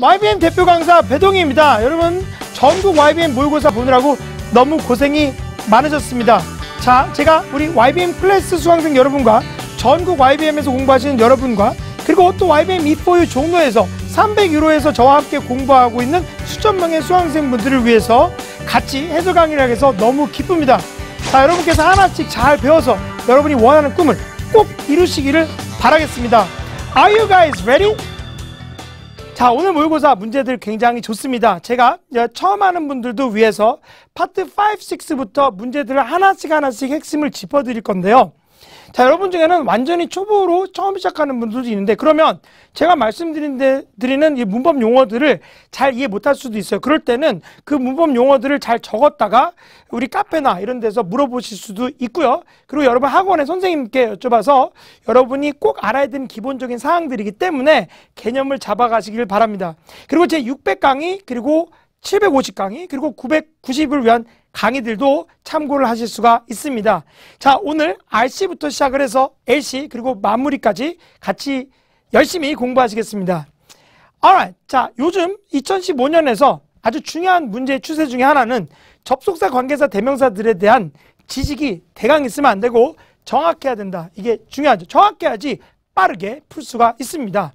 YBM 대표 강사 배동희입니다 여러분 전국 YBM 모의고사 보느라고 너무 고생이 많으셨습니다 자 제가 우리 YBM 클래스 수강생 여러분과 전국 YBM에서 공부하시는 여러분과 그리고 또 YBM E4U 종로에서 300유로에서 저와 함께 공부하고 있는 수천 명의 수강생분들을 위해서 같이 해설 강의를 해서 너무 기쁩니다 자 여러분께서 하나씩 잘 배워서 여러분이 원하는 꿈을 꼭 이루시기를 바라겠습니다 Are you guys ready? 자, 오늘 모의고사 문제들 굉장히 좋습니다. 제가 예, 처음 하는 분들도 위해서 파트 5, 6부터 문제들을 하나씩 하나씩 핵심을 짚어드릴 건데요. 자, 여러분 중에는 완전히 초보로 처음 시작하는 분들도 있는데 그러면 제가 말씀드린 데, 드리는 이 문법 용어들을 잘 이해 못할 수도 있어요. 그럴 때는 그 문법 용어들을 잘 적었다가 우리 카페나 이런 데서 물어보실 수도 있고요. 그리고 여러분 학원에 선생님께 여쭤봐서 여러분이 꼭 알아야 되는 기본적인 사항들이기 때문에 개념을 잡아가시길 바랍니다. 그리고 제 600강의 그리고 750강의 그리고 990을 위한 강의들도 참고를 하실 수가 있습니다. 자, 오늘 RC부터 시작을 해서 LC 그리고 마무리까지 같이 열심히 공부하시겠습니다. Alright. 자, 요즘 2015년에서 아주 중요한 문제의 추세 중에 하나는 접속사 관계사 대명사들에 대한 지식이 대강 있으면 안 되고 정확해야 된다. 이게 중요하죠. 정확해야지 빠르게 풀 수가 있습니다.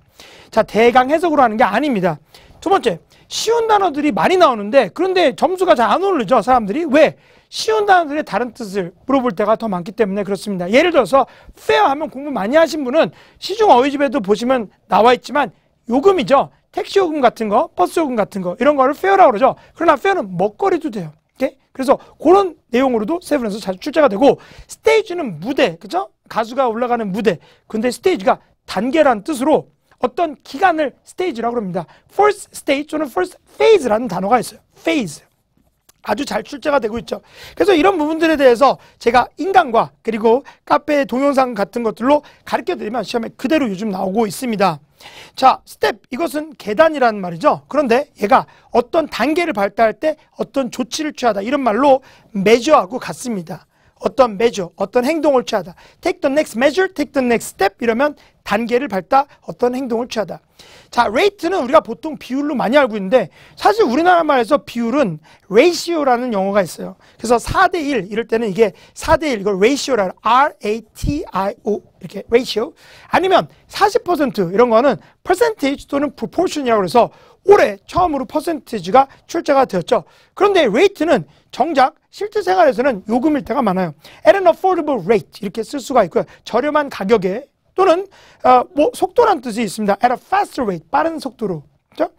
자, 대강 해석으로 하는 게 아닙니다. 두 번째, 쉬운 단어들이 많이 나오는데 그런데 점수가 잘 안 오르죠, 사람들이. 왜? 쉬운 단어들의 다른 뜻을 물어볼 때가 더 많기 때문에 그렇습니다. 예를 들어서 fair 하면 공부 많이 하신 분은 시중 어휘집에도 보시면 나와 있지만 요금이죠. 택시 요금 같은 거, 버스 요금 같은 거 이런 거를 fair라고 그러죠. 그러나 fair는 먹거리도 돼요. 그래서 그런 내용으로도 세븐에서 자주 출제가 되고 스테이지는 무대, 그죠? 가수가 올라가는 무대. 근데 스테이지가 단계란 뜻으로 어떤 기간을 스테이지라고 합니다. first stage 또는 first phase라는 단어가 있어요. phase. 아주 잘 출제가 되고 있죠. 그래서 이런 부분들에 대해서 제가 인간과 그리고 카페 동영상 같은 것들로 가르쳐 드리면 시험에 그대로 요즘 나오고 있습니다. 자, 스텝 이것은 계단이라는 말이죠. 그런데 얘가 어떤 단계를 발달할 때 어떤 조치를 취하다 이런 말로 매저하고 같습니다. 어떤 measure, 어떤 행동을 취하다. take the next measure, take the next step 이러면 단계를 밟다, 어떤 행동을 취하다. 자, rate는 우리가 보통 비율로 많이 알고 있는데 사실 우리나라 말에서 비율은 ratio라는 영어가 있어요. 그래서 4대 1 이럴 때는 이게 4대 1 이걸 ratio라 R A T I O 이렇게 ratio 아니면 40% 이런 거는 percentage 또는 proportion이라고 해서 올해 처음으로 퍼센티지가 출제가 되었죠. 그런데 rate는 정작 실제 생활에서는 요금일 때가 많아요. At an affordable rate 이렇게 쓸 수가 있고요. 저렴한 가격에 또는 어, 뭐 속도란 뜻이 있습니다. At a faster rate 빠른 속도로. 그죠? 렇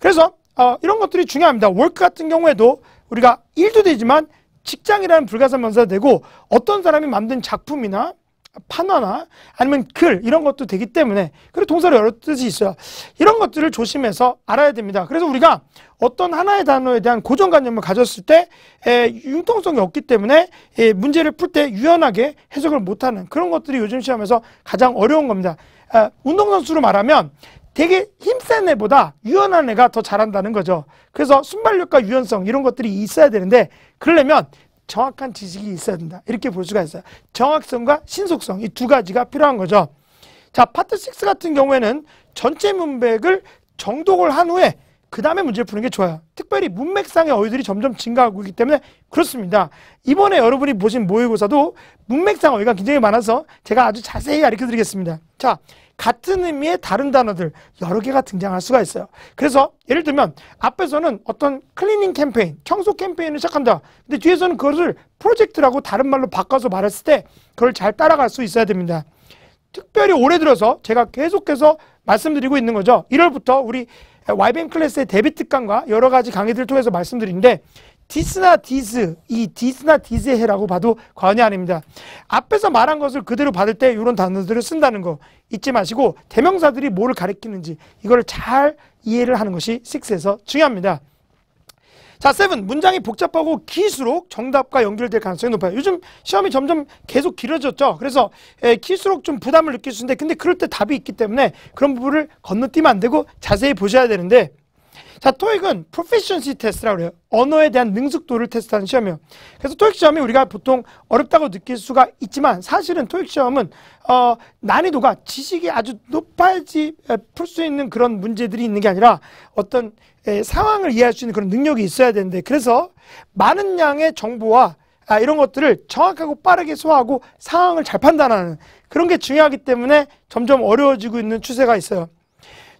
그래서 어, 이런 것들이 중요합니다. work 같은 경우에도 우리가 일도 되지만 직장이라는 불가사 명사도 되고 어떤 사람이 만든 작품이나 판화나 아니면 글 이런 것도 되기 때문에 그리고 동사로 여러 뜻이 있어요. 이런 것들을 조심해서 알아야 됩니다. 그래서 우리가 어떤 하나의 단어에 대한 고정관념을 가졌을 때 에, 융통성이 없기 때문에 에, 문제를 풀 때 유연하게 해석을 못하는 그런 것들이 요즘 시험에서 가장 어려운 겁니다. 아, 운동선수로 말하면 되게 힘센 애보다 유연한 애가 더 잘한다는 거죠. 그래서 순발력과 유연성 이런 것들이 있어야 되는데 그러려면 정확한 지식이 있어야 된다. 이렇게 볼 수가 있어요. 정확성과 신속성 이 두 가지가 필요한 거죠. 자, 파트 6 같은 경우에는 전체 문맥을 정독을 한 후에 그 다음에 문제를 푸는 게 좋아요. 특별히 문맥상의 어휘들이 점점 증가하고 있기 때문에 그렇습니다. 이번에 여러분이 보신 모의고사도 문맥상 어휘가 굉장히 많아서 제가 아주 자세히 가르쳐 드리겠습니다. 자, 같은 의미의 다른 단어들 여러 개가 등장할 수가 있어요. 그래서 예를 들면 앞에서는 어떤 클리닝 캠페인, 청소 캠페인을 시작한다. 근데 뒤에서는 그것을 프로젝트라고 다른 말로 바꿔서 말했을 때 그걸 잘 따라갈 수 있어야 됩니다. 특별히 올해 들어서 제가 계속해서 말씀드리고 있는 거죠. 1월부터 우리 와이뱅 클래스의 데뷔 특강과 여러 가지 강의들을 통해서 말씀드린데 디스나 디스 이 디스나 디스해라고 봐도 과언이 아닙니다. 앞에서 말한 것을 그대로 받을 때 이런 단어들을 쓴다는 거 잊지 마시고 대명사들이 뭘 가리키는지 이걸 잘 이해를 하는 것이 6에서 중요합니다. 자, 세븐 문장이 복잡하고 길수록 정답과 연결될 가능성이 높아요. 요즘 시험이 점점 계속 길어졌죠. 그래서 에, 길수록 좀 부담을 느낄 수 있는데 근데 그럴 때 답이 있기 때문에 그런 부분을 건너뛰면 안 되고 자세히 보셔야 되는데 자, 토익은 프로페션시 테스트라고 래요 언어에 대한 능숙도를 테스트하는 시험이에요. 그래서 토익 시험이 우리가 보통 어렵다고 느낄 수가 있지만 사실은 토익 시험은 어, 난이도가 지식이 아주 높아야지 풀 수 있는 그런 문제들이 있는 게 아니라 어떤 에, 상황을 이해할 수 있는 그런 능력이 있어야 되는데 그래서 많은 양의 정보와 아, 이런 것들을 정확하고 빠르게 소화하고 상황을 잘 판단하는 그런 게 중요하기 때문에 점점 어려워지고 있는 추세가 있어요.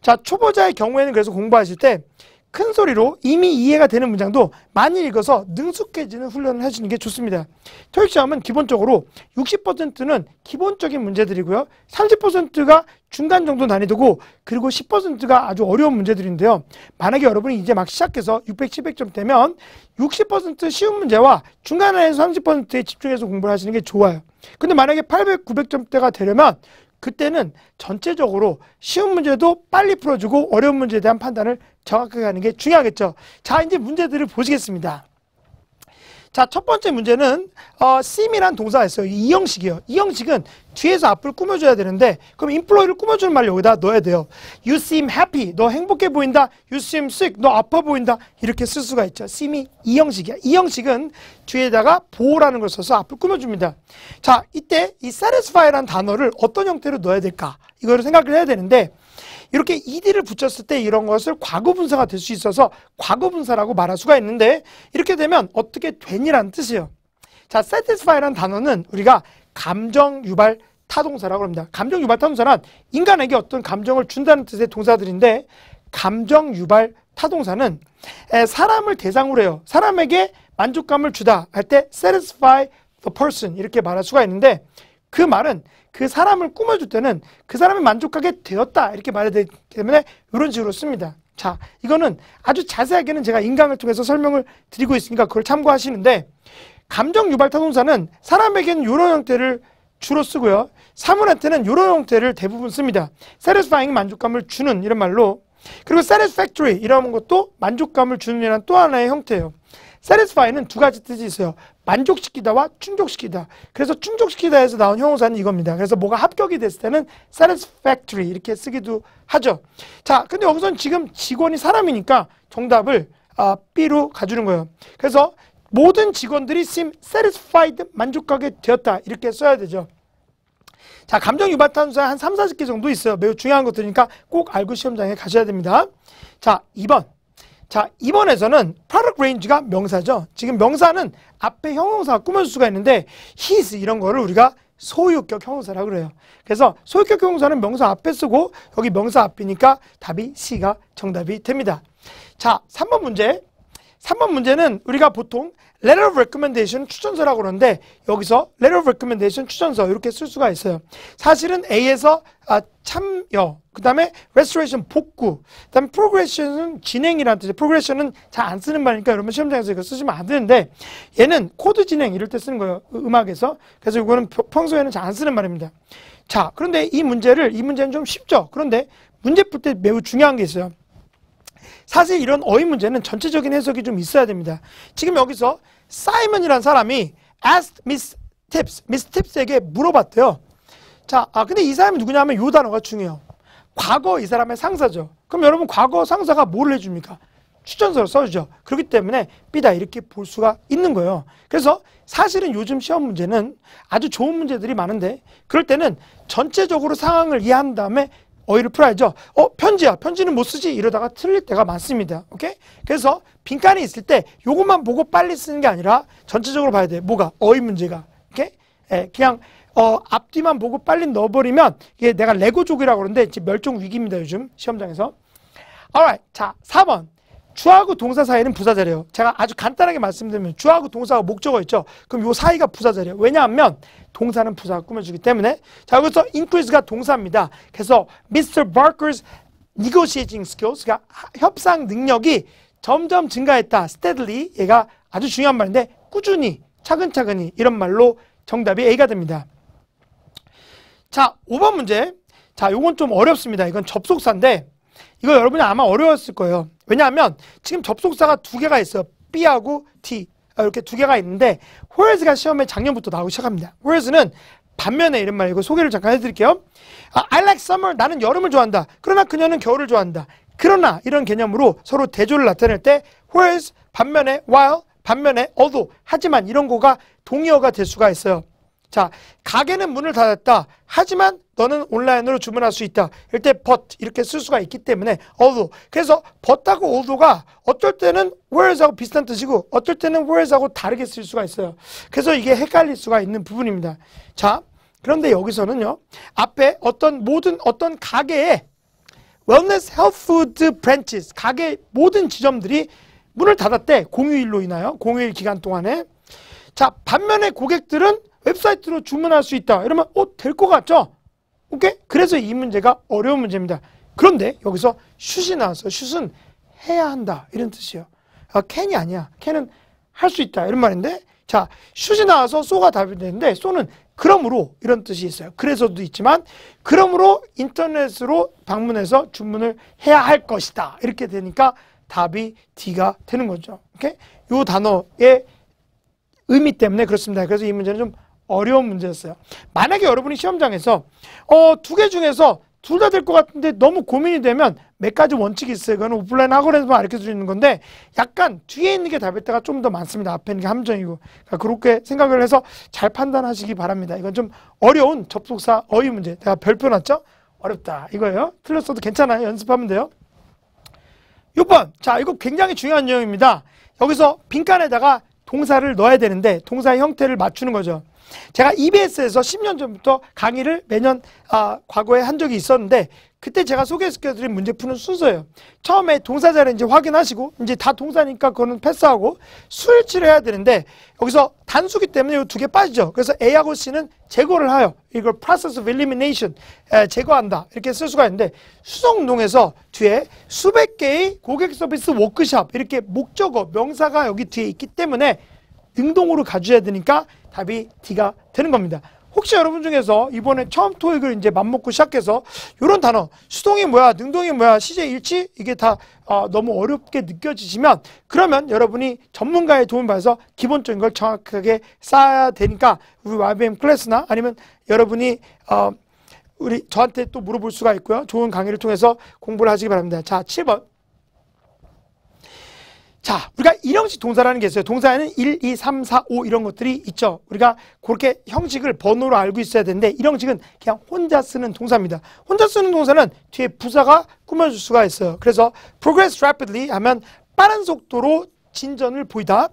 자, 초보자의 경우에는 그래서 공부하실 때 큰 소리로 이미 이해가 되는 문장도 많이 읽어서 능숙해지는 훈련을 하시는게 좋습니다. 토익 시험은 기본적으로 60%는 기본적인 문제들이고요. 30%가 중간 정도 난이도고 그리고 10%가 아주 어려운 문제들인데요. 만약에 여러분이 이제 막 시작해서 600, 700점 되면 60% 쉬운 문제와 중간에서 30%에 집중해서 공부를 하시는 게 좋아요. 근데 만약에 800, 900점대가 되려면 그때는 전체적으로 쉬운 문제도 빨리 풀어주고 어려운 문제에 대한 판단을 정확하게 하는 게 중요하겠죠. 자, 이제 문제들을 보시겠습니다. 자, 첫 번째 문제는 어, sim이란 동사가있어요이 형식이요. 이 형식은 뒤에서 앞을 꾸며줘야 되는데 그럼 employee를 꾸며주는 말 여기다 넣어야 돼요. You seem happy. 너 행복해 보인다. You seem sick. 너 아파 보인다. 이렇게 쓸 수가 있죠. s e m 이이 형식이야. 이 형식은 뒤에다가 보호라는 걸 써서 앞을 꾸며줍니다. 자, 이때 이 s a t i s f y 라는 단어를 어떤 형태로 넣어야 될까? 이거를 생각을 해야 되는데 이렇게 이디를 붙였을 때 이런 것을 과거 분사가 될 수 있어서 과거 분사라고 말할 수가 있는데 이렇게 되면 어떻게 된이란 뜻이에요. 자, satisfy라는 단어는 우리가 감정 유발 타동사라고 합니다. 감정 유발 타동사란 인간에게 어떤 감정을 준다는 뜻의 동사들인데 감정 유발 타동사는 사람을 대상으로 해요. 사람에게 만족감을 주다 할 때 satisfy the person 이렇게 말할 수가 있는데 그 말은 그 사람을 꾸며줄 때는 그 사람이 만족하게 되었다 이렇게 말해야 되기 때문에 이런 식으로 씁니다. 자, 이거는 아주 자세하게는 제가 인강을 통해서 설명을 드리고 있으니까 그걸 참고하시는데 감정 유발 타동사는 사람에게는 이런 형태를 주로 쓰고요. 사물한테는 이런 형태를 대부분 씁니다. satisfying 만족감을 주는 이런 말로 그리고 satisfactory 이런 것도 만족감을 주는 이란 또 하나의 형태예요. satisfy는 두 가지 뜻이 있어요. 만족시키다와 충족시키다. 그래서 충족시키다에서 나온 형용사는 이겁니다. 그래서 뭐가 합격이 됐을 때는 satisfactory 이렇게 쓰기도 하죠. 자, 근데 여기서 지금 직원이 사람이니까 정답을 아, B로 가주는 거예요. 그래서 모든 직원들이 seem satisfied 만족하게 되었다 이렇게 써야 되죠. 자, 감정 유발 탄소한 3, 40개 정도 있어요. 매우 중요한 것들이니까 꼭 알고 시험장에 가셔야 됩니다. 자, 2번. 자, 이번에서는 product range가 명사죠. 지금 명사는 앞에 형용사 꾸며줄 수가 있는데 his 이런 거를 우리가 소유격 형용사라고 그래요. 그래서 소유격 형용사는 명사 앞에 쓰고 여기 명사 앞이니까 답이 C가 정답이 됩니다. 자, 3번 문제 3번 문제는 우리가 보통 letter of recommendation 추천서라고 그러는데 여기서 letter of recommendation 추천서 이렇게 쓸 수가 있어요. 사실은 A에서 아, 참여, 그 다음에 restoration 복구, 그 다음에 progression은 진행이라는 뜻이에요. progression은 잘 안 쓰는 말이니까 여러분 시험장에서 이거 쓰시면 안 되는데 얘는 코드 진행 이럴 때 쓰는 거예요. 음, 음악에서. 그래서 이거는 평소에는 잘 안 쓰는 말입니다. 자, 그런데 이 문제를, 이 문제는 좀 쉽죠. 그런데 문제 풀 때 매우 중요한 게 있어요. 사실 이런 어휘 문제는 전체적인 해석이 좀 있어야 됩니다. 지금 여기서 사이먼이란 사람이 asked Miss Tips, Miss Tips에게 물어봤대요. 자, 아 근데 이 사람이 누구냐면 요 단어가 중요해요. 과거 이 사람의 상사죠. 그럼 여러분 과거 상사가 뭘 해줍니까? 추천서를 써주죠. 그렇기 때문에 B다 이렇게 볼 수가 있는 거예요. 그래서 사실은 요즘 시험 문제는 아주 좋은 문제들이 많은데 그럴 때는 전체적으로 상황을 이해한 다음에 어휘를 풀어야죠. 어, 편지야. 편지는 못 쓰지. 이러다가 틀릴 때가 많습니다. 오케이? 그래서 빈칸이 있을 때 요것만 보고 빨리 쓰는 게 아니라 전체적으로 봐야 돼. 뭐가? 어휘 문제가. 오케이? 예, 그냥 어, 앞뒤만 보고 빨리 넣어버리면 이게 내가 레고족이라고 그러는데 지금 멸종 위기입니다. 요즘 시험장에서. a l 이 자, 4번. 주하고 동사 사이는 부사 자리요 제가 아주 간단하게 말씀드리면 주하고 동사가 목적어 있죠. 그럼 요 사이가 부사 자리요 왜냐하면 동사는 부사가 꾸며주기 때문에 자 여기서 increase가 동사입니다. 그래서 Mr. Barker's negotiating skills가 그러니까 협상 능력이 점점 증가했다. steadily 얘가 아주 중요한 말인데 꾸준히 차근차근히 이런 말로 정답이 A가 됩니다. 자, 5번 문제. 자, 요건 좀 어렵습니다. 이건 접속사인데 이거 여러분이 아마 어려웠을 거예요. 왜냐하면 지금 접속사가 두 개가 있어요. B하고 T 아, 이렇게 두 개가 있는데 w h e r e s 가 시험에 작년부터 나오기 시작합니다. w h e r e s 는 반면에 이런 말이고 소개를 잠깐 해드릴게요. 아, I like summer. 나는 여름을 좋아한다. 그러나 그녀는 겨울을 좋아한다. 그러나 이런 개념으로 서로 대조를 나타낼 때 w h e r e s 반면에 while 반면에 although 하지만 이런 거가 동의어가 될 수가 있어요. 자 가게는 문을 닫았다. 하지만 너는 온라인으로 주문할 수 있다. 이때 but 이렇게 쓸 수가 있기 때문에 although. 그래서 but하고 although가 어떨 때는 where's하고 비슷한 뜻이고 어떨 때는 where's하고 다르게 쓸 수가 있어요. 그래서 이게 헷갈릴 수가 있는 부분입니다. 자, 그런데 여기서는요. 앞에 어떤 모든 어떤 가게에 wellness health food branches 가게 모든 지점들이 문을 닫았대. 공휴일로 인하여. 공휴일 기간 동안에. 자, 반면에 고객들은 웹사이트로 주문할 수 있다. 이러면 어, 될것 같죠? 오케이? 그래서 이 문제가 어려운 문제입니다. 그런데 여기서 슛이 나와서 슛은 해야 한다 이런 뜻이에요. 아, 캔이 아니야. 캔은 할 수 있다 이런 말인데 자 슛이 나와서 쏘가 답이 되는데 쏘는 그러므로 이런 뜻이 있어요. 그래서도 있지만 그러므로 인터넷으로 방문해서 주문을 해야 할 것이다 이렇게 되니까 답이 D가 되는 거죠. 오케이? 요 단어의 의미 때문에 그렇습니다. 그래서 이 문제는 좀 어려운 문제였어요. 만약에 여러분이 시험장에서 어, 두 개 중에서 둘 다 될 것 같은데 너무 고민이 되면 몇 가지 원칙이 있어요. 그건 오프라인 학원에서만 가 알려 주는 건데 약간 뒤에 있는 게 답일 때가 좀 더 많습니다. 앞에 있는 게 함정이고. 그러니까 그렇게 생각을 해서 잘 판단하시기 바랍니다. 이건 좀 어려운 접속사 어휘 문제. 내가 별표 났죠? 어렵다. 이거예요. 틀렸어도 괜찮아요. 연습하면 돼요. 6번. 자, 이거 굉장히 중요한 내용입니다. 여기서 빈칸에다가 동사를 넣어야 되는데 동사의 형태를 맞추는 거죠. 제가 EBS에서 10년 전부터 강의를 매년 아, 과거에 한 적이 있었는데 그때 제가 소개시켜드린 문제 푸는 순서예요. 처음에 동사자를 이제 확인하시고 이제 다 동사니까 그거는 패스하고 수일치를 해야 되는데 여기서 단수기 때문에 이 두 개 빠지죠. 그래서 A하고 C는 제거를 하여 이걸 process of elimination 제거한다 이렇게 쓸 수가 있는데 수성농에서 뒤에 수백 개의 고객 서비스 워크샵 이렇게 목적어 명사가 여기 뒤에 있기 때문에 능동으로 가져야 되니까 답이 D가 되는 겁니다. 혹시 여러분 중에서 이번에 처음 토익을 이제 맘먹고 시작해서 이런 단어 수동이 뭐야 능동이 뭐야 시제 일치 이게 다 어, 너무 어렵게 느껴지시면 그러면 여러분이 전문가의 도움 을 받아서 기본적인 걸 정확하게 쌓아야 되니까 우리 YBM 클래스나 아니면 여러분이 어, 우리 저한테 또 물어볼 수가 있고요. 좋은 강의를 통해서 공부를 하시기 바랍니다. 자, 7번. 자, 우리가 일형식 동사라는 게 있어요. 동사에는 1, 2, 3, 4, 5 이런 것들이 있죠. 우리가 그렇게 형식을 번호로 알고 있어야 되는데 일형식은 그냥 혼자 쓰는 동사입니다. 혼자 쓰는 동사는 뒤에 부사가 꾸며줄 수가 있어요. 그래서 progress rapidly 하면 빠른 속도로 진전을 보이다.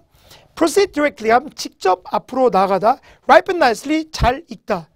proceed directly 하면 직접 앞으로 나가다. ripen nicely 잘 익다.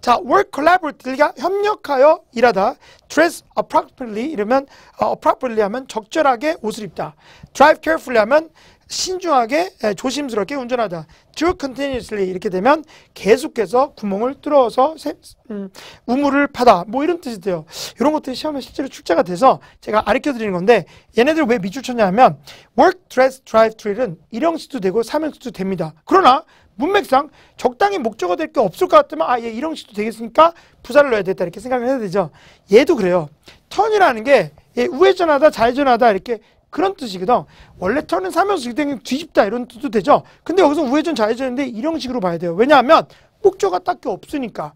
자, work collaboratively가 협력하여 일하다. dress appropriately 이러면 어, appropriately 하면 적절하게 옷을 입다. drive carefully 하면 신중하게 예, 조심스럽게 운전하다. do continuously 이렇게 되면 계속해서 구멍을 뚫어서 세, 음, 우물을 파다. 뭐 이런 뜻이 돼요. 이런 것들이 시험에 실제로 출제가 돼서 제가 가르쳐 드리는 건데 얘네들 왜 미줄 쳤냐 하면 work, dress, drive, treat은 일형식도 되고 삼형식도 됩니다. 그러나 문맥상 적당히 목적어 될게 없을 것 같으면 아얘 이런 식도 되겠으니까 부사를 넣어야 되겠다 이렇게 생각을 해야 되죠. 얘도 그래요. 턴이라는 게 우회전하다 좌회전하다 이렇게 그런 뜻이거든. 원래 턴은 사면수기 때문에 뒤집다 이런 뜻도 되죠. 근데 여기서 우회전 좌회전인데 이런 식으로 봐야 돼요. 왜냐하면 목적어가 딱히 없으니까.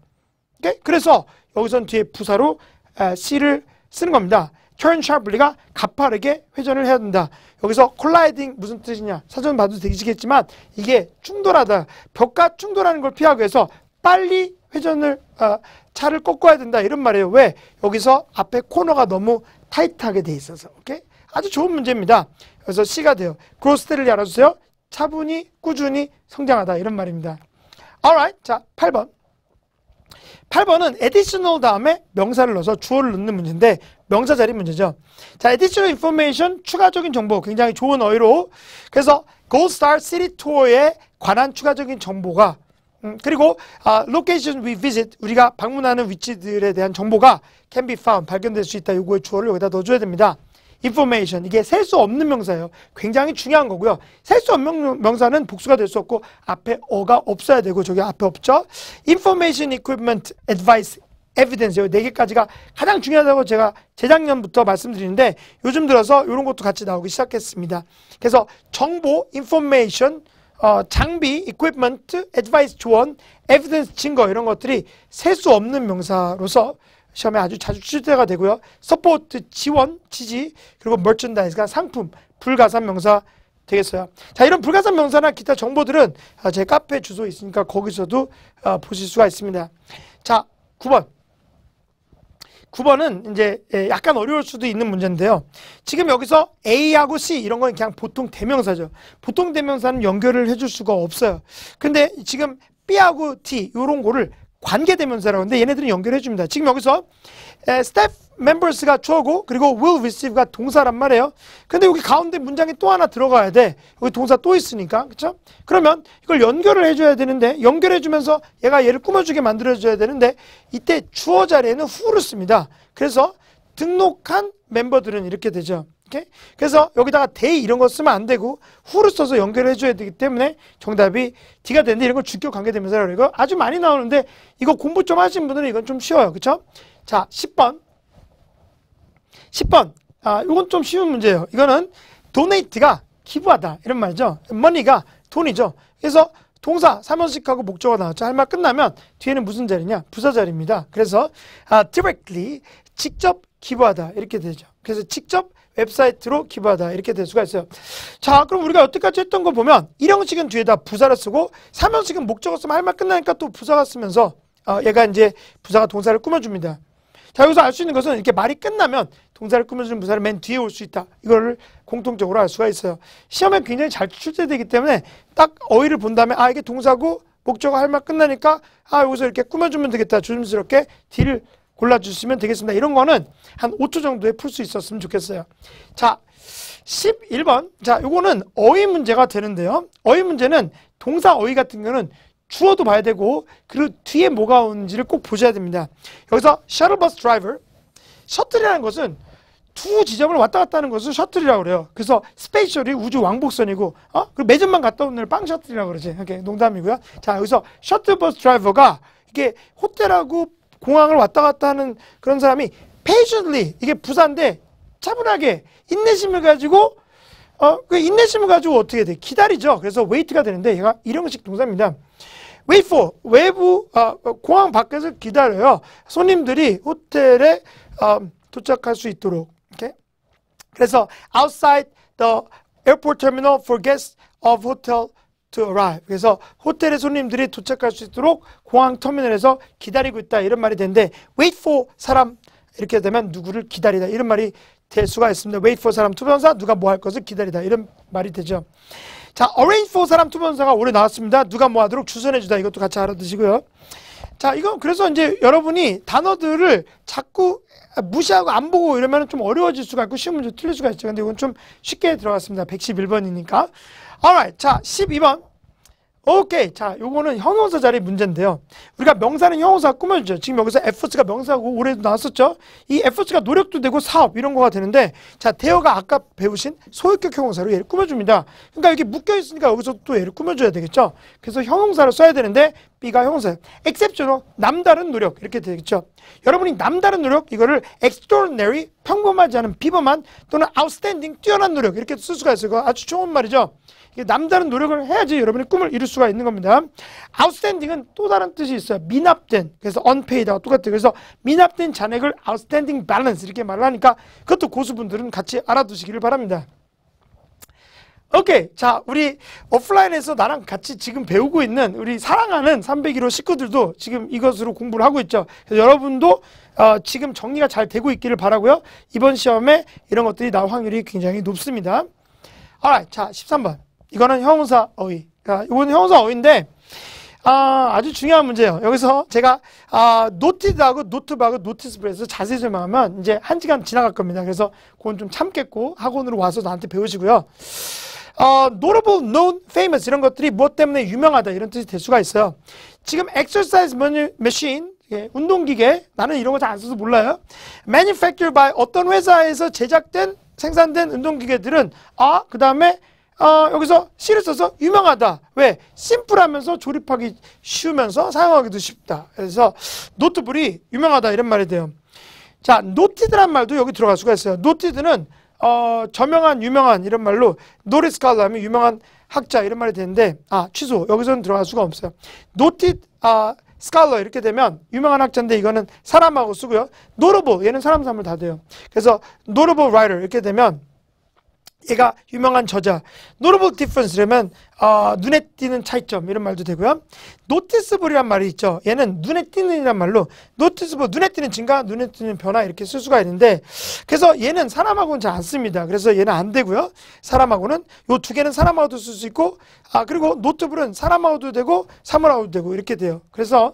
오케이? 그래서 여기서는 뒤에 부사로 C를 쓰는 겁니다. turn sharply가 가파르게 회전을 해야 된다. 여기서 콜라이딩 무슨 뜻이냐? 사전 봐도 되시겠지만 이게 충돌하다. 벽과 충돌하는 걸 피하기 위해서 빨리 회전을 어, 차를 꺾어야 된다 이런 말이에요. 왜? 여기서 앞에 코너가 너무 타이트하게 돼 있어서. 오케이? 아주 좋은 문제입니다. 그래서 C가 돼요. 그로스테를 알아주세요. 차분히 꾸준히 성장하다 이런 말입니다. alright. 자, 8번. 8번은 additional 다음에 명사를 넣어서 주어를 넣는 문제인데 명사 자리 문제죠. 자, additional information 추가적인 정보 굉장히 좋은 어휘로 그래서 Gold Star City Tour에 관한 추가적인 정보가 음, 그리고 아, location we visit 우리가 방문하는 위치들에 대한 정보가 can be found 발견될 수 있다 요거의 주어를 여기다 넣어줘야 됩니다. information 이게 셀 수 없는 명사예요. 굉장히 중요한 거고요. 셀 수 없는 명사는 복수가 될 수 없고 앞에 어가 없어야 되고 저기 앞에 없죠. information equipment advice 에비던스 요네 개까지가 가장 중요하다고 제가 재작년부터 말씀드리는데 요즘 들어서 이런 것도 같이 나오기 시작했습니다. 그래서 정보, information, 어, 장비, equipment, advice 조언, evidence 증거 이런 것들이 셀 수 없는 명사로서 시험에 아주 자주 출제가 되고요. 서포트, 지원, 지지, 그리고 멀 e 다 c h 가 상품, 불가산 명사 되겠어요. 자, 이런 불가산 명사나 기타 정보들은 아, 제 카페 주소 있으니까 거기서도 아, 보실 수가 있습니다. 자, 9번. 9번은 이제 예, 약간 어려울 수도 있는 문제인데요. 지금 여기서 A하고 C 이런 건 그냥 보통 대명사죠. 보통 대명사는 연결을 해줄 수가 없어요. 근데 지금 B하고 D 이런 거를 관계되면서라고 하는데 얘네들은 연결해 줍니다. 지금 여기서 에, staff members가 주어고 그리고 will receive가 동사란 말이에요. 근데 여기 가운데 문장이 또 하나 들어가야 돼. 여기 동사 또 있으니까. 그렇죠? 그러면 이걸 연결을 해 줘야 되는데 연결해 주면서 얘가 얘를 꾸며 주게 만들어 줘야 되는데 이때 주어 자리에는 who를 씁니다. 그래서 등록한 멤버들은 이렇게 되죠. 이렇게. 그래서 여기다가 대 이런 거 쓰면 안 되고 후로 써서 연결해 을 줘야 되기 때문에 정답이 D가 되는데 이런 걸 주격 관계대명사라고 이거 아주 많이 나오는데 이거 공부 좀 하신 분들은 이건 좀 쉬워요. 그렇죠? 자, 10번. 10번. 아, 이건 좀 쉬운 문제예요. 이거는 도네이 a 가 기부하다 이런 말이죠. m o n 가 돈이죠. 그래서 동사 3원씩하고 목적어 나왔죠. 할 말 끝나면 뒤에는 무슨 자리냐? 부사 자리입니다. 그래서 아, directly 직접 기부하다 이렇게 되죠. 그래서 직접 웹사이트로 기부하다 이렇게 될 수가 있어요. 자 그럼 우리가 여태까지 했던 거 보면 1형식은 뒤에다 부사를 쓰고 3형식은 목적어 쓰면 할 말 끝나니까 또 부사가 쓰면서 어, 얘가 이제 부사가 동사를 꾸며줍니다. 자 여기서 알 수 있는 것은 이렇게 말이 끝나면 동사를 꾸며주는 부사를 맨 뒤에 올 수 있다. 이걸 공통적으로 알 수가 있어요. 시험에 굉장히 잘 출제되기 때문에 딱 어휘를 본 다음에 아 이게 동사고 목적어 할 말 끝나니까 아 여기서 이렇게 꾸며주면 되겠다. 조심스럽게 뒤를 골라주시면 되겠습니다. 이런 거는 한 5초 정도에 풀 수 있었으면 좋겠어요. 자, 11번. 자, 요거는 어휘 문제가 되는데요. 어휘 문제는 동사 어휘 같은 경우는 주어도 봐야 되고 그리고 뒤에 뭐가 오는지를 꼭 보셔야 됩니다. 여기서 셔틀버스 드라이버 셔틀이라는 것은 두 지점을 왔다 갔다 하는 것을 셔틀이라고 그래요. 그래서 스페셜이 우주 왕복선이고 어? 그리고 매점만 갔다 오는 빵 셔틀이라고 그러지. 이렇게 농담이고요. 자, 여기서 셔틀버스 드라이버가 이게 호텔하고 공항을 왔다 갔다 하는 그런 사람이 patiently 이게 부산데 차분하게 인내심을 가지고 어 그 인내심을 가지고 어떻게 돼 기다리죠. 그래서 wait가 되는데 얘가 일형식 동사입니다. wait for 외부 어, 공항 밖에서 기다려요. 손님들이 호텔에 어, 도착할 수 있도록 이렇게. 그래서 outside the airport terminal for guests of hotel to arrive. 그래서 호텔의 손님들이 도착할 수 있도록 공항 터미널에서 기다리고 있다 이런 말이 되는데 wait for 사람 이렇게 되면 누구를 기다리다 이런 말이 될 수가 있습니다. wait for 사람 투변사 누가 뭐 할 것을 기다리다 이런 말이 되죠. 자, arrange for 사람 투변사가 올해 나왔습니다. 누가 뭐 하도록 주선해 주다 이것도 같이 알아두시고요. 자, 이건 그래서 이제 여러분이 단어들을 자꾸 무시하고 안 보고 이러면 좀 어려워질 수가 있고 쉬운 문제 틀릴 수가 있죠. 근데 이건 좀 쉽게 들어갔습니다. 111번이니까. alright. 자, 12번. 오케이. 자, 요거는 형용사 자리 문제인데요. 우리가 명사는 형용사 꾸며주죠. 지금 여기서 efforts가 명사고 올해도 나왔었죠. 이 efforts가 노력도 되고 사업 이런 거가 되는데 자, 대어가 아까 배우신 소유격 형용사로 얘를 꾸며줍니다. 그러니까 이렇게 묶여 있으니까 여기서 또 얘를 꾸며줘야 되겠죠. 그래서 형용사로 써야 되는데 B가 형사 e x c e 남다른 노력. 이렇게 되겠죠. 여러분이 남다른 노력, 이거를 extraordinary, 평범하지 않은 비범한 또는 outstanding, 뛰어난 노력. 이렇게 쓸 수가 있어요. 아주 좋은 말이죠. 남다른 노력을 해야지 여러분의 꿈을 이룰 수가 있는 겁니다. outstanding은 또 다른 뜻이 있어요. 미납된. 그래서 unpaid하고 똑같아요. 그래서 미납된 잔액을 outstanding balance 이렇게 말을 하니까 그것도 고수분들은 같이 알아두시기를 바랍니다. 오케이. 자, 우리 오프라인에서 나랑 같이 지금 배우고 있는 우리 사랑하는 301호 식구들도 지금 이것으로 공부를 하고 있죠. 그래서 여러분도 어, 지금 정리가 잘 되고 있기를 바라고요. 이번 시험에 이런 것들이 나올 확률이 굉장히 높습니다. 아 자, 13번. 이거는 형사 어휘. 아, 이건 형사 어휘인데 아, 아주 중요한 문제예요. 여기서 제가 아, 노티드하고 노트북하고 노티스프레스 자세히 설명하면 이제 한 시간 지나갈 겁니다. 그래서 그건 좀 참겠고 학원으로 와서 나한테 배우시고요. 어, notable, known, famous 이런 것들이 무엇 때문에 유명하다 이런 뜻이 될 수가 있어요. 지금 exercise machine 운동기계 나는 이런 거 잘 안 써서 몰라요. manufactured by 어떤 회사에서 제작된 생산된 운동기계들은 아 그다음에 어, 여기서 씨를 써서 유명하다. 왜? 심플하면서 조립하기 쉬우면서 사용하기도 쉽다. 그래서 노트북이 유명하다 이런 말이 돼요. 자, 노티드란 말도 여기 들어갈 수가 있어요. 노티드는 어, 저명한 유명한 이런 말로 노리스칼라 하면 유명한 학자 이런 말이 되는데 아 취소 여기서는 들어갈 수가 없어요. 노티 아 스칼러 이렇게 되면 유명한 학자인데 이거는 사람하고 쓰고요. 노르보 얘는 사람 사물 다 돼요. 그래서 노르보 라이터 이렇게 되면 얘가 유명한 저자 notable difference라면 어, 눈에 띄는 차이점 이런 말도 되고요. noticeable이란 말이 있죠. 얘는 눈에 띄는이란 말로 noticeable 눈에 띄는 증가, 눈에 띄는 변화 이렇게 쓸 수가 있는데 그래서 얘는 사람하고는 잘 안 씁니다. 그래서 얘는 안 되고요. 사람하고는 요 두 개는 사람하고도 쓸 수 있고 아 그리고 노트 t 은 사람하고도 되고 사물하고도 되고 이렇게 돼요. 그래서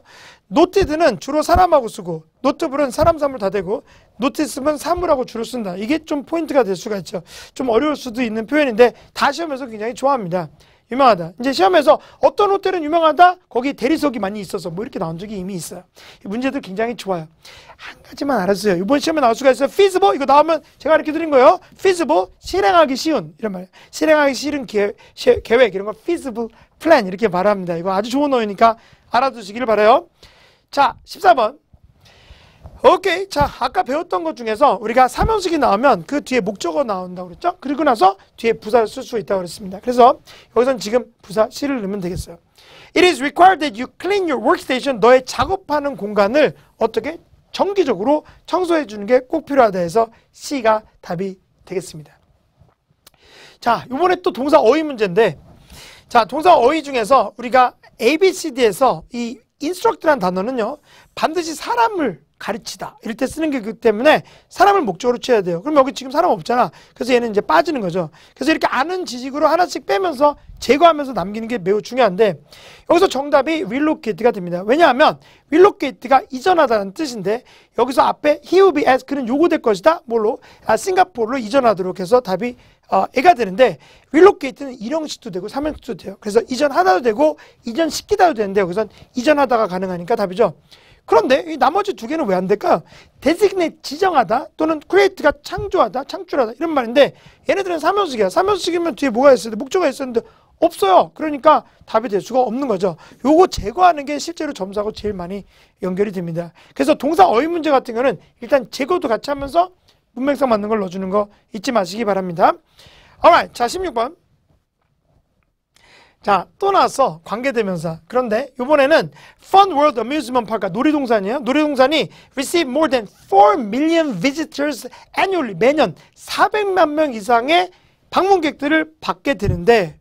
노트들은 주로 사람하고 쓰고 노트북은 사람 사물 다 되고 노트 쓰면 사물하고 주로 쓴다. 이게 좀 포인트가 될 수가 있죠. 좀 어려울 수도 있는 표현인데 다 시험에서 굉장히 좋아합니다. 유명하다. 이제 시험에서 어떤 호텔은 유명하다? 거기 대리석이 많이 있어서 뭐 이렇게 나온 적이 이미 있어요. 문제도 굉장히 좋아요. 한 가지만 알았어요. 이번 시험에 나올 수가 있어요. f e a 이거 나오면 제가 이렇게 드린 거예요. 피 e 보 실행하기 쉬운 이런 말 실행하기 쉬운 계획, 계획 이런 거피 e a 플랜 이렇게 말합니다. 이거 아주 좋은 어이니까 알아두시길 바라요. 자, 14번. 오케이. 자, 아까 배웠던 것 중에서 우리가 3형식이 나오면 그 뒤에 목적어 나온다고 그랬죠? 그리고 나서 뒤에 부사를 쓸 수 있다고 그랬습니다. 그래서 여기선 지금 부사 C를 넣으면 되겠어요. It is required that you clean your workstation, 너의 작업하는 공간을 어떻게 정기적으로 청소해 주는 게 꼭 필요하다 해서 C가 답이 되겠습니다. 자, 이번에 또 동사 어휘 문제인데 자, 동사 어휘 중에서 우리가 ABCD에서 이 인스트럭트란 단어는요. 반드시 사람을 가르치다 이럴 때 쓰는 게 그 때문에 사람을 목적으로 쳐야 돼요. 그럼 여기 지금 사람 없잖아. 그래서 얘는 이제 빠지는 거죠. 그래서 이렇게 아는 지식으로 하나씩 빼면서 제거하면서 남기는 게 매우 중요한데 여기서 정답이 relocate가 됩니다. 왜냐하면 relocate가 이전하다는 뜻인데 여기서 앞에 he will be as 그는 요구될 것이다. 뭘로? 아, 싱가포르로 이전하도록 해서 답이 어, 애가 되는데 relocate는 일형식도 되고 삼형식도 돼요. 그래서 이전하다도 되고 이전시키다도 되는데 여기서 이전하다가 가능하니까 답이죠. 그런데 이 나머지 두 개는 왜 안 될까? d e s i g 지정하다 또는 c r e a t 가 창조하다, 창출하다 이런 말인데 얘네들은 삼형식기야삼형식기면 뒤에 뭐가 있어야 돼? 목적가 있었는데 없어요. 그러니까 답이 될 수가 없는 거죠. 요거 제거하는 게 실제로 점수하고 제일 많이 연결이 됩니다. 그래서 동사 어휘 문제 같은 거는 일단 제거도 같이 하면서 문맥상 맞는 걸 넣어주는 거 잊지 마시기 바랍니다. a l r 자 16번. 자, 또 나왔어. 관계대명사. 그런데 이번에는 Fun World Amusement p a r k 놀이동산이에요. 놀이동산이 receive more than 4 million visitors annually. 매년 400만 명 이상의 방문객들을 받게 되는데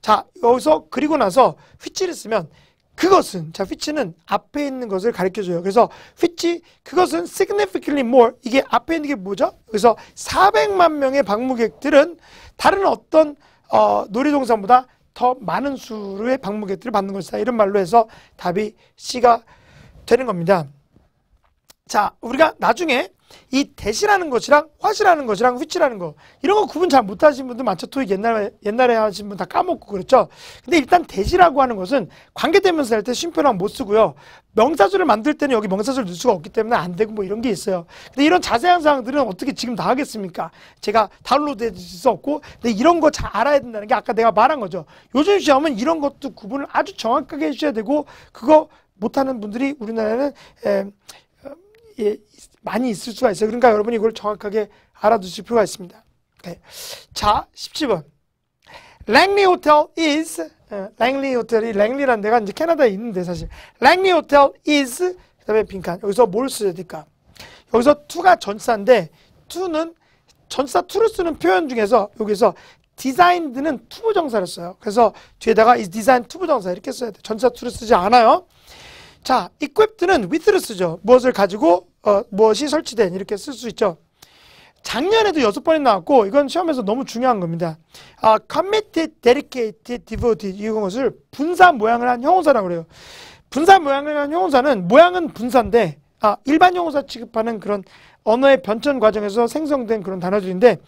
자, 여기서 그리고 나서 휘치를 쓰면 그것은 자휘치는 앞에 있는 것을 가르쳐 줘요. 그래서 휘치, 그것은 significantly more 이게 앞에 있는 게 뭐죠? 그래서 400만 명의 방문객들은 다른 어떤 어, 놀이동산보다 더 많은 수의 방문객들을 받는 것이다. 이런 말로 해서 답이 C가 되는 겁니다. 자, 우리가 나중에 이 대시라는 것이랑 화시라는 것이랑 휘치라는거 이런 거 구분 잘 못하신 분들 많죠 토익 옛날에 옛날에 하신 분 다 까먹고 그렇죠 근데 일단 대시라고 하는 것은 관계되면서 할때 쉼표랑 못 쓰고요 명사술을 만들 때는 여기 명사술를 넣을 수가 없기 때문에 안 되고 뭐 이런 게 있어요 근데 이런 자세한 사항들은 어떻게 지금 다 하겠습니까 제가 다운로드 해줄 수 없고 근데 이런 거 잘 알아야 된다는 게 아까 내가 말한 거죠 요즘 시험은 이런 것도 구분을 아주 정확하게 해주셔야 되고 그거 못하는 분들이 우리나라는 에, 어, 예, 많이 있을 수가 있어요. 그러니까 여러분이 이걸 정확하게 알아두실 필요가 있습니다. 네. 자, 17번. 랭리 호텔 is 어, 랭리 호텔이 랭리라는 데가 이제 캐나다에 있는데 사실 랭리 호텔 is 그다음에 빈칸 여기서 뭘 써야 될까? 여기서 투가 전사인데 투는 전사 투를 쓰는 표현 중에서 여기서 디자인드는 투부정사를 써요. 그래서 뒤에다가 is designed 투부정사 이렇게 써야 돼. 전사 투를 쓰지 않아요. 자, equipped는 with를 쓰죠. 무엇을 가지고 어, 무엇이 설치된 이렇게 쓸 수 있죠. 작년에도 여섯 번이 나왔고 이건 시험에서 너무 중요한 겁니다. 아, committed, dedicated, devoted 이런 것을 분사 모양을 한 형용사라고 그래요. 분사 모양을 한 형용사는 모양은 분사인데 아, 일반 형용사 취급하는 그런 언어의 변천 과정에서 생성된 그런 단어들인데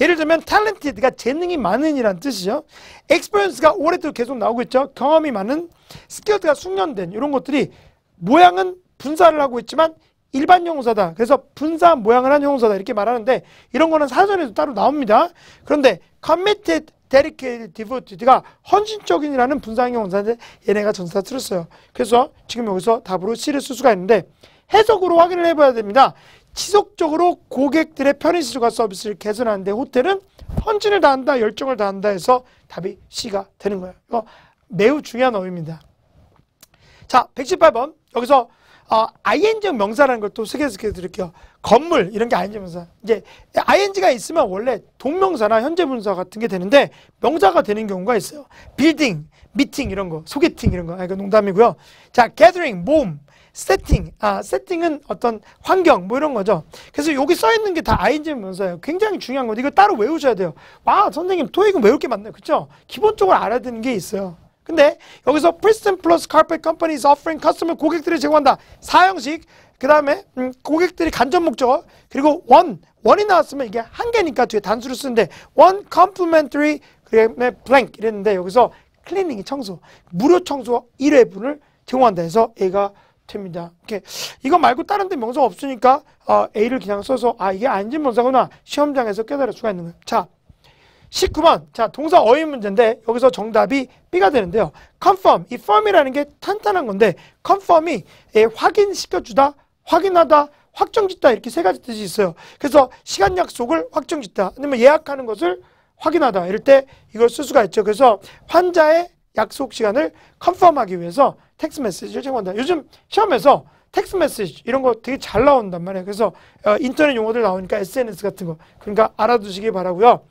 예를 들면 talented가 재능이 많은 이란 뜻이죠. experience가 올해도 계속 나오고 있죠. 경험이 많은 스키어트가 숙련된 이런 것들이 모양은 분사를 하고 있지만 일반 형용사다. 그래서 분사 모양을 한 형용사다 이렇게 말하는데 이런 거는 사전에도 따로 나옵니다. 그런데 committed, dedicated, devoted가 헌신적인이라는 분사 형용사인데 얘네가 전사 틀었어요. 그래서 지금 여기서 답으로 C를 쓸 수가 있는데 해석으로 확인을 해봐야 됩니다. 지속적으로 고객들의 편의시설과 서비스를 개선하는데 호텔은 헌신을 다한다, 열정을 다한다 해서 답이 C가 되는 거예요. 매우 중요한 어휘입니다. 자, 118번. 여기서 어, i n g 명사라는 걸 또 소개해 드릴게요. 건물 이런 게 ing 명사. 이제 ing가 있으면 원래 동명사나 현재 분사 같은 게 되는데 명사가 되는 경우가 있어요. 빌딩, 미팅 이런 거, 소개팅 이런 거. 아, 이거 농담이고요. 자, gathering 모임, 세팅. 아, 세팅은 어떤 환경 뭐 이런 거죠. 그래서 여기 써 있는 게 다 ing 명사예요. 굉장히 중요한 건데 이거 따로 외우셔야 돼요. 와, 선생님 토익은 외울 게 많네요. 그렇 기본적으로 알아야 되는 게 있어요. 근데 여기서 프리스턴 플러스 카펫 컴퍼니 is offering customer 고객들을 제공한다. 사형식 그 다음에 음, 고객들이 간접 목적 그리고 원 원이 나왔으면 이게 한 개니까 뒤에 단수를 쓰는데 one complimentary 그다음에 blank 이랬는데 여기서 클리닝이 청소 무료 청소 1회분을 제공한다 해서 A가 됩니다. 이렇게 이거 말고 다른 데 명사 가 없으니까 어, A를 그냥 써서 아 이게 안진 명사구나 시험장에서 깨달을 수가 있는 거예요. 자 19번. 자, 동사 어휘 문제인데 여기서 정답이 B가 되는데요. confirm. 이 firm이라는 게 탄탄한 건데 confirm이 예, 확인시켜 주다, 확인하다, 확정짓다 이렇게 세 가지 뜻이 있어요. 그래서 시간 약속을 확정짓다. 아니면 예약하는 것을 확인하다. 이럴 때 이걸 쓸 수가 있죠. 그래서 환자의 약속 시간을 컨펌하기 위해서 텍스 메시지를 제공한다. 요즘 시험에서 텍스 메시지 이런 거 되게 잘 나온단 말이에요. 그래서 어, 인터넷 용어들 나오니까 SNS 같은 거 그러니까 알아두시기 바라고요.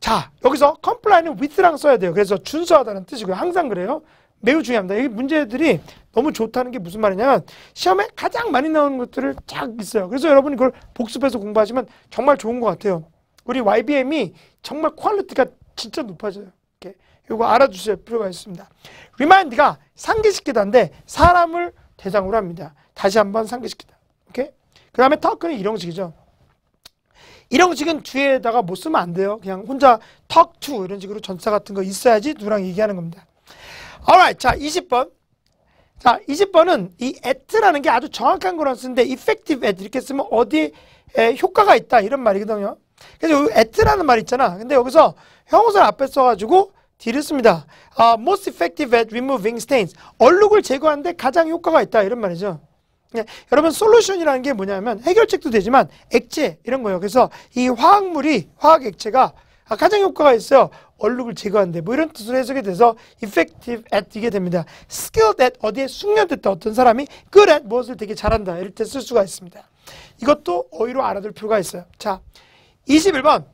자, 여기서 comply는 with랑 써야 돼요. 그래서 준수하다는 뜻이고요. 항상 그래요. 매우 중요합니다. 이 문제들이 너무 좋다는 게 무슨 말이냐면 시험에 가장 많이 나오는 것들을 쫙 있어요. 그래서 여러분이 그걸 복습해서 공부하시면 정말 좋은 것 같아요. 우리 YBM이 정말 퀄리티가 진짜 높아져요. 이렇게 이거 알아주실 필요가 있습니다. 리마인드가 상기식 기다인데 사람을 대상으로 합니다. 다시 한번 상기식 기다. 오케이? 그 다음에 터크는 이런 식이죠 이런 식은 뒤에다가 못 뭐 쓰면 안 돼요. 그냥 혼자 talk to 이런 식으로 전사 같은 거 있어야지 누랑 얘기하는 겁니다. alright. 자, 20번. 자, 20번은 이 at라는 게 아주 정확한 거로 쓰는데 effective at 이렇게 쓰면 어디 에, 효과가 있다 이런 말이거든요. 그래서 at라는 말 있잖아. 근데 여기서 형용사 앞에 써가지고 뒤를 씁니다. 아, most effective at removing stains. 얼룩을 제거하는데 가장 효과가 있다 이런 말이죠. 네, 여러분 솔루션이라는 게 뭐냐면 해결책도 되지만 액체 이런 거예요. 그래서 이 화학물이 화학 액체가 아, 가장 효과가 있어요. 얼룩을 제거한데뭐 이런 뜻으로 해석이 돼서 effective at 이게 됩니다. skilled at 어디에 숙련됐다. 어떤 사람이 good at 무엇을 되게 잘한다. 이럴 때 쓸 수가 있습니다. 이것도 어휘로 알아둘 필요가 있어요. 자, 21번.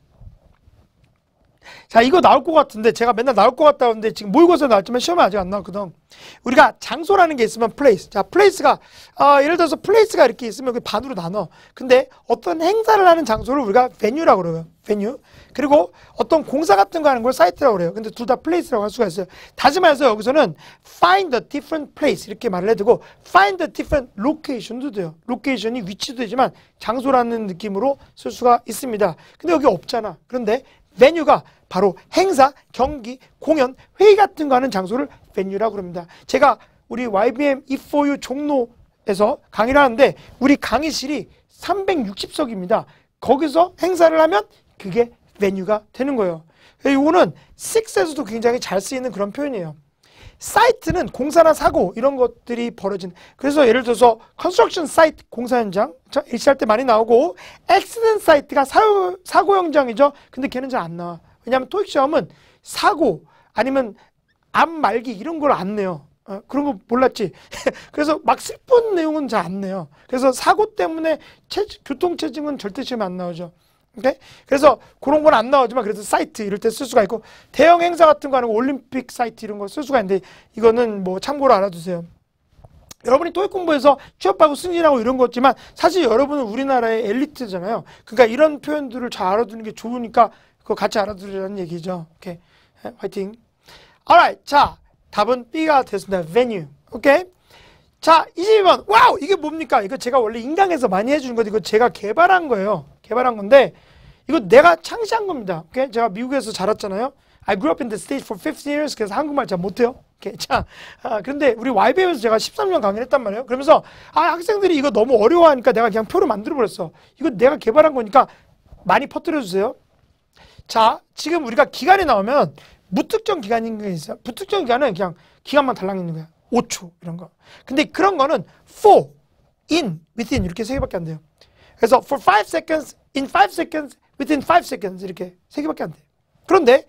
자 이거 나올 것 같은데 제가 맨날 나올 것 같다 하는데 지금 모의고사 나왔지만 시험에 아직 안 나왔거든 우리가 장소라는 게 있으면 플레이스 자 플레이스가 아, 예를 들어서 플레이스가 이렇게 있으면 그 반으로 나눠 근데 어떤 행사를 하는 장소를 우리가 venue라고 그래요 venue 그리고 어떤 공사 같은 거 하는 걸 사이트라고 그래요 근데 둘 다 플레이스라고 할 수가 있어요 다시 말해서 여기서는 find the different place 이렇게 말을 해두고 find the different location도 돼요 l o c a t i o n 이 위치도 되지만 장소라는 느낌으로 쓸 수가 있습니다 근데 여기 없잖아 그런데 venue가 바로 행사, 경기, 공연, 회의 같은 거 하는 장소를 venue라고 그럽니다. 제가 우리 YBM E4U 종로에서 강의를 하는데 우리 강의실이 360석입니다. 거기서 행사를 하면 그게 venue가 되는 거예요. 이거는 6에서도 굉장히 잘 쓰이는 그런 표현이에요. 사이트는 공사나 사고 이런 것들이 벌어진 그래서 예를 들어서 컨스트럭션 사이트 공사 현장 일 c 할때 많이 나오고 엑스덴 사이트가 사고 사고 현장이죠. 근데 걔는 잘 안 나와. 왜냐하면 토익 시험은 사고 아니면 암 말기 이런 걸 안 내요. 어, 그런 거 몰랐지. 그래서 막 슬픈 내용은 잘 안 내요. 그래서 사고 때문에 체 교통 체증은 절대 시험 안 나오죠. 오케이? 네? 그래서 그런 건 안 나오지만 그래서 사이트 이럴 때 쓸 수가 있고 대형 행사 같은 거 하는 거 올림픽 사이트 이런 거 쓸 수가 있는데 이거는 뭐 참고로 알아두세요. 여러분이 토익 공부해서 취업하고 승진하고 이런 거지만 사실 여러분은 우리나라의 엘리트잖아요. 그러니까 이런 표현들을 잘 알아두는 게 좋으니까 그거 같이 알아두라는 얘기죠. 오케이. 네, 화이팅. alright. 자, 답은 B가 됐습니다. venue. 오케이. 자, 22번. 와우! 이게 뭡니까? 이거 제가 원래 인강에서 많이 해주는 건데 이거 제가 개발한 거예요. 개발한 건데 이거 내가 창시한 겁니다. 오케이? 제가 미국에서 자랐잖아요. I grew up in the States for 15 years. 그래서 한국말 잘 못해요. 오케이? 자, 아, 그런데 우리 YBM에서 제가 13년 강의를 했단 말이에요. 그러면서 아, 학생들이 이거 너무 어려워하니까 내가 그냥 표를 만들어버렸어. 이거 내가 개발한 거니까 많이 퍼뜨려주세요. 자, 지금 우리가 기간이 나오면 무특정 기간인 게 있어요. 무특정 기간은 그냥 기간만 달랑 있는 거야. 5초 이런 거. 근데 그런 거는 for, in, within 이렇게 세 개밖에 안 돼요. 그래서 for 5 seconds, in 5 seconds, within 5 seconds 이렇게 세 개밖에 안 돼. 요 그런데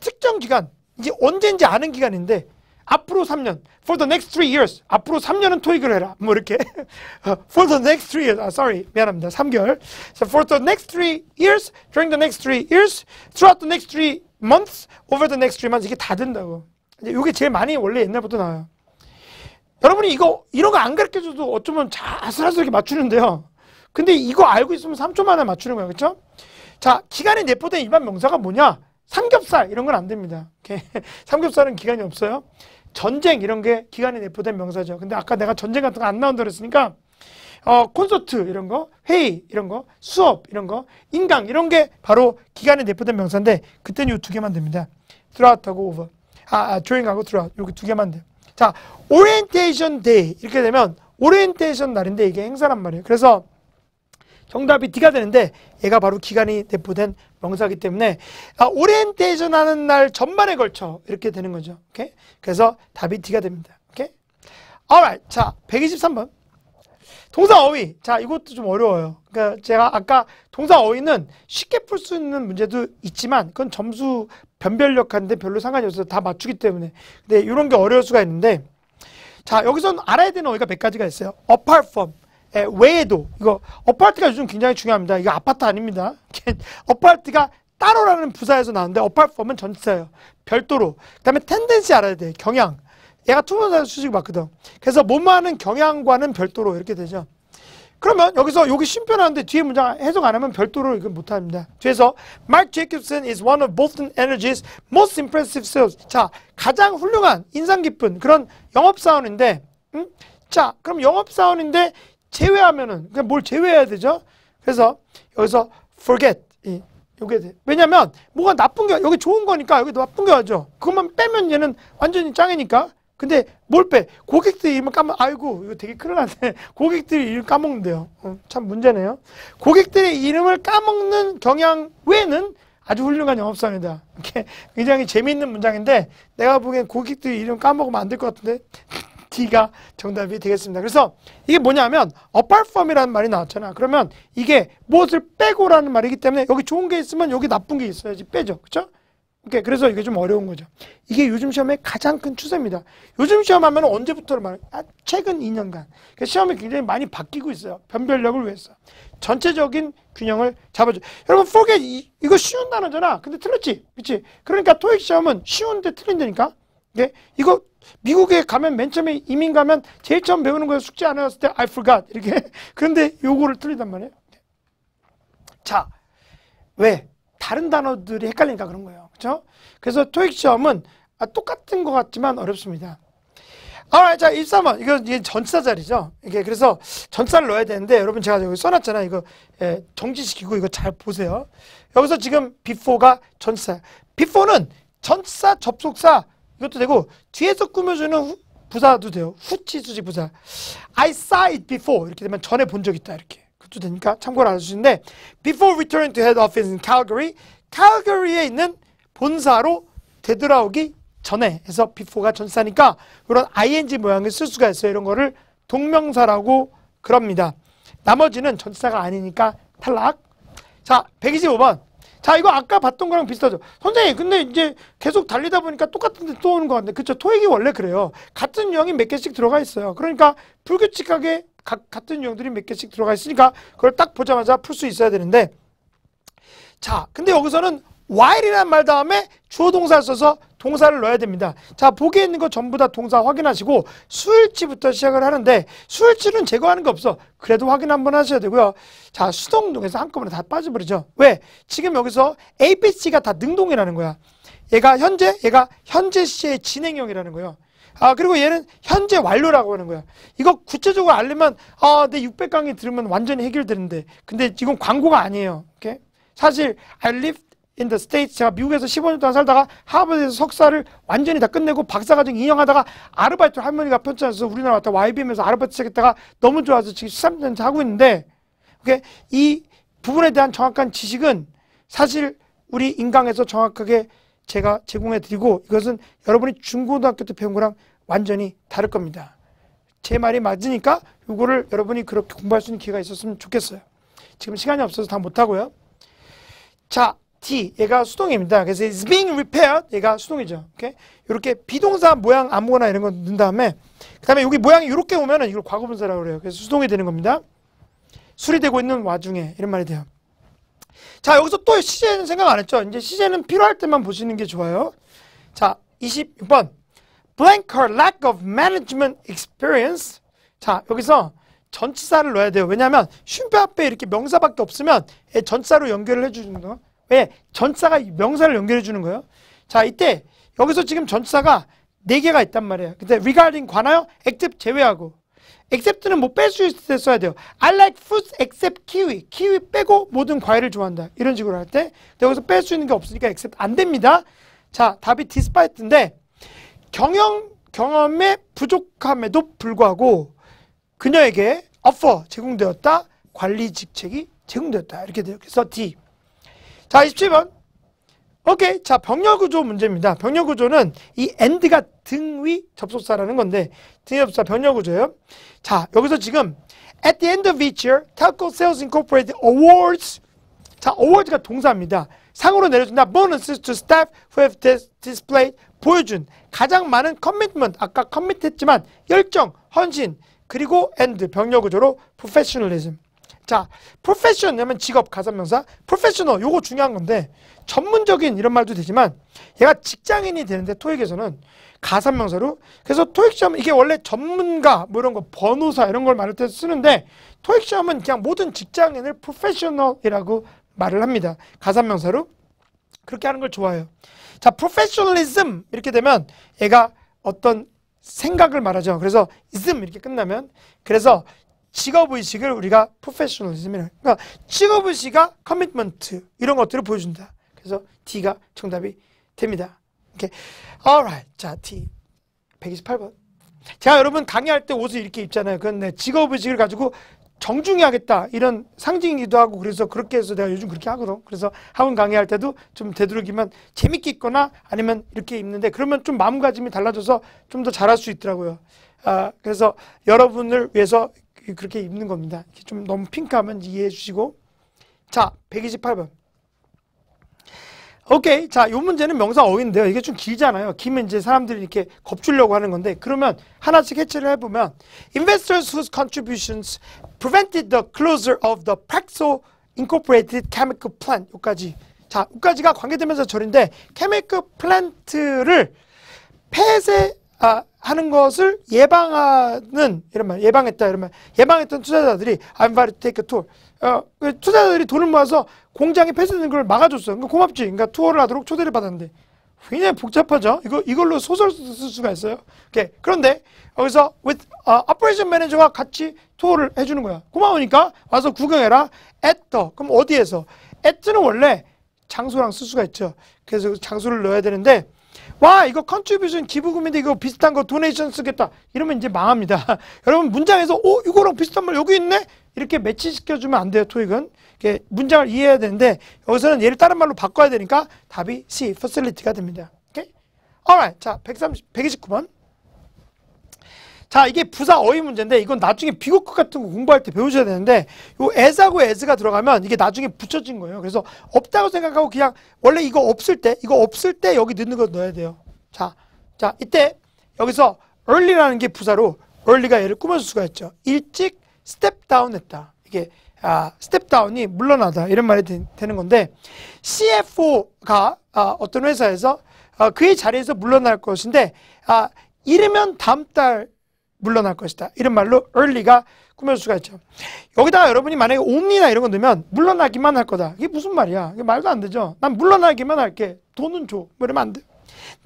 특정 기간, 이제 언제인지 아는 기간인데 앞으로 3년, for the next 3 years, 앞으로 3년은 토익을 해라. 뭐 이렇게. for the next 3 years, 아, sorry. 미안합니다. 3개월. So for the next 3 years, during the next 3 years, throughout the next 3 months, over the next 3 months 이게 다 된다고. 이제 이게 제일 많이 원래 옛날부터 나와요. 여러분이 이거 이런 거 안 가르쳐줘도 어쩌면 자슬아슬하게 맞추는데요. 근데 이거 알고 있으면 3초 만에 맞추는 거야 그렇죠? 자, 기간에 내포된 일반 명사가 뭐냐? 삼겹살 이런 건 안 됩니다. 삼겹살은 기간이 없어요. 전쟁 이런 게기간에 내포된 명사죠. 근데 아까 내가 전쟁 같은 거 안 나온다고 그랬으니까 어, 콘서트 이런 거, 회의 이런 거, 수업 이런 거, 인강 이런 게 바로 기간에 내포된 명사인데 그때는 이 두 개만 됩니다. throughout하고 over. 아, 아 join하고 throughout 이렇게 두 개만 돼요. 자, orientation day 이렇게 되면 오리엔테이션 날인데 이게 행사란 말이에요. 그래서 정답이 D가 되는데 얘가 바로 기간이 대포된 명사기 때문에 아, 오리엔테이션 하는 날 전반에 걸쳐 이렇게 되는 거죠. 오케이? 그래서 답이 D가 됩니다. 오케이? alright. 자, 123번. 동사 어휘. 자, 이것도 좀 어려워요. 그러니까 제가 아까 동사 어휘는 쉽게 풀 수 있는 문제도 있지만 그건 점수 변별력한데 별로 상관이 없어서 다 맞추기 때문에. 근데 이런 게 어려울 수가 있는데 자, 여기서는 알아야 되는 어휘가 몇 가지가 있어요. apart from. 예, 외에도 이거 어팔트가 요즘 굉장히 중요합니다. 이거 아파트 아닙니다. 어팔트가 따로라는 부사에서 나왔는데 어팔트 보면 전치사예요. 별도로. 그다음에 텐덴시 알아야 돼. 경향. 얘가 투부사 수식이 맞거든. 그래서 뭐하는 경향과는 별도로 이렇게 되죠. 그러면 여기서 여기 심표나는데 뒤에 문장 해석 안 하면 별도로 이건 못 합니다. 뒤에서 Mark Jacobson is one of Boston Energy's most impressive sales. 자, 가장 훌륭한 인상 깊은 그런 영업 사원인데 음? 자, 그럼 영업 사원인데 제외하면은 그냥 뭘 제외해야 되죠. 그래서 여기서 forget 이 요게 왜냐면 뭐가 나쁜 게 여기 좋은 거니까 여기 나쁜 게 하죠. 그것만 빼면 얘는 완전히 짱이니까. 근데 뭘 빼? 고객들이 이름 까먹 아이고 이거 되게 큰일 났네. 고객들이 이름 까먹는데요. 어, 참 문제네요. 고객들의 이름을 까먹는 경향 외에는 아주 훌륭한 영업사입니다. 이렇게 굉장히 재미있는 문장인데 내가 보기엔 고객들이 이름 까먹으면 안 될 것 같은데 D가 정답이 되겠습니다. 그래서 이게 뭐냐면 apart from이라는 말이 나왔잖아. 그러면 이게 무엇을 빼고라는 말이기 때문에 여기 좋은 게 있으면 여기 나쁜 게 있어야지 빼죠. 그렇죠? 오케이. 그래서 이게 좀 어려운 거죠. 이게 요즘 시험의 가장 큰 추세입니다. 요즘 시험하면 언제부터를 말해? 아, 최근 2년간. 시험이 굉장히 많이 바뀌고 있어요. 변별력을 위해서. 전체적인 균형을 잡아줘. 여러분, forget, 이, 이거 쉬운 단어잖아. 근데 틀렸지. 그치? 그러니까 토익 시험은 쉬운데 틀린다니까? 예? 이거 미국에 가면 맨 처음에 이민 가면 제일 처음 배우는 거예요. 숙제 안 해왔을 때 I forgot 이렇게. 그런데 요거를 틀리단 말이에요. 자, 왜? 다른 단어들이 헷갈리니까 그런 거예요. 그렇죠? 그래서 토익 시험은 아, 똑같은 것 같지만 어렵습니다. 아, 자, 13번. 이거 이제 전치사 자리죠. 이게 그래서 전치사를 넣어야 되는데 여러분 제가 여기 써놨잖아요. 이거 예, 정지시키고 이거 잘 보세요. 여기서 지금 before가 전치사. before는 전치사 접속사 이것도 되고 뒤에서 꾸며주는 후, 부사도 돼요. 후치 수직 부사. I saw it before 이렇게 되면 전에 본 적 있다 이렇게. 그것도 되니까 참고로 알아주는데 before return to head office in Calgary, Calgary에 있는 본사로 되돌아오기 전에 해서 before가 전사니까 이런 ing 모양을 쓸 수가 있어요. 이런 거를 동명사라고 그럽니다. 나머지는 전사가 아니니까 탈락. 자, 125번. 자 이거 아까 봤던 거랑 비슷하죠. 선생님 근데 이제 계속 달리다 보니까 똑같은 데 또 오는 것 같은데 그쵸 토익이 원래 그래요. 같은 유형이 몇 개씩 들어가 있어요. 그러니까 불규칙하게 가, 같은 유형들이 몇 개씩 들어가 있으니까 그걸 딱 보자마자 풀 수 있어야 되는데 자 근데 여기서는 while이란 말 다음에 주어 동사를 써서 동사를 넣어야 됩니다. 자, 보기에 있는 거 전부 다 동사 확인하시고 수일치부터 시작을 하는데 수일치는 제거하는 거 없어. 그래도 확인 한번 하셔야 되고요. 자, 수동동에서 한꺼번에 다 빠져버리죠. 왜? 지금 여기서 A, B, C가 다 능동이라는 거야. 얘가 현재, 얘가 현재 시의 진행형이라는 거예요. 아 그리고 얘는 현재 완료라고 하는 거야 이거 구체적으로 알려면 아내 600강의 들으면 완전히 해결되는데 근데 지금 광고가 아니에요 오케이? 사실 I live in the States 제가 미국에서 15년 동안 살다가 하버드에서 석사를 완전히 다 끝내고 박사과정 인용하다가 아르바이트 할머니가 편찮아서 우리나라 왔다 y b 에서 아르바이트 시작했다가 너무 좋아서 지금 13년째 하고 있는데 오케이 부분에 대한 정확한 지식은 사실 우리 인강에서 정확하게 제가 제공해 드리고 이것은 여러분이 중고등학교 때 배운 거랑 완전히 다를 겁니다. 제 말이 맞으니까 이거를 여러분이 그렇게 공부할 수 있는 기회가 있었으면 좋겠어요. 지금 시간이 없어서 다 못하고요. 자, T 얘가 수동입니다. 그래서 is being repaired 얘가 수동이죠. 이렇게 이렇게 비동사 모양 아무거나 이런 거 넣은 다음에 그다음에 여기 모양이 이렇게 오면은 이걸 과거분사라고 그래요. 그래서 수동이 되는 겁니다. 수리되고 있는 와중에 이런 말이 돼요. 자 여기서 또 시제는 생각 안 했죠. 이제 시제는 필요할 때만 보시는 게 좋아요. 자 26번 blanker lack of management experience 자 여기서 전치사를 넣어야 돼요. 왜냐하면 쉼표 앞에 이렇게 명사밖에 없으면 전치사로 연결을 해주는 거. 왜? 예, 전사가 명사를 연결해 주는 거예요. 자, 이때 여기서 지금 전사가 네 개가 있단 말이에요. 근데 regarding 관하여 except 제외하고 except는 뭐 뺄 수있어야 돼요. I like fruits except kiwi. kiwi 빼고 모든 과일을 좋아한다. 이런 식으로 할 때. 근데 여기서 뺄 수 있는 게 없으니까 except 안 됩니다. 자, 답이 despite인데 경영 경험의 부족함에도 불구하고 그녀에게 offer 제공되었다. 관리 직책이 제공되었다. 이렇게 돼요. 그래서 D. 자, 27번. 오케이. 자, 병렬구조 문제입니다. 병렬구조는 이 엔드가 등위 접속사라는 건데 등위 접속사 병렬구조예요. 자, 여기서 지금 at the end of each year, telco sales incorporated awards 자, awards가 동사입니다. 상으로 내려준다. bonuses to staff who have displayed 보여준 가장 많은 commitment 아까 commit했지만 열정, 헌신 그리고 end 병렬구조로 professionalism 자, profession 하면 직업 가산명사, professional 요거 중요한 건데 전문적인 이런 말도 되지만 얘가 직장인이 되는데 토익에서는 가산명사로 그래서 토익 시험 이게 원래 전문가 뭐 이런 거 변호사 이런 걸 말할 때 쓰는데 토익 시험은 그냥 모든 직장인을 professional이라고 말을 합니다. 가산명사로 그렇게 하는 걸 좋아해요. 자, professionalism 이렇게 되면 얘가 어떤 생각을 말하죠. 그래서 ism 이렇게 끝나면 그래서 직업의식을 우리가 프로페셔널리즘이라고 그러니까 직업의식과 커밋먼트 이런 것들을 보여준다. 그래서 D가 정답이 됩니다. 이렇게 alright 자 D 128번 제가 여러분 강의할 때 옷을 이렇게 입잖아요. 그건 내 직업의식을 가지고 정중히 하겠다 이런 상징이기도 하고 그래서 그렇게 해서 내가 요즘 그렇게 하거든 그래서 학원 강의할 때도 좀 되도록이면 재밌게 있거나 아니면 이렇게 입는데 그러면 좀 마음가짐이 달라져서 좀 더 잘할 수 있더라고요 아, 그래서 여러분을 위해서 그렇게 입는 겁니다. 좀 너무 핑크하면 이해해 주시고 자 128번 오케이 자요 문제는 명사 어휘인데요. 이게 좀 길잖아요. 길면 이제 사람들이 이렇게 겁주려고 하는 건데 그러면 하나씩 해체를 해보면 Investors whose contributions prevented the closure of the Paxo Incorporated Chemical Plant 요까지 자, 여기까지가 관계되면서 절인데 케미크 플랜트를 폐쇄 아, 하는 것을 예방하는 이런 말 예방했다 이런 말 예방했던 투자자들이 I'm about to take a tour 어, 그 투자자들이 돈을 모아서 공장이 폐쇄되는 걸 막아줬어 그러니까 고맙지 그러니까 투어를 하도록 초대를 받았는데 굉장히 복잡하죠 이거 이걸로 소설 쓸 수가 있어요 오케이. 그런데 여기서 with 어, operation manager와 같이 투어를 해주는 거야 고마우니까 와서 구경해라 at the 그럼 어디에서 at는 원래 장소랑 쓸 수가 있죠 그래서 장소를 넣어야 되는데 와 이거 컨트리뷰션 기부금인데 이거 비슷한 거 도네이션 쓰겠다 이러면 이제 망합니다 여러분 문장에서 오 이거랑 비슷한 말 여기 있네 이렇게 매치시켜주면 안 돼요 토익은 이렇게 문장을 이해해야 되는데 여기서는 얘를 다른 말로 바꿔야 되니까 답이 C facility가 됩니다 오케이? alright 자 130, 129번 자 이게 부사 어휘 문제인데 이건 나중에 비교급 같은 거 공부할 때 배우셔야 되는데 요 as하고 as가 들어가면 이게 나중에 붙여진 거예요. 그래서 없다고 생각하고 그냥 원래 이거 없을 때 이거 없을 때 여기 넣는 거 넣어야 돼요. 자, 자 이때 여기서 early라는 게 부사로 early가 얘를 꾸며줄 수가 있죠. 일찍 step down 했다. 이게 아, 스텝 다운이 물러나다 이런 말이 되, 는 건데 CFO가 아, 어떤 회사에서 아, 그의 자리에서 물러날 것인데 아, 이르면 다음 달 물러날 것이다. 이런 말로 early가 꾸며줄 수가 있죠. 여기다가 여러분이 만약에 o n 나 이런 거 넣으면 물러나기만 할 거다. 이게 무슨 말이야? 이게 말도 안 되죠. 난 물러나기만 할게. 돈은 줘. 뭐 이러면 안 돼.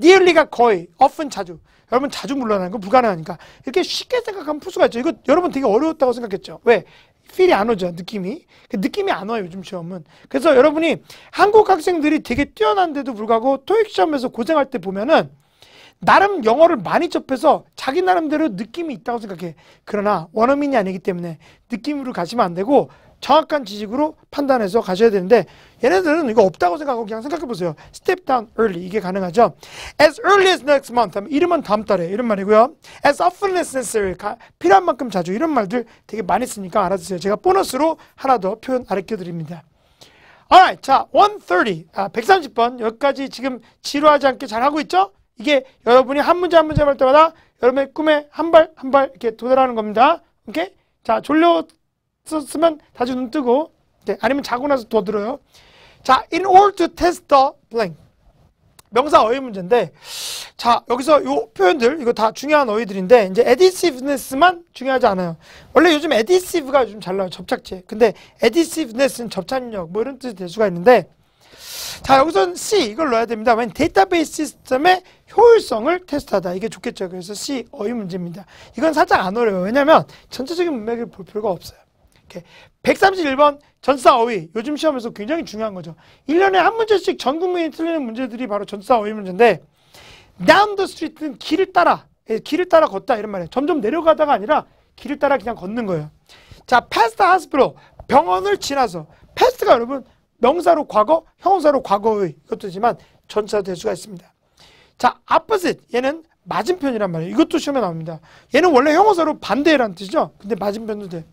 nearly가 거의, often 자주. 여러분 자주 물러나는 거 불가능하니까 이렇게 쉽게 생각하면 풀 수가 있죠. 이거 여러분 되게 어려웠다고 생각했죠. 왜? 필이 안 오죠 느낌이 그 느낌이 안 와요 요즘 시험은 그래서 여러분이 한국 학생들이 되게 뛰어난데도 불구하고 토익 시험에서 고생할 때 보면은 나름 영어를 많이 접해서 자기 나름대로 느낌이 있다고 생각해. 그러나 원어민이 아니기 때문에 느낌으로 가시면 안 되고 정확한 지식으로 판단해서 가셔야 되는데 얘네들은 이거 없다고 생각하고 그냥 생각해 보세요. Step down early 이게 가능하죠. As early as next month 이름은 다음 달에 이런 말이고요. As often as necessary 필요한 만큼 자주 이런 말들 되게 많이 쓰니까 알아두세요. 제가 보너스로 하나 더 표현 가르쳐 드립니다. Alright, 자, 130, 아, 130번 여기까지 지금 지루하지 않게 잘 하고 있죠? 이게 여러분이 한 문제 한 문제 할 때마다 여러분의 꿈에 한 발 한 발 이렇게 도달하는 겁니다. 오케이? 자, 졸렸으면 다시 눈 뜨고 네, 아니면 자고 나서 더 들어요. 자, in order to test the blank. 명사 어휘 문제인데 자 여기서 요 표현들 이거 다 중요한 어휘들인데 이제 adhesiveness만 중요하지 않아요 원래 요즘 adhesive가 요즘 잘 나와요 접착제 근데 adhesiveness는 접착력 뭐 이런 뜻이 될 수가 있는데 자, 여기선 C 이걸 넣어야 됩니다. 왜냐 데이터베이스 시스템의 효율성을 테스트하다. 이게 좋겠죠. 그래서 C 어휘 문제입니다. 이건 살짝 안 어려워요. 왜냐면 전체적인 문맥을 볼 필요가 없어요. 이렇게 131번 전사 어휘. 요즘 시험에서 굉장히 중요한 거죠. 1년에 한 문제씩 전 국민이 틀리는 문제들이 바로 전사 어휘 문제인데 down the street는 길을 따라 예, 길을 따라 걷다 이런 말이에요. 점점 내려가다가 아니라 길을 따라 그냥 걷는 거예요. 자, past hospital 병원을 지나서 패스트가 여러분 명사로 과거, 형사로 과거의 이것도지만 전치사 될 수가 있습니다. 자, opposite 얘는 맞은편이란 말이에요. 이것도 시험에 나옵니다. 얘는 원래 형사로반대라는 뜻이죠. 근데 맞은편도 돼.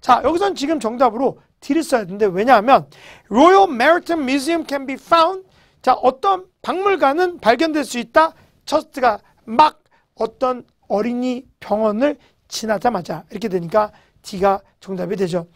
자, 여기선 지금 정답으로 딜을 써야 되는데 왜냐하면 Royal Maritime Museum can be found. 자, 어떤 박물관은 발견될 수 있다. 처스트가 막 어떤 어린이 병원을 지나자마자 이렇게 되니까 D가 정답이 되죠.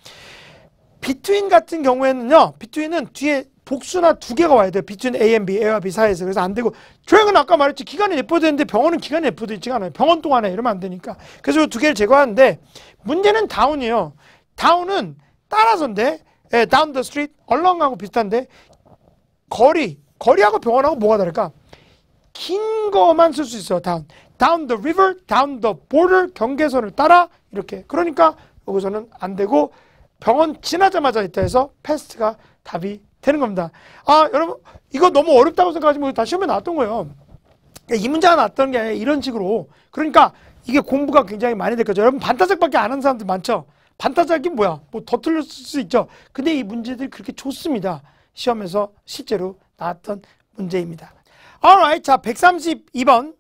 비트윈 같은 경우에는요. 비트윈은 뒤에 복수나 두 개가 와야 돼요. 비트윈 A a B, A와 B 사이에서. 그래서 안 되고 조약은 아까 말했지 기간은 예뻐도 되는데 병원은 기간이 예뻐도 있지 않아요. 병원 동안에 이러면 안 되니까. 그래서 두 개를 제거하는데 문제는 다운이에요. 다운은 따라서인데 예, down the street, 얼렁하고 비슷한데 거리, 거리하고 병원하고 뭐가 다를까? 긴 거만 쓸 수 있어요. 다운. down the river, down the border, 경계선을 따라 이렇게. 그러니까 여기서는 안 되고 병원 지나자마자 있다 해서 패스트가 답이 되는 겁니다. 아, 여러분, 이거 너무 어렵다고 생각하시면 다 시험에 나왔던 거예요. 그러니까 이 문제가 나왔던 게 이런 식으로. 그러니까 이게 공부가 굉장히 많이 됐거죠. 여러분, 반타작밖에 안 하는 사람들 많죠? 반타작이 뭐야? 뭐 더 틀렸을 수 있죠. 근데 이 문제들이 그렇게 좋습니다. 시험에서 실제로 나왔던 문제입니다. Alright, 자, 132번.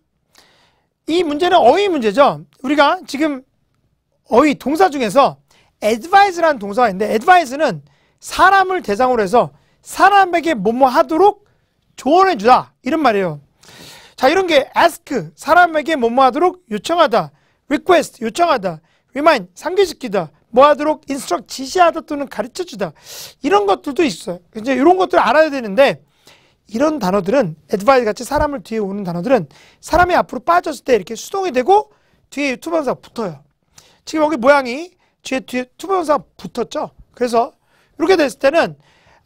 이 문제는 어휘 문제죠. 우리가 지금 어휘 동사 중에서 advice라는 동사가 있는데 advice는 사람을 대상으로 해서 사람에게 뭐뭐 하도록 조언해 주다 이런 말이에요. 자 이런 게 ask 사람에게 뭐뭐 하도록 요청하다, request 요청하다, remind 상기시키다, 뭐 하도록 instruct 지시하다 또는 가르쳐 주다 이런 것들도 있어요. 이제 이런 것들을 알아야 되는데 이런 단어들은 advice 같이 사람을 뒤에 오는 단어들은 사람이 앞으로 빠졌을 때 이렇게 수동이 되고 뒤에 유튜브 항상 붙어요. 지금 여기 모양이 뒤에 뒤에 투명사 붙었죠. 그래서 이렇게 됐을 때는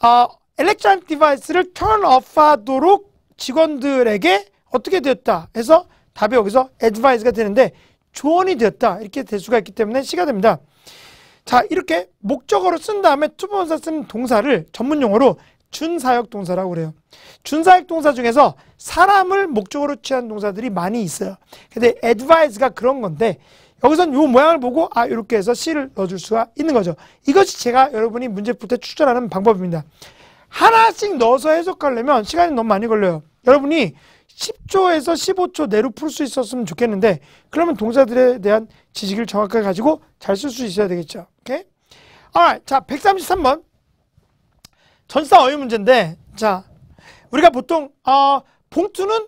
어, 엘렉트로닉 디바이스를 turn off 하도록 직원들에게 어떻게 되었다 해서 답이 여기서 advice가 되는데 조언이 되었다 이렇게 될 수가 있기 때문에 시가 됩니다. 자 이렇게 목적어로 쓴 다음에 투부사쓴 동사를 전문 용어로 준사역 동사라고 그래요. 준사역 동사 중에서 사람을 목적으로 취한 동사들이 많이 있어요. 근데 advice가 그런 건데 여기서는요 모양을 보고 아 이렇게 해서 C를 넣어줄 수가 있는 거죠. 이것이 제가 여러분이 문제 풀때 추천하는 방법입니다. 하나씩 넣어서 해석하려면 시간이 너무 많이 걸려요. 여러분이 10초에서 15초 내로 풀 수 있었으면 좋겠는데 그러면 동사들에 대한 지식을 정확하게 가지고 잘 쓸 수 있어야 되겠죠. 오케이? 아, 자 133번 전사 어휘 문제인데 자 우리가 보통 어, 봉투는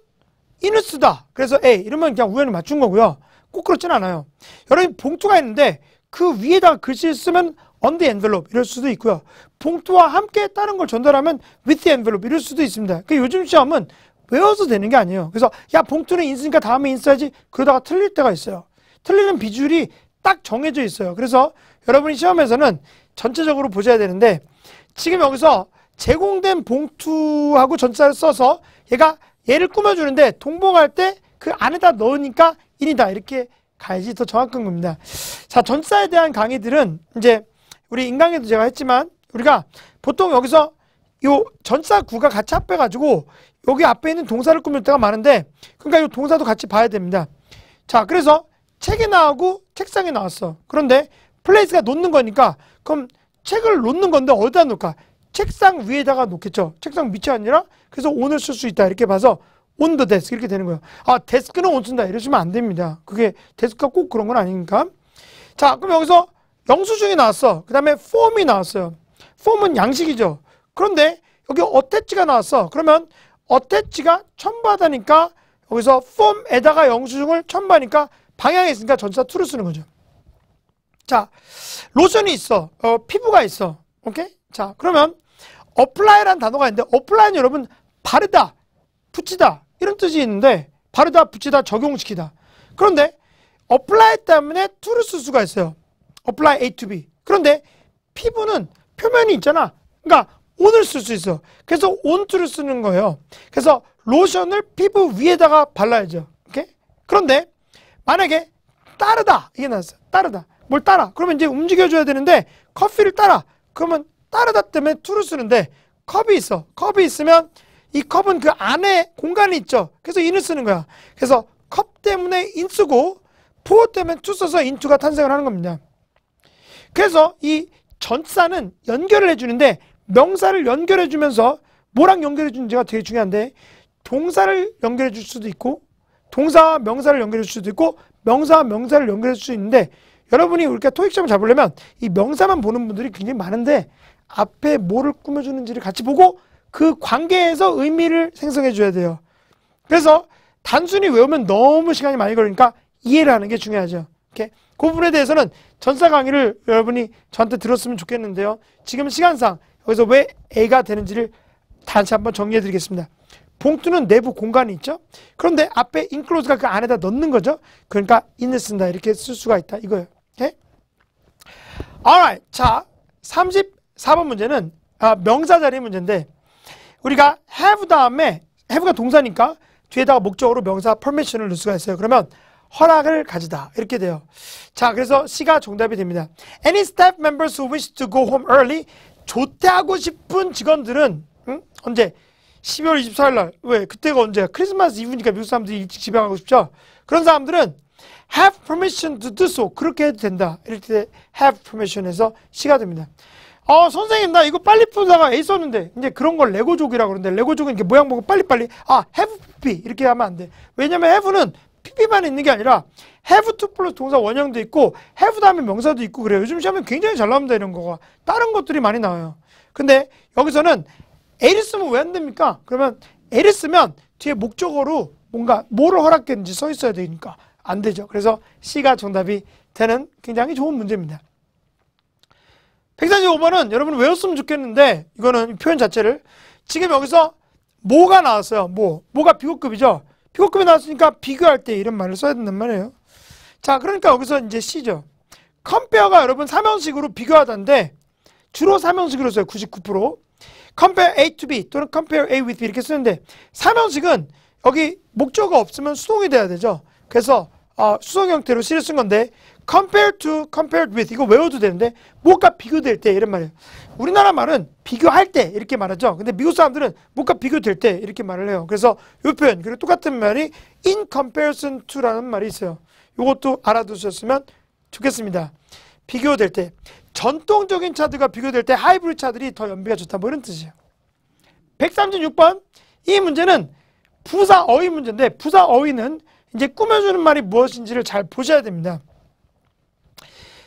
이누스다. 그래서 A 이러면 그냥 우연히 맞춘 거고요. 꼭 그렇진 않아요. 여러분 봉투가 있는데 그 위에다가 글씨를 쓰면 on the envelope 이럴 수도 있고요. 봉투와 함께 다른 걸 전달하면 with the envelope 이럴 수도 있습니다. 그 요즘 시험은 외워서 되는 게 아니에요. 그래서 야 봉투는 있으니까 다음에 인스야지 그러다가 틀릴 때가 있어요. 틀리는 비율이 딱 정해져 있어요. 그래서 여러분이 시험에서는 전체적으로 보셔야 되는데 지금 여기서 제공된 봉투하고 전자를 써서 얘가 얘를 꾸며주는데 동봉할 때그 안에다 넣으니까 1이다. 이렇게 가야지 더 정확한 겁니다. 자, 전사에 대한 강의들은 이제 우리 인강에도 제가 했지만 우리가 보통 여기서 요 전사 구가 같이 합해 가지고 여기 앞에 있는 동사를 꾸밀 때가 많은데 그러니까 요 동사도 같이 봐야 됩니다. 자, 그래서 책에 나오고 책상에 나왔어. 그런데 플레이스가 놓는 거니까 그럼 책을 놓는 건데 어디다 놓을까? 책상 위에다가 놓겠죠. 책상 밑이 아니라 그래서 오늘 쓸 수 있다 이렇게 봐서 온더 데스크 이렇게 되는 거예요. 아 데스크는 온쓴다 이러시면 안 됩니다. 그게 데스크가 꼭 그런 건 아니니까. 자 그럼 여기서 영수증이 나왔어. 그 다음에 폼이 나왔어요. 폼은 양식이죠. 그런데 여기 어태치가 나왔어. 그러면 어태치가 첨부하다니까 여기서 폼에다가 영수증을 첨부하니까 방향이 있으니까 전치사 투를 쓰는 거죠. 자 로션이 있어. 어, 피부가 있어. 오케이? 자 그러면 어플라이라는 단어가 있는데 어플라이는 여러분 바르다. 붙이다, 이런 뜻이 있는데 바르다 붙이다 적용시키다 그런데 apply 때문에 to를 쓸 수가 있어요 apply A to B 그런데 피부는 표면이 있잖아 그러니까 온을 쓸 수 있어 그래서 on to를 쓰는 거예요 그래서 로션을 피부 위에다가 발라야죠 이렇게 그런데 만약에 따르다 이게 나왔어 따르다 뭘 따라 그러면 이제 움직여줘야 되는데 커피를 따라 그러면 따르다 때문에 to를 쓰는데 컵이 있어 컵이 있으면 이 컵은 그 안에 공간이 있죠. 그래서 인을 쓰는 거야. 그래서 컵 때문에 인쓰고 부어 때문에 투 써서 인투가 탄생을 하는 겁니다. 그래서 이 전사는 연결을 해주는데 명사를 연결해주면서 뭐랑 연결해주는지가 되게 중요한데 동사를 연결해줄 수도 있고 동사와 명사를 연결해줄 수도 있고 명사와 명사를 연결해줄 수 있는데 여러분이 이렇게 토익점을 잡으려면 이 명사만 보는 분들이 굉장히 많은데 앞에 뭐를 꾸며주는지를 같이 보고 그 관계에서 의미를 생성해 줘야 돼요. 그래서 단순히 외우면 너무 시간이 많이 걸리니까 이해를 하는 게 중요하죠. 이렇게 그 부분에 대해서는 전사 강의를 여러분이 저한테 들었으면 좋겠는데요. 지금 시간상 여기서 왜 A가 되는지를 다시 한번 정리해 드리겠습니다. 봉투는 내부 공간이 있죠. 그런데 앞에 인클로즈가 그 안에다 넣는 거죠. 그러니까 인을 쓴다 이렇게 쓸 수가 있다 이거예요. 오케이? Alright, 자 34번 문제는 아, 명사 자리 문제인데 우리가 have 다음에 have가 동사니까 뒤에다가 목적으로 명사 permission을 넣을 수가 있어요. 그러면 허락을 가지다 이렇게 돼요. 자, 그래서 C가 정답이 됩니다. Any staff members who wish to go home early 조퇴하고 싶은 직원들은 응? 언제? 12월 24일 날. 왜? 그때가 언제야? 크리스마스 이브니까 미국 사람들이 일찍 집에 가고 싶죠. 그런 사람들은 have permission to do so. 그렇게 해도 된다. 이럴 때 have permission에서 C가 됩니다. 아 선생님 나 이거 빨리 풀다가 A 썼는데 이제 그런 걸 레고족이라고 그러는데 레고족은 이렇게 모양 보고 빨리빨리 아 have p 이렇게 하면 안 돼 왜냐면 have는 PP만 있는 게 아니라 have to 플러스 동사 원형도 있고 have 다음에 명사도 있고 그래요 요즘 시험에 굉장히 잘 나옵니다 이런 거가 다른 것들이 많이 나와요 근데 여기서는 A를 쓰면 왜 안 됩니까? 그러면 A를 쓰면 뒤에 목적어로 뭔가 뭐를 허락했는지 써 있어야 되니까 안 되죠 그래서 C가 정답이 되는 굉장히 좋은 문제입니다 145번은 여러분 외웠으면 좋겠는데 이거는 표현 자체를 지금 여기서 뭐가 나왔어요. 뭐. 뭐가 비교급이죠. 비교급이 나왔으니까 비교할 때 이런 말을 써야 된단 말이에요. 자 그러니까 여기서 이제 C죠. 컴페어가 여러분 삼형식으로 비교하던데 주로 삼형식으로 써요. 99%. compare A to B 또는 compare A with B 이렇게 쓰는데 삼형식은 여기 목적어 없으면 수동이 돼야 되죠. 그래서 어, 아, 수동 형태로 C를 쓴 건데 c o m p a r e to, compared with 이거 외워도 되는데 뭐가 비교될 때 이런 말이에요. 우리나라 말은 비교할 때 이렇게 말하죠. 근데 미국 사람들은 뭐가 비교될 때 이렇게 말을 해요. 그래서 이 표현 그리고 똑같은 말이 in comparison to라는 말이 있어요. 이것도 알아두셨으면 좋겠습니다. 비교될 때 전통적인 차들과 비교될 때 하이브리드 차들이 더 연비가 좋다 뭐 이런 뜻이에요. 136번 이 문제는 부사 어휘 문제인데 부사 어휘는 이제 꾸며주는 말이 무엇인지를 잘 보셔야 됩니다.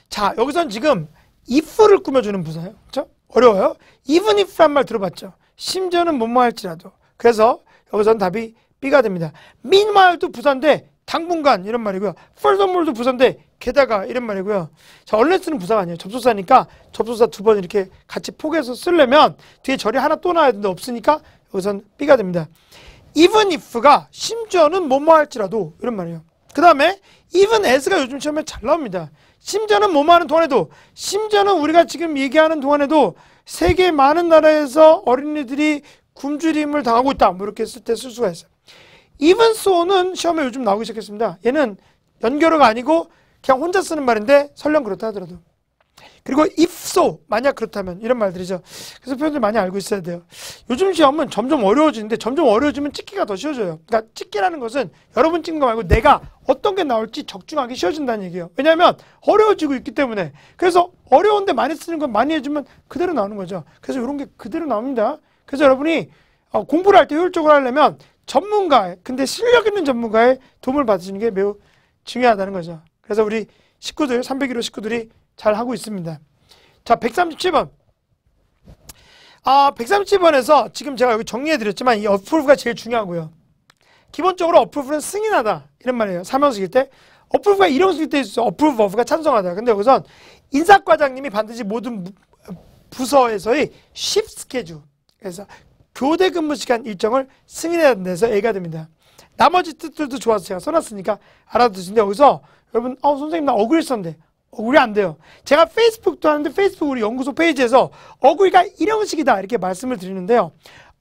자, 여기선 지금 if를 꾸며주는 부사예요. 그죠 어려워요. even if란 말 들어봤죠? 심지어는 뭐뭐 할지라도. 그래서 여기선 답이 B가 됩니다. meanwhile도 부사인데 당분간 이런 말이고요. furthermore도 부사인데 게다가 이런 말이고요. 자, u n l e s 는 부사가 아니에요. 접속사니까 접속사 두 번 이렇게 같이 포개서 쓰려면 뒤에 절이 하나 또 나와야 되는데 없으니까 여기선 B가 됩니다. even if가 심지어는 뭐뭐 할지라도 이런 말이에요. 그 다음에 even as가 요즘 처럼잘 나옵니다. 심지어는 뭐하는 동안에도 심지어는 우리가 지금 얘기하는 동안에도 세계 많은 나라에서 어린이들이 굶주림을 당하고 있다. 뭐 이렇게 쓸 때 쓸 수가 있어요. e v e 는 시험에 요즘 나오기 시작했습니다. 얘는 연결어가 아니고 그냥 혼자 쓰는 말인데 설령 그렇다 하더라도 그리고 if so, 만약 그렇다면 이런 말들이죠. 그래서 표현들 많이 알고 있어야 돼요. 요즘 시험은 점점 어려워지는데 점점 어려워지면 찍기가 더 쉬워져요. 그러니까 찍기라는 것은 여러분 찍는 거 말고 내가 어떤 게 나올지 적중하기 쉬워진다는 얘기예요. 왜냐하면 어려워지고 있기 때문에 그래서 어려운데 많이 쓰는 건 많이 해주면 그대로 나오는 거죠. 그래서 이런 게 그대로 나옵니다. 그래서 여러분이 어, 공부를 할 때 효율적으로 하려면 전문가, 근데 실력 있는 전문가의 도움을 받으시는 게 매우 중요하다는 거죠. 그래서 우리 식구들, 301호 식구들이 잘 하고 있습니다. 자, 137번. 아, 137번에서 지금 제가 여기 정리해드렸지만 이어프로가 제일 중요하고요. 기본적으로 어프로는 승인하다. 이런 말이에요. 3형식일 때. 어프로브가 1형식일 때 있어요. 어플로프가 찬성하다. 근데 여기선 인사과장님이 반드시 모든 부서에서의 쉽 스케줄. 그래서 교대 근무 시간 일정을 승인해야 된다해서 A가 됩니다. 나머지 뜻들도 좋아서 제가 써놨으니까 알아두시는데 여기서 여러분, 어, 선생님 나 어글 썼는데. 우리 안 돼요. 제가 페이스북도 하는데 페이스북 우리 연구소 페이지에서 어그리가 이런 식이다 이렇게 말씀을 드리는데요.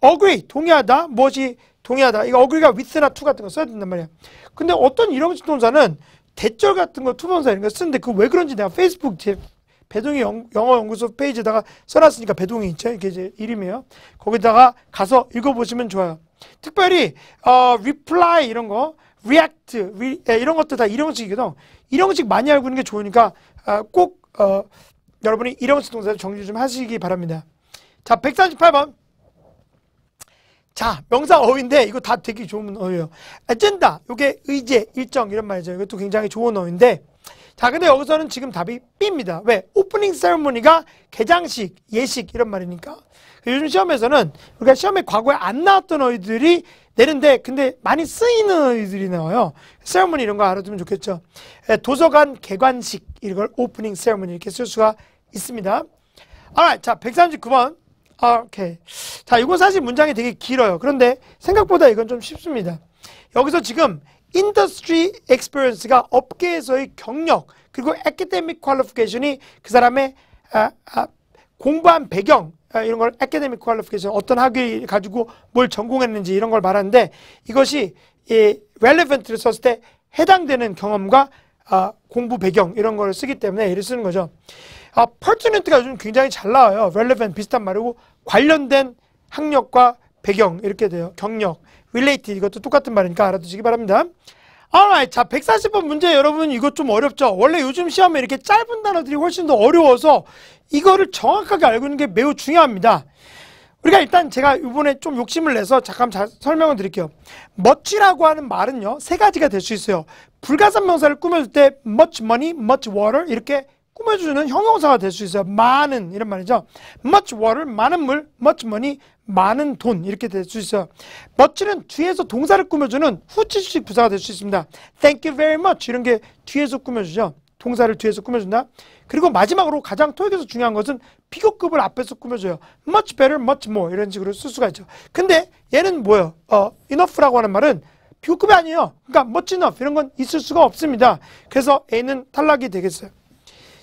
어그리 동의하다 뭐지 동의하다 이거 어그리가 위스나 투 같은 거 써야 된단 말이에요. 근데 어떤 이런식 동사는 대절 같은 거투동사 이런 거 쓰는데 그 왜 그런지 내가 페이스북 제 배동이 영, 어 연구소 페이지에다가 써놨으니까 배동이 있죠. 이게 제 이름이에요. 거기다가 가서 읽어보시면 좋아요. 특별히 어, reply 이런 거 react re, 예, 이런 것들 다 일형식이거든. 일형식 많이 알고 있는 게 좋으니까 아, 꼭 어, 여러분이 일형식 동사를 정리 좀 하시기 바랍니다. 자, 138번. 자, 명사 어휘인데 이거 다 되게 좋은 어휘예요. 아젠다. 이게 의제, 일정 이런 말이죠. 이것도 굉장히 좋은 어휘인데 자, 근데 여기서는 지금 답이 B입니다. 왜? 오프닝 세리머니가 개장식, 예식 이런 말이니까. 요즘 시험에서는 우리가 시험에 과거에 안 나왔던 어휘들이 내는데 근데 많이 쓰이는 이들이 나와요. 세어머니 이런 거 알아두면 좋겠죠. 예, 도서관 개관식 이걸 오프닝 세어머니 이렇게 쓸 수가 있습니다. 아자 139번. 아, 오케이. 자, 이건 사실 문장이 되게 길어요. 그런데 생각보다 이건 좀 쉽습니다. 여기서 지금 industry experience가 업계에서의 경력 그리고 academic qualification이 그 사람의 아, 아, 공부한 배경 아, 이런 걸 academic qualification 어떤 학위 가지고 뭘 전공했는지 이런 걸 말하는데 이것이 이 relevant를 썼을 때 해당되는 경험과 아, 공부 배경 이런 걸 쓰기 때문에 이를 쓰는 거죠. 아, pertinent가 요즘 굉장히 잘 나와요. relevant 비슷한 말이고 관련된 학력과 배경 이렇게 돼요. 경력, related 이것도 똑같은 말이니까 알아두시기 바랍니다. Alright, 자 140번 문제 여러분 이거 좀 어렵죠? 원래 요즘 시험에 이렇게 짧은 단어들이 훨씬 더 어려워서 이거를 정확하게 알고 있는 게 매우 중요합니다. 우리가 일단 제가 이번에 좀 욕심을 내서 잠깐 설명을 드릴게요. 멋지라고 하는 말은요. 세 가지가 될 수 있어요. 불가산 명사를 꾸며줄 때 much money, much water 이렇게 꾸며주는 형용사가 될 수 있어요. 많은 이런 말이죠. much water 많은 물, much money 많은 돈 이렇게 될 수 있어요. much는 뒤에서 동사를 꾸며주는 후치식 부사가 될 수 있습니다. Thank you very much 이런 게 뒤에서 꾸며주죠. 동사를 뒤에서 꾸며준다. 그리고 마지막으로 가장 토익에서 중요한 것은 비교급을 앞에서 꾸며줘요. much better, much more 이런 식으로 쓸 수가 있죠. 근데 얘는 뭐예요? 어, enough라고 하는 말은 비교급이 아니에요. 그러니까 much enough 이런 건 있을 수가 없습니다. 그래서 A는 탈락이 되겠어요.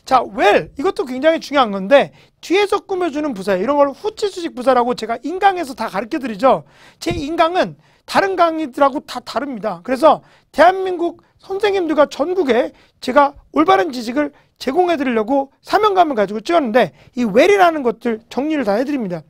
자, well 이것도 굉장히 중요한 건데 뒤에서 꾸며주는 부사예 이런 걸 후치수식 부사라고 제가 인강에서 다 가르쳐드리죠. 제 인강은 다른 강의들하고 다 다릅니다. 그래서 대한민국 선생님들과 전국에 제가 올바른 지식을 제공해드리려고 사명감을 가지고 찍었는데 이 well이라는 것들 정리를 다 해드립니다.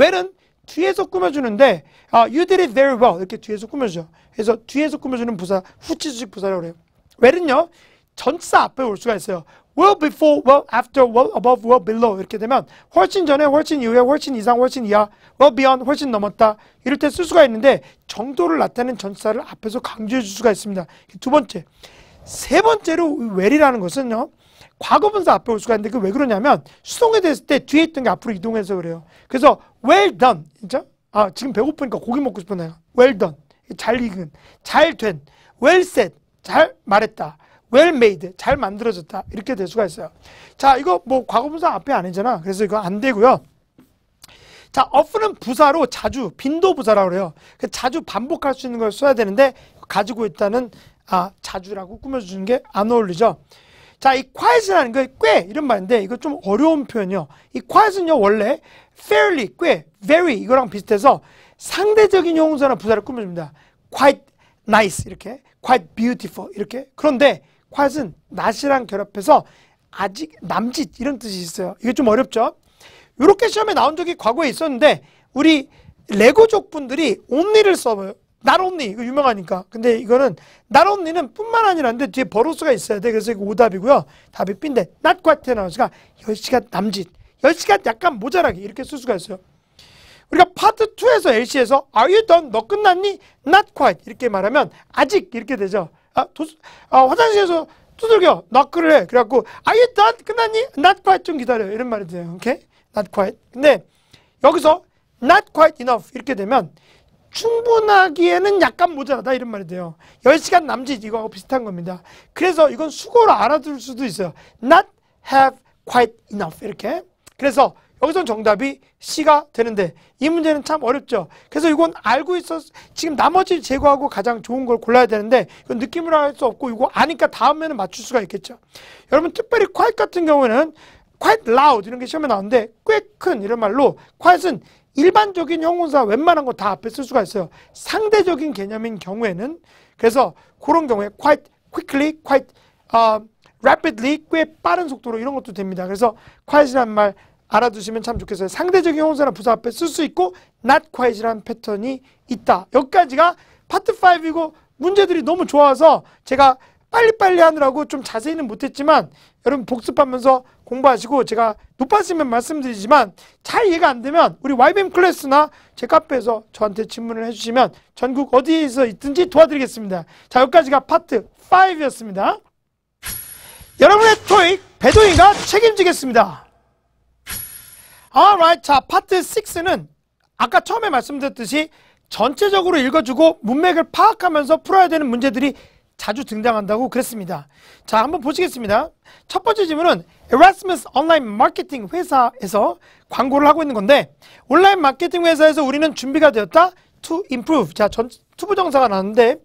well은 뒤에서 꾸며주는데 아, you did it very well 이렇게 뒤에서 꾸며주죠. 그래서 뒤에서 꾸며주는 부사 후치수식 부사라고 그래요. well은요 전치사 앞에 올 수가 있어요. well before, well after, well above, well below 이렇게 되면 훨씬 전에, 훨씬 이후에, 훨씬 이상, 훨씬 이하, well beyond, 훨씬 넘었다 이럴 때 쓸 수가 있는데 정도를 나타내는 전치사를 앞에서 강조해 줄 수가 있습니다. 두 번째, 세 번째로 w h e r e 라는 것은요. 과거분사 앞에 올 수가 있는데 그 왜 그러냐면 수동에 됐을 때 뒤에 있던 게 앞으로 이동해서 그래요. 그래서 well done, 진짜? 아 지금 배고프니까 고기 먹고 싶어 내가. well done, 잘 익은, 잘 된, well said, 잘 말했다. well made, 잘 만들어졌다. 이렇게 될 수가 있어요. 자, 이거 뭐 과거분사 앞에 아니잖아. 그래서 이거 안 되고요. 자, o f 은 부사로 자주, 빈도 부사라고 그래요. 그 자주 반복할 수 있는 걸 써야 되는데 가지고 있다는 아, 자주라고 꾸며주는 게 안 어울리죠. 자, 이 q u i e t 라는게 꽤 이런 말인데 이거 좀 어려운 표현이요. 이 quiet은요 원래 fairly 꽤 very 이거랑 비슷해서 상대적인 용사나 부사를 꾸며줍니다. quite nice 이렇게 quite beautiful 이렇게 그런데 홧은 낫이랑 결합해서 아직 남짓 이런 뜻이 있어요. 이게 좀 어렵죠? 이렇게 시험에 나온 적이 과거에 있었는데 우리 레고족 분들이 옴니를 써요. 나롬니 이거 유명하니까. 근데 이거는 나롬니는 뿐만 아니라데 뒤에 버로스가 있어야 돼. 그래서 이거 오답이고요. 답이 B인데 not q 나오니까 10시간 남짓. 10시간 약간 모자라게 이렇게 쓸 수가 있어요. 우리가 파트 2에서 LC에서 Are you done? 너 끝났니? Not quite 이렇게 말하면 아직 이렇게 되죠. 아, 도수, 아, 화장실에서 두들겨. k 그 o 를 해. 그래갖고 Are you done? 끝났니? Not quite. 좀 기다려. 이런 말이 돼요. 오케이? Not quite. 근데 여기서 not quite enough 이렇게 되면 충분하기에는 약간 모자라다 이런 말이 돼요. 10시간 남짓 이거하고 비슷한 겁니다. 그래서 이건 수고로 알아둘 수도 있어요. Not have quite enough 이렇게. 그래서 여기서 정답이 C가 되는데 이 문제는 참 어렵죠. 그래서 이건 알고 있어 지금 나머지 제거하고 가장 좋은 걸 골라야 되는데 이건 느낌으로 할 수 없고 이거 아니까 다음에는 맞출 수가 있겠죠. 여러분 특별히 q u i e 같은 경우에는 quite loud 이런 게 시험에 나오는데 꽤 큰 이런 말로 q u i e 은 일반적인 형용사 웬만한 거 다 앞에 쓸 수가 있어요. 상대적인 개념인 경우에는 그래서 그런 경우에 quite quickly, quite uh, 어, rapidly 꽤 빠른 속도로 이런 것도 됩니다. 그래서 q u i e t 이말 알아두시면 참 좋겠어요. 상대적인 형용사나 부사 앞에 쓸 수 있고 not q u i t e 라는 패턴이 있다. 여기까지가 파트 5이고 문제들이 너무 좋아서 제가 빨리빨리 하느라고 좀 자세히는 못했지만 여러분 복습하면서 공부하시고 제가 높았으면 말씀드리지만 잘 이해가 안 되면 우리 YBM 클래스나 제 카페에서 저한테 질문을 해주시면 전국 어디에서 있든지 도와드리겠습니다. 자 여기까지가 파트 5였습니다. 여러분의 토익 배도인가 책임지겠습니다. Alright, 자 파트 6는 아까 처음에 말씀드렸듯이 전체적으로 읽어주고 문맥을 파악하면서 풀어야 되는 문제들이 자주 등장한다고 그랬습니다. 자, 한번 보시겠습니다. 첫 번째 질문은 에라스무스 온라인 마케팅 회사에서 광고를 하고 있는 건데 온라인 마케팅 회사에서 우리는 준비가 되었다 to improve. 자, 전, 투부정사가 나왔는데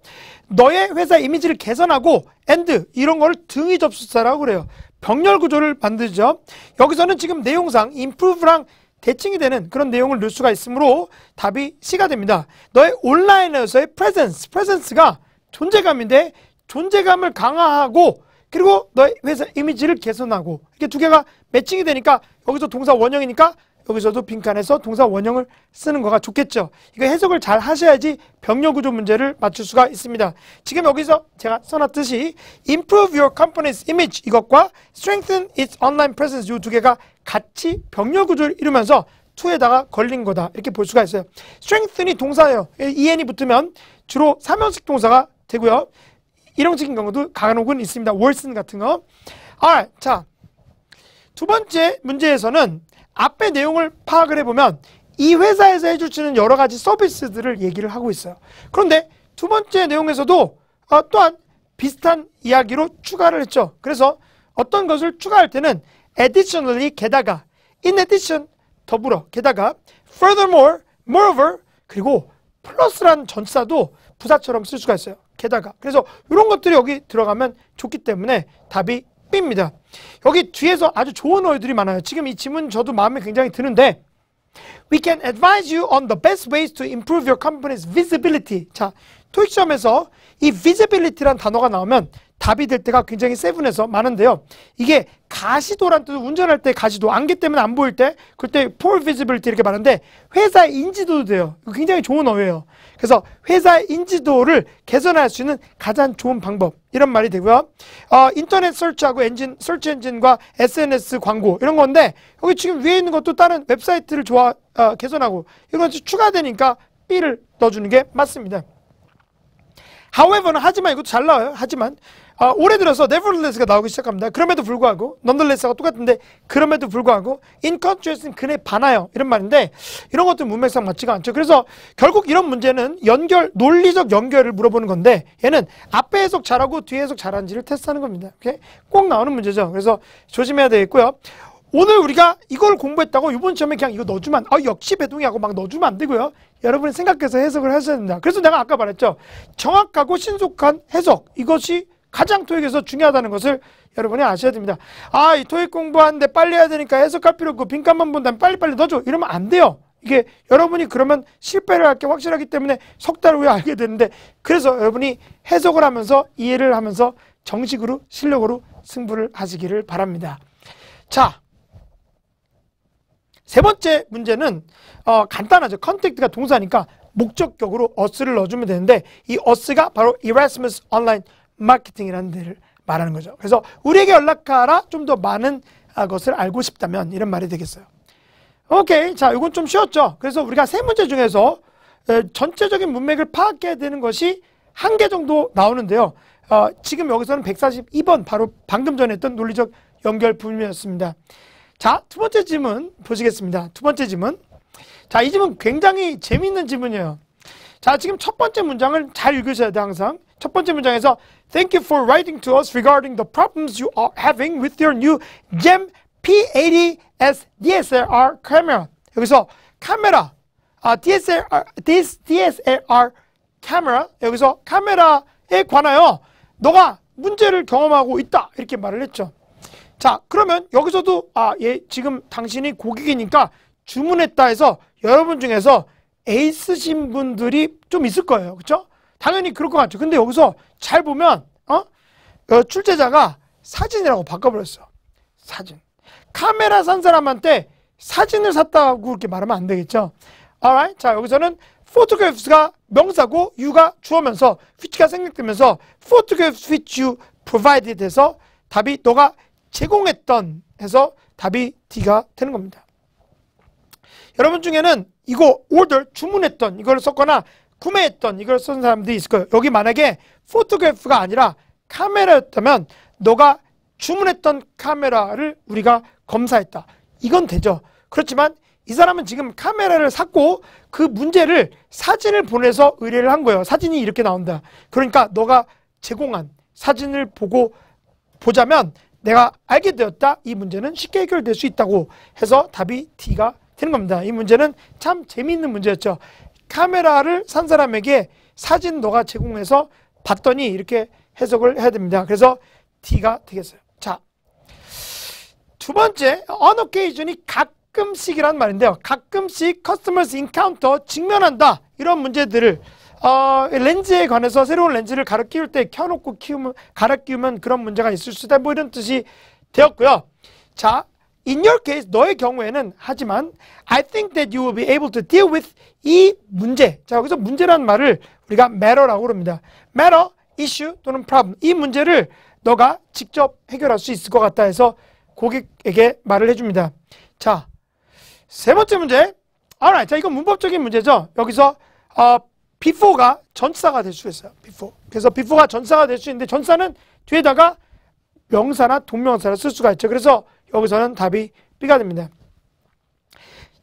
너의 회사 이미지를 개선하고 엔드 이런 거를 등위 접수사라고 그래요. 병렬 구조를 만들죠. 여기서는 지금 내용상 improve랑 대칭이 되는 그런 내용을 넣을 수가 있으므로 답이 C가 됩니다. 너의 온라인에서의 presence, presence가 존재감인데 존재감을 강화하고 그리고 너의 회사 이미지를 개선하고 이렇게 두 개가 매칭이 되니까 여기서 동사 원형이니까 여기서도 빈칸에서 동사 원형을 쓰는 거가 좋겠죠. 이거 해석을 잘 하셔야지 병력 구조 문제를 맞출 수가 있습니다. 지금 여기서 제가 써놨듯이 improve your company's image 이것과 strengthen its online presence 이 두 개가 같이 병력 구조를 이루면서 투에다가 걸린 거다 이렇게 볼 수가 있어요. strengthen이 동사예요. en이 붙으면 주로 3형식 동사가 되고요. 1형식인 경우도 간혹은 있습니다. worsen 같은 거. a r i g h t 자. 두 번째 문제에서는 앞의 내용을 파악을 해보면 이 회사에서 해주시는 여러 가지 서비스들을 얘기를 하고 있어요. 그런데 두 번째 내용에서도 어, 또한 비슷한 이야기로 추가를 했죠. 그래서 어떤 것을 추가할 때는 additionally 게다가 in addition 더불어 게다가 furthermore moreover 그리고 플러스란 전사도 부사처럼 쓸 수가 있어요. 게다가 그래서 이런 것들이 여기 들어가면 좋기 때문에 답이 B입니다. 여기 뒤에서 아주 좋은 어휘들이 많아요. 지금 이 질문 저도 마음에 굉장히 드는데 We can advise you on the best ways to improve your company's visibility. 자, 토익 시험에서 이 visibility란 단어가 나오면 답이 될 때가 굉장히 세분해서 많은데요. 이게 가시도란 뜻 운전할 때 가시도, 안개 때문에 안 보일 때 그때 poor visibility 이렇게 말하는데 회사 인지도도 돼요. 굉장히 좋은 어휘예요. 그래서 회사 인지도를 개선할 수 있는 가장 좋은 방법 이런 말이 되고요. 어, 인터넷 설치하고 엔진, 설치 엔진과 SNS 광고 이런 건데 여기 지금 위에 있는 것도 다른 웹사이트를 좋아 어, 개선하고 이런 것이 추가되니까 B를 넣어주는 게 맞습니다. however는 하지만 이것도 잘 나와요. 하지만 아, 올해 들어서 nevertheless가 나오기 시작합니다. 그럼에도 불구하고 nonetheless가 똑같은데 그럼에도 불구하고 in contrast는 그네 반하여 이런 말인데 이런 것도 문맥상 맞지가 않죠. 그래서 결국 이런 문제는 연결 논리적 연결을 물어보는 건데 얘는 앞에 해석 잘하고 뒤에 해석 잘한지를 테스트하는 겁니다. 이렇게 꼭 나오는 문제죠. 그래서 조심해야 되겠고요. 오늘 우리가 이걸 공부했다고 이번 시험에 그냥 이거 넣어주면 아 역시 배동이하고 막 넣어주면 안 되고요. 여러분이 생각해서 해석을 하셔야 된다. 그래서 내가 아까 말했죠. 정확하고 신속한 해석 이것이 가장 토익에서 중요하다는 것을 여러분이 아셔야 됩니다. 아, 이 토익 공부하는데 빨리 해야 되니까 해석할 필요 없고 빈칸만 본다면 빨리빨리 넣어줘. 이러면 안 돼요. 이게 여러분이 그러면 실패를 할 게 확실하기 때문에 석달 후에 알게 되는데 그래서 여러분이 해석을 하면서 이해를 하면서 정식으로 실력으로 승부를 하시기를 바랍니다. 자, 세 번째 문제는 어, 간단하죠. 컨택트가 동사니까 목적격으로 어스를 넣어주면 되는데 이 어스가 바로 Erasmus Online Marketing이라는 데를 말하는 거죠. 그래서 우리에게 연락하라 좀 더 많은 아, 것을 알고 싶다면 이런 말이 되겠어요. 오케이. 자, 이건 좀 쉬웠죠. 그래서 우리가 세 문제 중에서 전체적인 문맥을 파악해야 되는 것이 한 개 정도 나오는데요. 어, 지금 여기서는 142번 바로 방금 전에 했던 논리적 연결 분이었습니다. 자, 두 번째 질문 보시겠습니다. 두 번째 질문. 자, 이 질문 굉장히 재미있는 질문이에요. 자, 지금 첫 번째 문장을 잘 읽으셔야 돼, 항상. 첫 번째 문장에서 Thank you for writing to us regarding the problems you are having with your new GEM P80S DSLR camera. 여기서 카메라, 아, DSLR, this DSLR camera, 여기서 카메라에 관하여 너가 문제를 경험하고 있다. 이렇게 말을 했죠. 자 그러면 여기서도 아 예, 지금 당신이 고객이니까 주문했다 해서 여러분 중에서 에이스신 분들이 좀 있을 거예요 그렇죠 당연히 그럴 것 같죠 근데 여기서 잘 보면 어? 어 출제자가 사진이라고 바꿔버렸어 사진 카메라 산 사람한테 사진을 샀다고 그렇게 말하면 안 되겠죠 alright 자 여기서는 photographs가 명사고 you가 주어면서 which가 생략되면서 photographs which you provided 해서 답이 너가 제공했던 해서 답이 D가 되는 겁니다. 여러분 중에는 이거 order 주문했던 이걸 썼거나 구매했던 이걸 쓴 사람들이 있을 거예요. 여기 만약에 포토그래프가 아니라 카메라였다면 너가 주문했던 카메라를 우리가 검사했다. 이건 되죠. 그렇지만 이 사람은 지금 카메라를 샀고 그 문제를 사진을 보내서 의뢰를 한 거예요. 사진이 이렇게 나온다. 그러니까 너가 제공한 사진을 보고 보자면 내가 알게 되었다. 이 문제는 쉽게 해결될 수 있다고 해서 답이 D가 되는 겁니다. 이 문제는 참 재미있는 문제였죠. 카메라를 산 사람에게 사진 너가 제공해서 봤더니 이렇게 해석을 해야 됩니다. 그래서 D가 되겠어요. 자, 두 번째 언어 케이션이 가끔씩이란 말인데요. 가끔씩 커스터머스 인카운터 직면한다. 이런 문제들을 어, 렌즈에 관해서 새로운 렌즈를 갈아 끼울 때 켜놓고 키우면, 갈아 끼우면 그런 문제가 있을 수 있다. 뭐 이런 뜻이 되었고요. 자, in your case, 너의 경우에는 하지만 I think that you will be able to deal with 이 문제. 자, 여기서 문제란 말을 우리가 matter라고 그럽니다. matter, issue 또는 problem. 이 문제를 너가 직접 해결할 수 있을 것 같다 해서 고객에게 말을 해줍니다. 자, 세 번째 문제. a l right. 자, 이건 문법적인 문제죠. 여기서 어, 비포가 전사가 될수가 있어요. 비포. 그래서 비포가 전사가 될 수 있는데 전사는 뒤에다가 명사나 동명사를 쓸 수가 있죠. 그래서 여기서는 답이 B가 됩니다.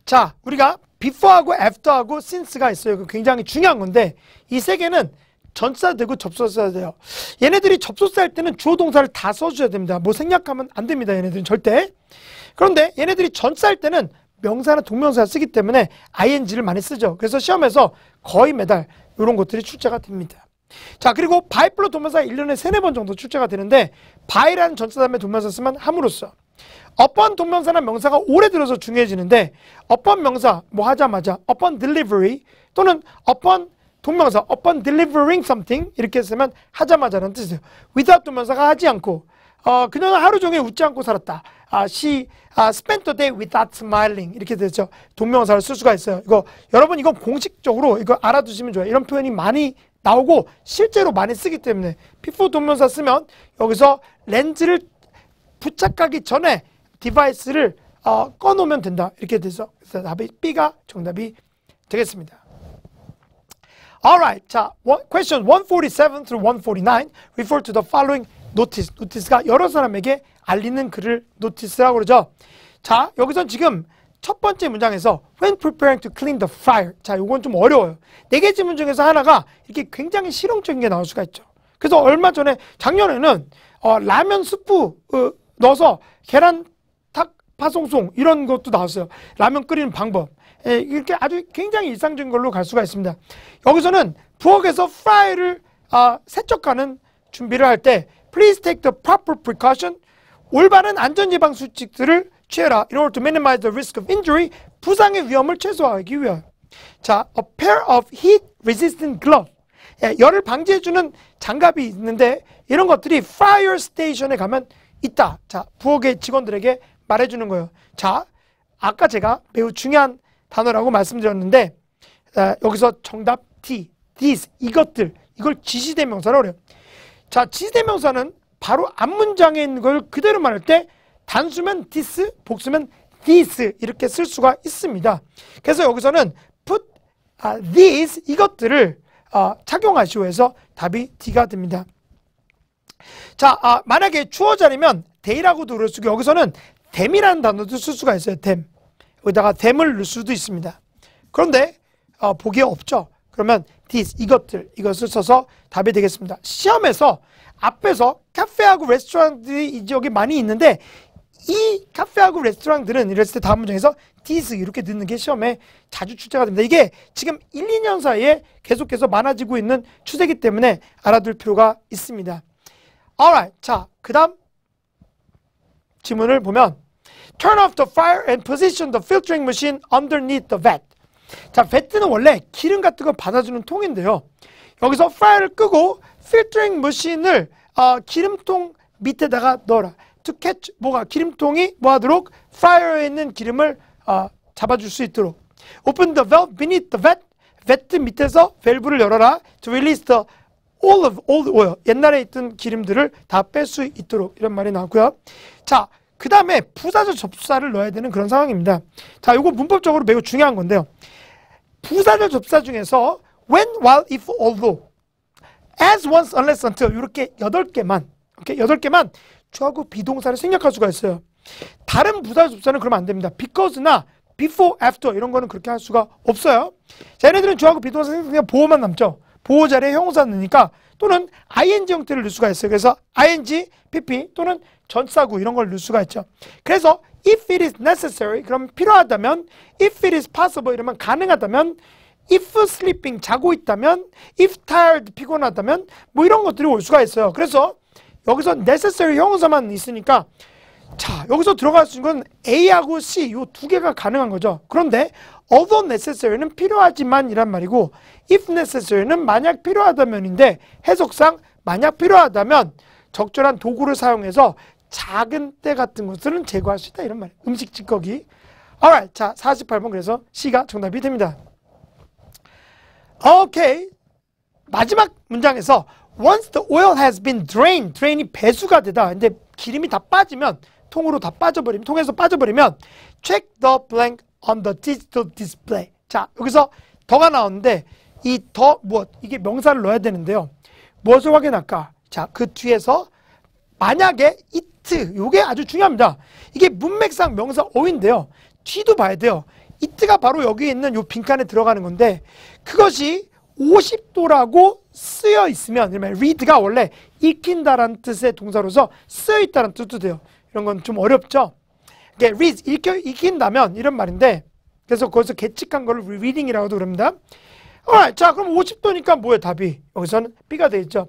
자, 우리가 before하고 after하고 since가 있어요. 그 굉장히 중요한 건데 이 세 개는 전사되고 접속사야 돼요. 얘네들이 접속사 할 때는 주어 동사를 다 써줘야 됩니다. 뭐 생략하면 안 됩니다. 얘네들은 절대. 그런데 얘네들이 전사할 때는 명사나 동명사를 쓰기 때문에 ing를 많이 쓰죠. 그래서 시험에서 거의 매달 이런 것들이 출제가 됩니다. 자 그리고 바이플로 동명사 1년에 3, 4번 정도 출제가 되는데 바이라는 전체담에 동명사 쓰면 함으로써 어떤 동명사나 명사가 오래 들어서 중요해지는데 어떤 명사 뭐 하자마자 어떤 delivery 또는 어떤 동명사 upon delivering something 이렇게 쓰면 하자마자라는 뜻이에요. without 동명사가 하지 않고 어, 그녀는 하루 종일 웃지 않고 살았다. 아, she 아, spent the day without smiling. 이렇게 되죠. 동명사를 쓸 수가 있어요. 이거, 여러분 이건 공식적으로 이거 알아두시면 좋아요. 이런 표현이 많이 나오고 실제로 많이 쓰기 때문에 before 동명사 쓰면 여기서 렌즈를 부착하기 전에 디바이스를 어, 꺼놓으면 된다. 이렇게 돼서 그래서 답이 B가 정답이 되겠습니다. Alright, 자, question 147 through 149 refer to the following 노티스, 노티스가 여러 사람에게 알리는 글을 노티스라고 그러죠. 자, 여기서 지금 첫 번째 문장에서 when preparing to clean the fire. 자, 이건좀 어려워요. 네 개 질문 중에서 하나가 이렇게 굉장히 실용적인 게 나올 수가 있죠. 그래서 얼마 전에 작년에는 어, 라면 스프 어, 넣어서 계란 탁 파송송 이런 것도 나왔어요. 라면 끓이는 방법. 예, 이렇게 아주 굉장히 일상적인 걸로 갈 수가 있습니다. 여기서는 부엌에서 프라이를 아, 세척하는 준비를 할때 Please take the proper precaution. 올바른 안전 예방 수칙들을 취해라. In order to minimize the risk of injury, 부상의 위험을 최소화하기 위하 자, a pair of heat-resistant glove. 예, 열을 방지해주는 장갑이 있는데 이런 것들이 fire station에 가면 있다. 자, 부엌의 직원들에게 말해주는 거예요. 자, 아까 제가 매우 중요한 단어라고 말씀드렸는데 자, 여기서 정답 D, these, 이것들, 이걸 지시대명사라고 그요 자, 지대명사는 바로 앞 문장에 있는 걸 그대로 말할 때 단수면 this, 복수면 this 이렇게 쓸 수가 있습니다. 그래서 여기서는 put 아, t h e s 이것들을 아, 착용하시오 해서 답이 D가 됩니다. 자, 아, 만약에 주어 자리면 데이라고 도를 쓰고 여기서는 댐이라는 단어도 쓸 수가 있어요. 댐. 여기다가 댐을 넣을 수도 있습니다. 그런데 어, 보기에 없죠. 그러면 this 이것들 이것을 써서 답이 되겠습니다. 시험에서 앞에서 카페하고 레스토랑들이 이 지역에 많이 있는데 이 카페하고 레스토랑들은 이랬을 때 다음 문장에서 this 이렇게 듣는 게 시험에 자주 출제가 됩니다. 이게 지금 1, 2년 사이에 계속해서 많아지고 있는 추세기 이 때문에 알아둘 필요가 있습니다. Alright, 자, 그 다음 질문을 보면 Turn off the fire and position the filtering machine underneath the vat. 자, 베트는 원래 기름 같은 건 받아주는 통인데요. 여기서 파일을 끄고 필터링 머신을 어, 기름통 밑에다가 넣어라. To catch 뭐가 기름통이 뭐하도록 fire에 있는 기름을 어, 잡아줄 수 있도록. Open the valve beneath the vet. 베트 밑에서 밸브를 열어라. To release the all of old oil. 옛날에 있던 기름들을 다 뺄 수 있도록 이런 말이 나왔고요 자, 그 다음에 부사절 접수사를 넣어야 되는 그런 상황입니다. 자, 이거 문법적으로 매우 중요한 건데요. 부사절 접사 중에서 when, while, if, although, as, once, unless, until 이렇게 여덟 개만 이렇게 여덟 개만 주하고 비동사를 생략할 수가 있어요. 다른 부사 접사는 그러면 안 됩니다. because나 before, after 이런 거는 그렇게 할 수가 없어요. 자, 얘네들은 주하고 비동사 생략 보호만 남죠. 보호자리에 형용사 넣으니까 또는 ing 형태를 넣을 수가 있어요. 그래서 ing, pp 또는 전사구 이런 걸 넣을 수가 있죠. 그래서 if it is necessary 그럼 필요하다면 if it is possible 이러면 가능하다면 if sleeping 자고 있다면 if tired 피곤하다면 뭐 이런 것들이 올 수가 있어요. 그래서 여기서 necessary 형용사만 있으니까 자 여기서 들어갈 수 있는 건 A하고 C 이 두 개가 가능한 거죠. 그런데 although necessary는 필요하지만 이란 말이고 if necessary는 만약 필요하다면인데 해석상 만약 필요하다면 적절한 도구를 사용해서 작은 때 같은 것들은 제거할 수 있다 이런 말 음식 찌꺼기 alright 자 48번 그래서 C가 정답이 됩니다 오케이 마지막 문장에서 once the oil has been drained drain이 배수가 되다 근데 기름이 다 빠지면 통으로 다 빠져버리면 통에서 빠져버리면 check the blank on the digital display. 자, 여기서 더가 나오는데 이 더 무엇? 이게 명사를 넣어야 되는데요. 무엇을 확인할까? 자, 그 뒤에서 만약에 it, 요게 아주 중요합니다. 이게 문맥상 명사 어인데요. 뒤도 봐야 돼요. it가 바로 여기 있는 요 빈칸에 들어가는 건데 그것이 50도라고 쓰여 있으면 그러면 read가 원래 익힌다라는 뜻의 동사로서 쓰여 있다는 뜻도 돼요. 이런 건 좀 어렵죠. 이게 read 읽혀 익힌다면 이런 말인데 그래서 거기서 계측한 걸 reading이라고도 그럽니다. Alright, 자 그럼 50도니까 뭐예요 답이? 여기서는 B가 되어 죠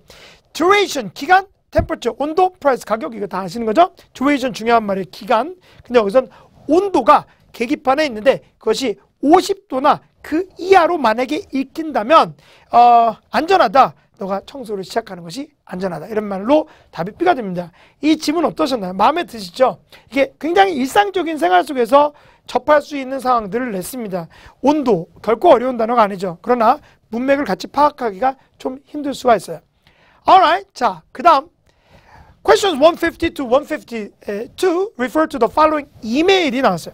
duration 기간 temperature 온도 price 가격 이거 다 아시는 거죠? duration 중요한 말이에요 기간. 근데 여기서는 온도가 계기판에 있는데 그것이 50도나 그 이하로 만약에 읽힌다면 어, 안전하다. 너가 청소를 시작하는 것이 안전하다. 이런 말로 답이 B가 됩니다. 이 질문 어떠셨나요? 마음에 드시죠? 이게 굉장히 일상적인 생활 속에서 접할 수 있는 상황들을 냈습니다. 온도, 결코 어려운 단어가 아니죠. 그러나 문맥을 같이 파악하기가 좀 힘들 수가 있어요. Alright, 자, 그 다음. Questions 150 to 152 refer to the following 이메일이 나왔어요.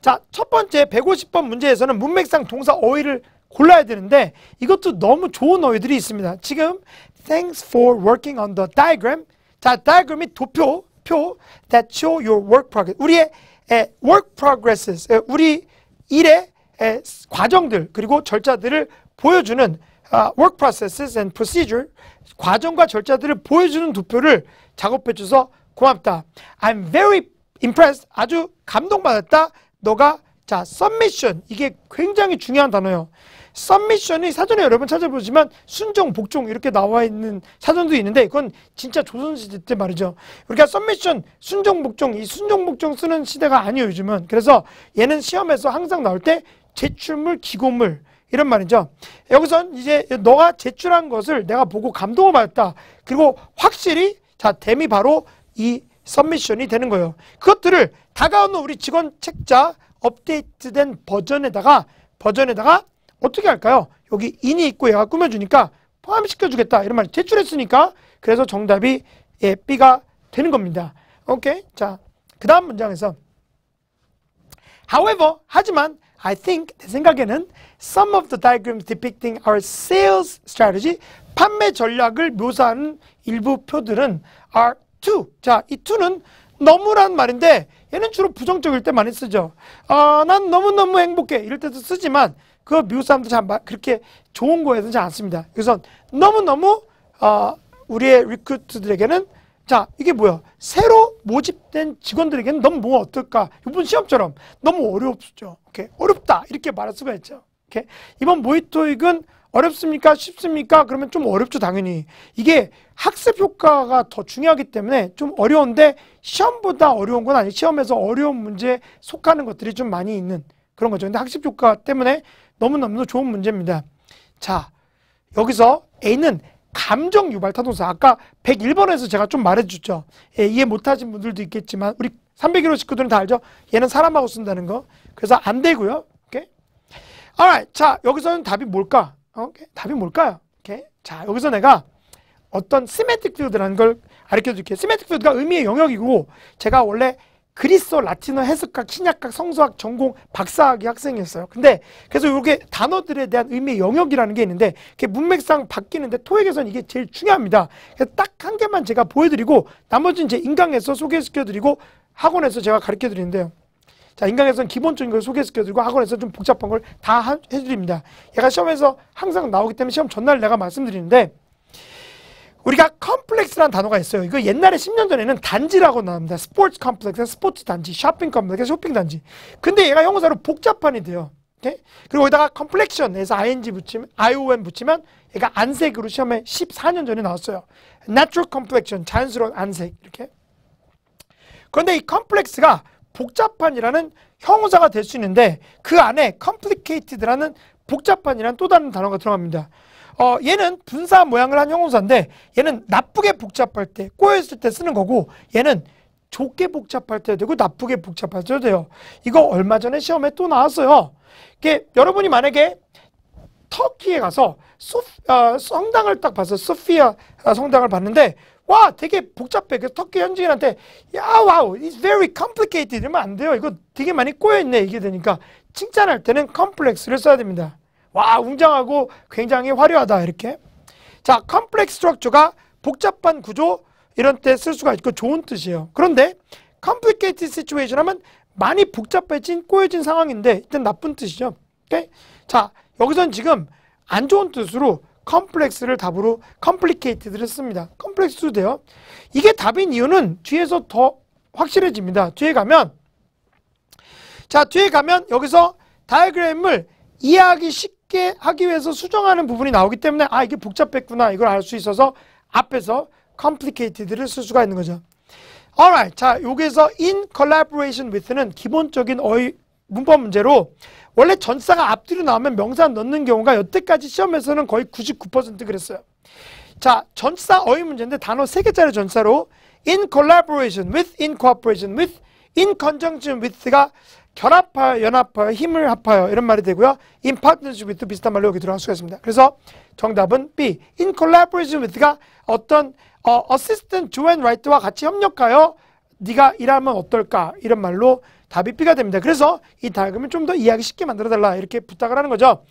자, 첫 번째 150번 문제에서는 문맥상 동사 어휘를 골라야 되는데 이것도 너무 좋은 어휘들이 있습니다. 지금 thanks for working on the diagram. 자, diagram이 도표, 표 that show your work progress. 우리의 에, work progresses, 에, 우리 일의 에, 과정들 그리고 절차들을 보여주는 아, work processes and procedure 과정과 절차들을 보여주는 도표를 작업해 줘서 고맙다. I'm very impressed. 아주 감동받았다. 너가 자, submission 이게 굉장히 중요한 단어예요. 썸미션이 사전에 여러분 찾아보지만 순종, 복종 이렇게 나와 있는 사전도 있는데 그건 진짜 조선시대 때 말이죠. 우리가 썸미션, 순종, 복종 이 순종, 복종 쓰는 시대가 아니에요 요즘은. 그래서 얘는 시험에서 항상 나올 때 제출물, 기고물 이런 말이죠. 여기선 이제 너가 제출한 것을 내가 보고 감동을 받았다. 그리고 확실히 자 댐이 바로 이 썸미션이 되는 거예요. 그것들을 다가오는 우리 직원 책자 업데이트된 버전에다가 버전에다가 어떻게 할까요? 여기 인이 있고 얘가 꾸며주니까 포함시켜주겠다 이런 말 제출했으니까 그래서 정답이 예, B가 되는 겁니다. 오케이 자그 다음 문장에서 However 하지만 I think 내 생각에는 some of the diagrams depicting our sales strategy 판매 전략을 묘사하는 일부 표들은 are too 자이 too는 너무란 말인데 얘는 주로 부정적일 때 많이 쓰죠. 아, 난 너무너무 행복해 이럴 때도 쓰지만 그 미국 사람들 참 그렇게 좋은 거에는 잘안 씁니다. 그래서 너무너무 어, 우리의 리크루트들에게는 자 이게 뭐야 새로 모집된 직원들에게는 너무 뭐 어떨까 이번 시험처럼 너무 어렵죠 이렇게 어렵다 이렇게 말할 수가 있죠 이렇게 이번 모의토익은 어렵습니까 쉽습니까 그러면 좀 어렵죠 당연히 이게 학습 효과가 더 중요하기 때문에 좀 어려운데 시험보다 어려운 건 아니 시험에서 어려운 문제에 속하는 것들이 좀 많이 있는 그런 거죠 근데 학습 효과 때문에 너무너무 좋은 문제입니다. 자, 여기서 A는 감정 유발 타동사. 아까 101번에서 제가 좀말해주죠 예, 이해 못하신 분들도 있겠지만 우리 301호 식구들은 다 알죠? 얘는 사람하고 쓴다는 거. 그래서 안 되고요. 오케이? Alright. 자, 여기서는 답이 뭘까? 어, 오케이? 답이 뭘까요? 오케이? 자, 여기서 내가 어떤 시매틱 필드라는 걸 가르쳐 줄게요. 스매틱 필드가 의미의 영역이고 제가 원래 그리스어, 라틴어, 해석학, 신약학, 성서학 전공 박사학위 학생이었어요. 근데 그래서 이게 단어들에 대한 의미의 영역이라는 게 있는데 그게 문맥상 바뀌는데 토익에서는 이게 제일 중요합니다. 딱 한 개만 제가 보여드리고 나머지는 이제 인강에서 소개시켜드리고 학원에서 제가 가르쳐드리는데요. 자, 인강에서는 기본적인 걸 소개시켜드리고 학원에서 좀 복잡한 걸 다 해드립니다. 얘가 시험에서 항상 나오기 때문에 시험 전날 내가 말씀드리는데 우리가 컴플렉스라는 단어가 있어요. 이거 옛날에 10년 전에는 단지라고 나옵니다. 스포츠 컴플렉스, 스포츠 단지, 쇼핑 컴플렉스, 쇼핑 단지. 근데 얘가 영사로 복잡한이 돼요. 오케이? 그리고 여기다가 컴플렉션에서 ing 붙이면, ion 붙이면 얘가 안색으로 시험에 14년 전에 나왔어요. natural complexion, 자연스러운 안색 이렇게. 그런데 이 컴플렉스가 복잡한이라는 형사가될 수 있는데 그 안에 complicated라는 복잡한이라는 또 다른 단어가 들어갑니다. 어, 얘는 분사 모양을 한 형용사인데 얘는 나쁘게 복잡할 때 꼬여있을 때 쓰는 거고 얘는 좋게 복잡할 때도 되고 나쁘게 복잡할 때도 돼요. 이거 얼마 전에 시험에 또 나왔어요. 이게 여러분이 만약에 터키에 가서 소, 어, 성당을 딱 봤어요. 소피아 성당을 봤는데 와 되게 복잡해. 그 터키 현지인한테 야 와우 it's very complicated 이러면 안 돼요. 이거 되게 많이 꼬여있네 이게 되니까 칭찬할 때는 c o m p l e x 를 써야 됩니다. 와 웅장하고 굉장히 화려하다 이렇게 자 컴플렉스 스트럭처가 복잡한 구조 이런 때 쓸 수가 있고 좋은 뜻이에요 그런데 컴플리케이 i 시츄에이션 하면 많이 복잡해진 꼬여진 상황인데 일단 나쁜 뜻이죠 오케이? 자 여기선 지금 안 좋은 뜻으로 컴플렉스를 답으로 컴플리케이티드를 씁니다. 컴플렉스도 돼요. 이게 답인 이유는 뒤에서 더 확실해집니다. 뒤에 가면 자 뒤에 가면 여기서 다이그램을 이해하기 쉽게 쉽게 하기 위해서 수정하는 부분이 나오기 때문에 아 이게 복잡했구나 이걸 알 수 있어서 앞에서 complicated를 쓸 수가 있는 거죠. Alright, 자 여기에서 in collaboration with는 기본적인 어휘 문법 문제로 원래 전사가 앞뒤로 나오면 명사 넣는 경우가 여태까지 시험에서는 거의 99% 그랬어요. 자, 전사 어휘 문제인데 단어 3개짜리 전사로 in collaboration with, in cooperation with, in conjunction with가 결합하여 연합하여 힘을 합하여 이런 말이 되고요. in partnership with 비슷한 말로 여기 들어갈 수가 있습니다. 그래서 정답은 B. in collaboration with가 어떤 어, assistant joint right와 같이 협력하여 네가 일하면 어떨까 이런 말로 답이 B가 됩니다. 그래서 이 다금을 좀 더 이해하기 쉽게 만들어달라 이렇게 부탁을 하는 거죠.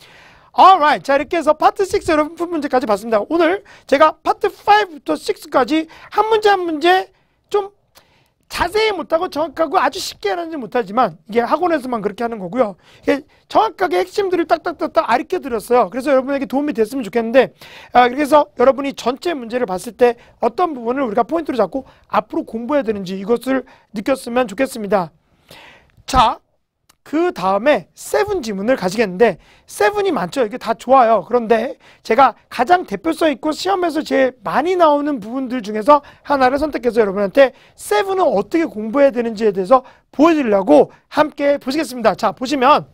Alright. 자, 이렇게 해서 파트 6 여러분 문제까지 봤습니다. 오늘 제가 파트 5부터 6까지 한 문제 한 문제 자세히 못하고 정확하고 아주 쉽게 하는지 못하지만 이게 학원에서만 그렇게 하는 거고요. 정확하게 핵심들을 딱딱딱딱 아리켜 드렸어요. 그래서 여러분에게 도움이 됐으면 좋겠는데 아, 그래서 여러분이 전체 문제를 봤을 때 어떤 부분을 우리가 포인트로 잡고 앞으로 공부해야 되는지 이것을 느꼈으면 좋겠습니다. 자, 그 다음에 세븐 지문을 가지겠는데 세븐이 많죠. 이게 다 좋아요. 그런데 제가 가장 대표성 있고 시험에서 제일 많이 나오는 부분들 중에서 하나를 선택해서 여러분한테 세븐은 어떻게 공부해야 되는지에 대해서 보여드리려고 함께 보시겠습니다. 자, 보시면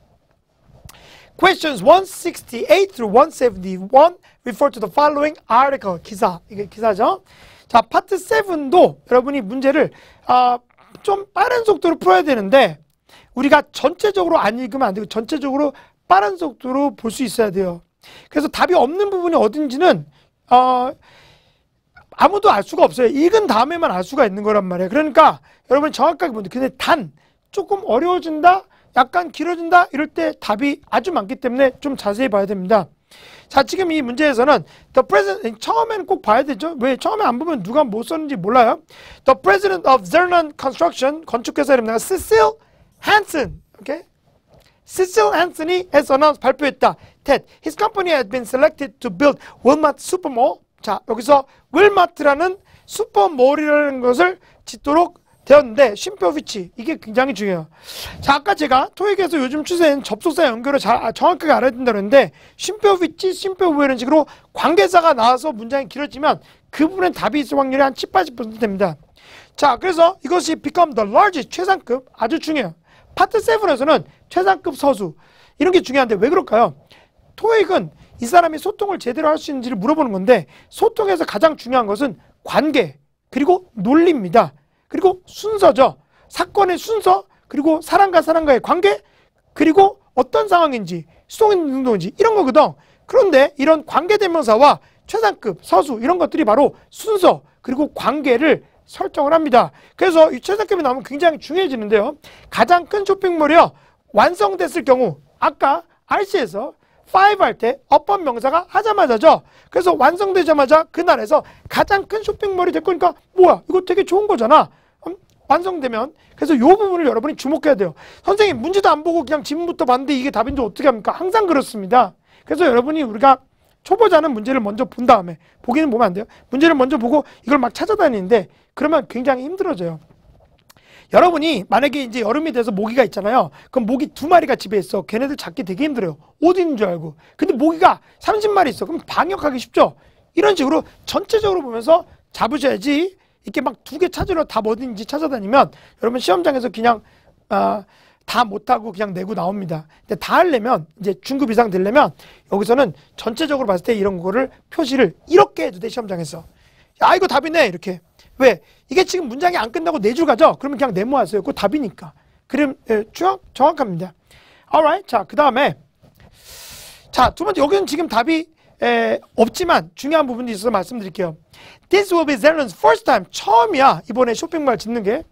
Questions 168 through 171 refer to the following article. 기사. 이게 기사죠. 자, 파트 7도 여러분이 문제를 아, 좀 빠른 속도로 풀어야 되는데 우리가 전체적으로 안 읽으면 안 되고 전체적으로 빠른 속도로 볼 수 있어야 돼요. 그래서 답이 없는 부분이 어딘지는 어, 아무도 알 수가 없어요. 읽은 다음에만 알 수가 있는 거란 말이에요. 그러니까 여러분 정확하게 보는데 근데 단 조금 어려워진다, 약간 길어진다 이럴 때 답이 아주 많기 때문에 좀 자세히 봐야 됩니다. 자 지금 이 문제에서는 the president 처음에는 꼭 봐야 되죠. 왜 처음에 안 보면 누가 못 뭐 썼는지 몰라요. The president of Zernan Construction 건축회사 이름 내가 Cecil Hansen, okay? c e c i 이 has announced 발표했다. That his company has been selected to build Wilmot Supermall. 자, 여기서 Wilmot라는 슈퍼몰이라는 것을 짓도록 되었는데 쉼표 위치 이게 굉장히 중요해요. 자, 아까 제가 토익에서 요즘 추세는 접속사 연결을 잘 아, 정확하게 알아야 된다는데 쉼표 위치, 쉼표 우이는 식으로 관계사가 나와서 문장이 길어지면 그분의 답이 있을 확률이 한 7, 80% 됩니다. 자, 그래서 이것이 become the largest 최상급 아주 중요해요. 파트 7에서는 최상급 서수 이런 게 중요한데 왜 그럴까요? 토익은 이 사람이 소통을 제대로 할 수 있는지를 물어보는 건데 소통에서 가장 중요한 것은 관계 그리고 논리입니다. 그리고 순서죠. 사건의 순서 그리고 사람과 사람과의 관계 그리고 어떤 상황인지 수동인동인지 이런 거거든. 그런데 이런 관계 대명사와 최상급, 서수 이런 것들이 바로 순서 그리고 관계를 설정을 합니다. 그래서 이 최저급이 나오면 굉장히 중요해지는데요. 가장 큰 쇼핑몰이요. 완성됐을 경우 아까 RC에서 5할때 어법 명사가 하자마자죠. 그래서 완성되자마자 그날에서 가장 큰 쇼핑몰이 될 거니까 뭐야 이거 되게 좋은 거잖아. 음, 완성되면 그래서 요 부분을 여러분이 주목해야 돼요. 선생님 문제도 안 보고 그냥 지문부터 봤는데 이게 답인지 어떻게 합니까? 항상 그렇습니다. 그래서 여러분이 우리가 초보자는 문제를 먼저 본 다음에 보기는 보면 안 돼요. 문제를 먼저 보고 이걸 막 찾아다니는데 그러면 굉장히 힘들어져요. 여러분이 만약에 이제 여름이 돼서 모기가 있잖아요. 그럼 모기 두 마리가 집에 있어. 걔네들 잡기 되게 힘들어요. 어디 있는 줄 알고. 근데 모기가 30마리 있어. 그럼 방역하기 쉽죠. 이런 식으로 전체적으로 보면서 잡으셔야지 이렇게 막 두 개 찾으러 다 어딘지 찾아다니면 여러분 시험장에서 그냥 아, 다 못하고 그냥 내고 나옵니다. 근데 다 하려면 이제 중급 이상 되려면 여기서는 전체적으로 봤을 때 이런 거를 표시를 이렇게 해도 돼 시험장에서. 야 이거 답이네 이렇게. 왜? 이게 지금 문장이 안 끝나고 네 줄 가죠? 그러면 그냥 네모하세요. 그 답이니까. 그럼 예, 정 정확합니다. alright. 자, 그 다음에 자, 두 번째 여기는 지금 답이 에, 예, 없지만 중요한 부분도 있어서 말씀드릴게요. This will be Zelen's first time. 처음이야. 이번에 쇼핑몰 짓는 게.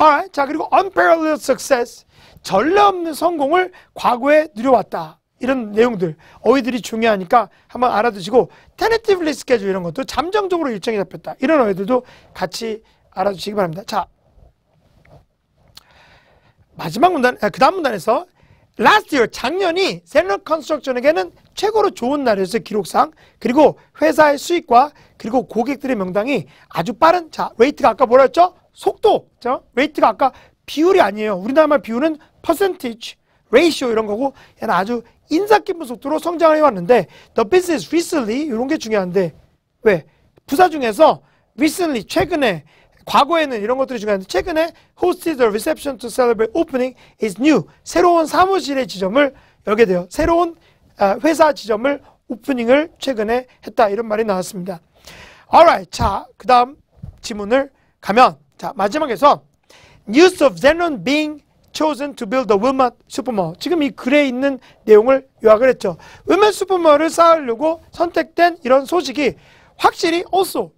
Alright. 자, 그리고 unparalleled success. 전례 없는 성공을 과거에 누려왔다. 이런 내용들 어휘들이 중요하니까 한번 알아두시고 테네티블리 스케 v e 이런 것도 잠정적으로 일정이 잡혔다 이런 어휘들도 같이 알아주시기 바랍니다 자 마지막 문단 아, 그 다음 문단에서 last year 작년이 셀러 컨스트럭션에게는 최고로 좋은 날이었어요 기록상 그리고 회사의 수익과 그리고 고객들의 명당이 아주 빠른 자웨이트가 아까 뭐라 했죠 속도 자웨이트가 아까 비율이 아니에요 우리나라말 비율은 퍼센티지 ratio 이런 거고 얘는 아주 인사 깊은 속도로 성장을 해왔는데 the business recently 이런 게 중요한데 왜 부사 중에서 recently 최근에 과거에는 이런 것들이 중요한데 최근에 hosted a reception to celebrate opening is new 새로운 사무실의 지점을 열게 돼요 새로운 아, 회사 지점을 오프닝을 최근에 했다 이런 말이 나왔습니다 alright 자그 다음 지문을 가면 자 마지막에서 news of Zenon being chosen to build a Wilmot supermall. 지금 이 글에 있는 내용을 요약을 했죠. Wilmot supermall을 쌓으려고 선택된 이런 소식이 확실히 also.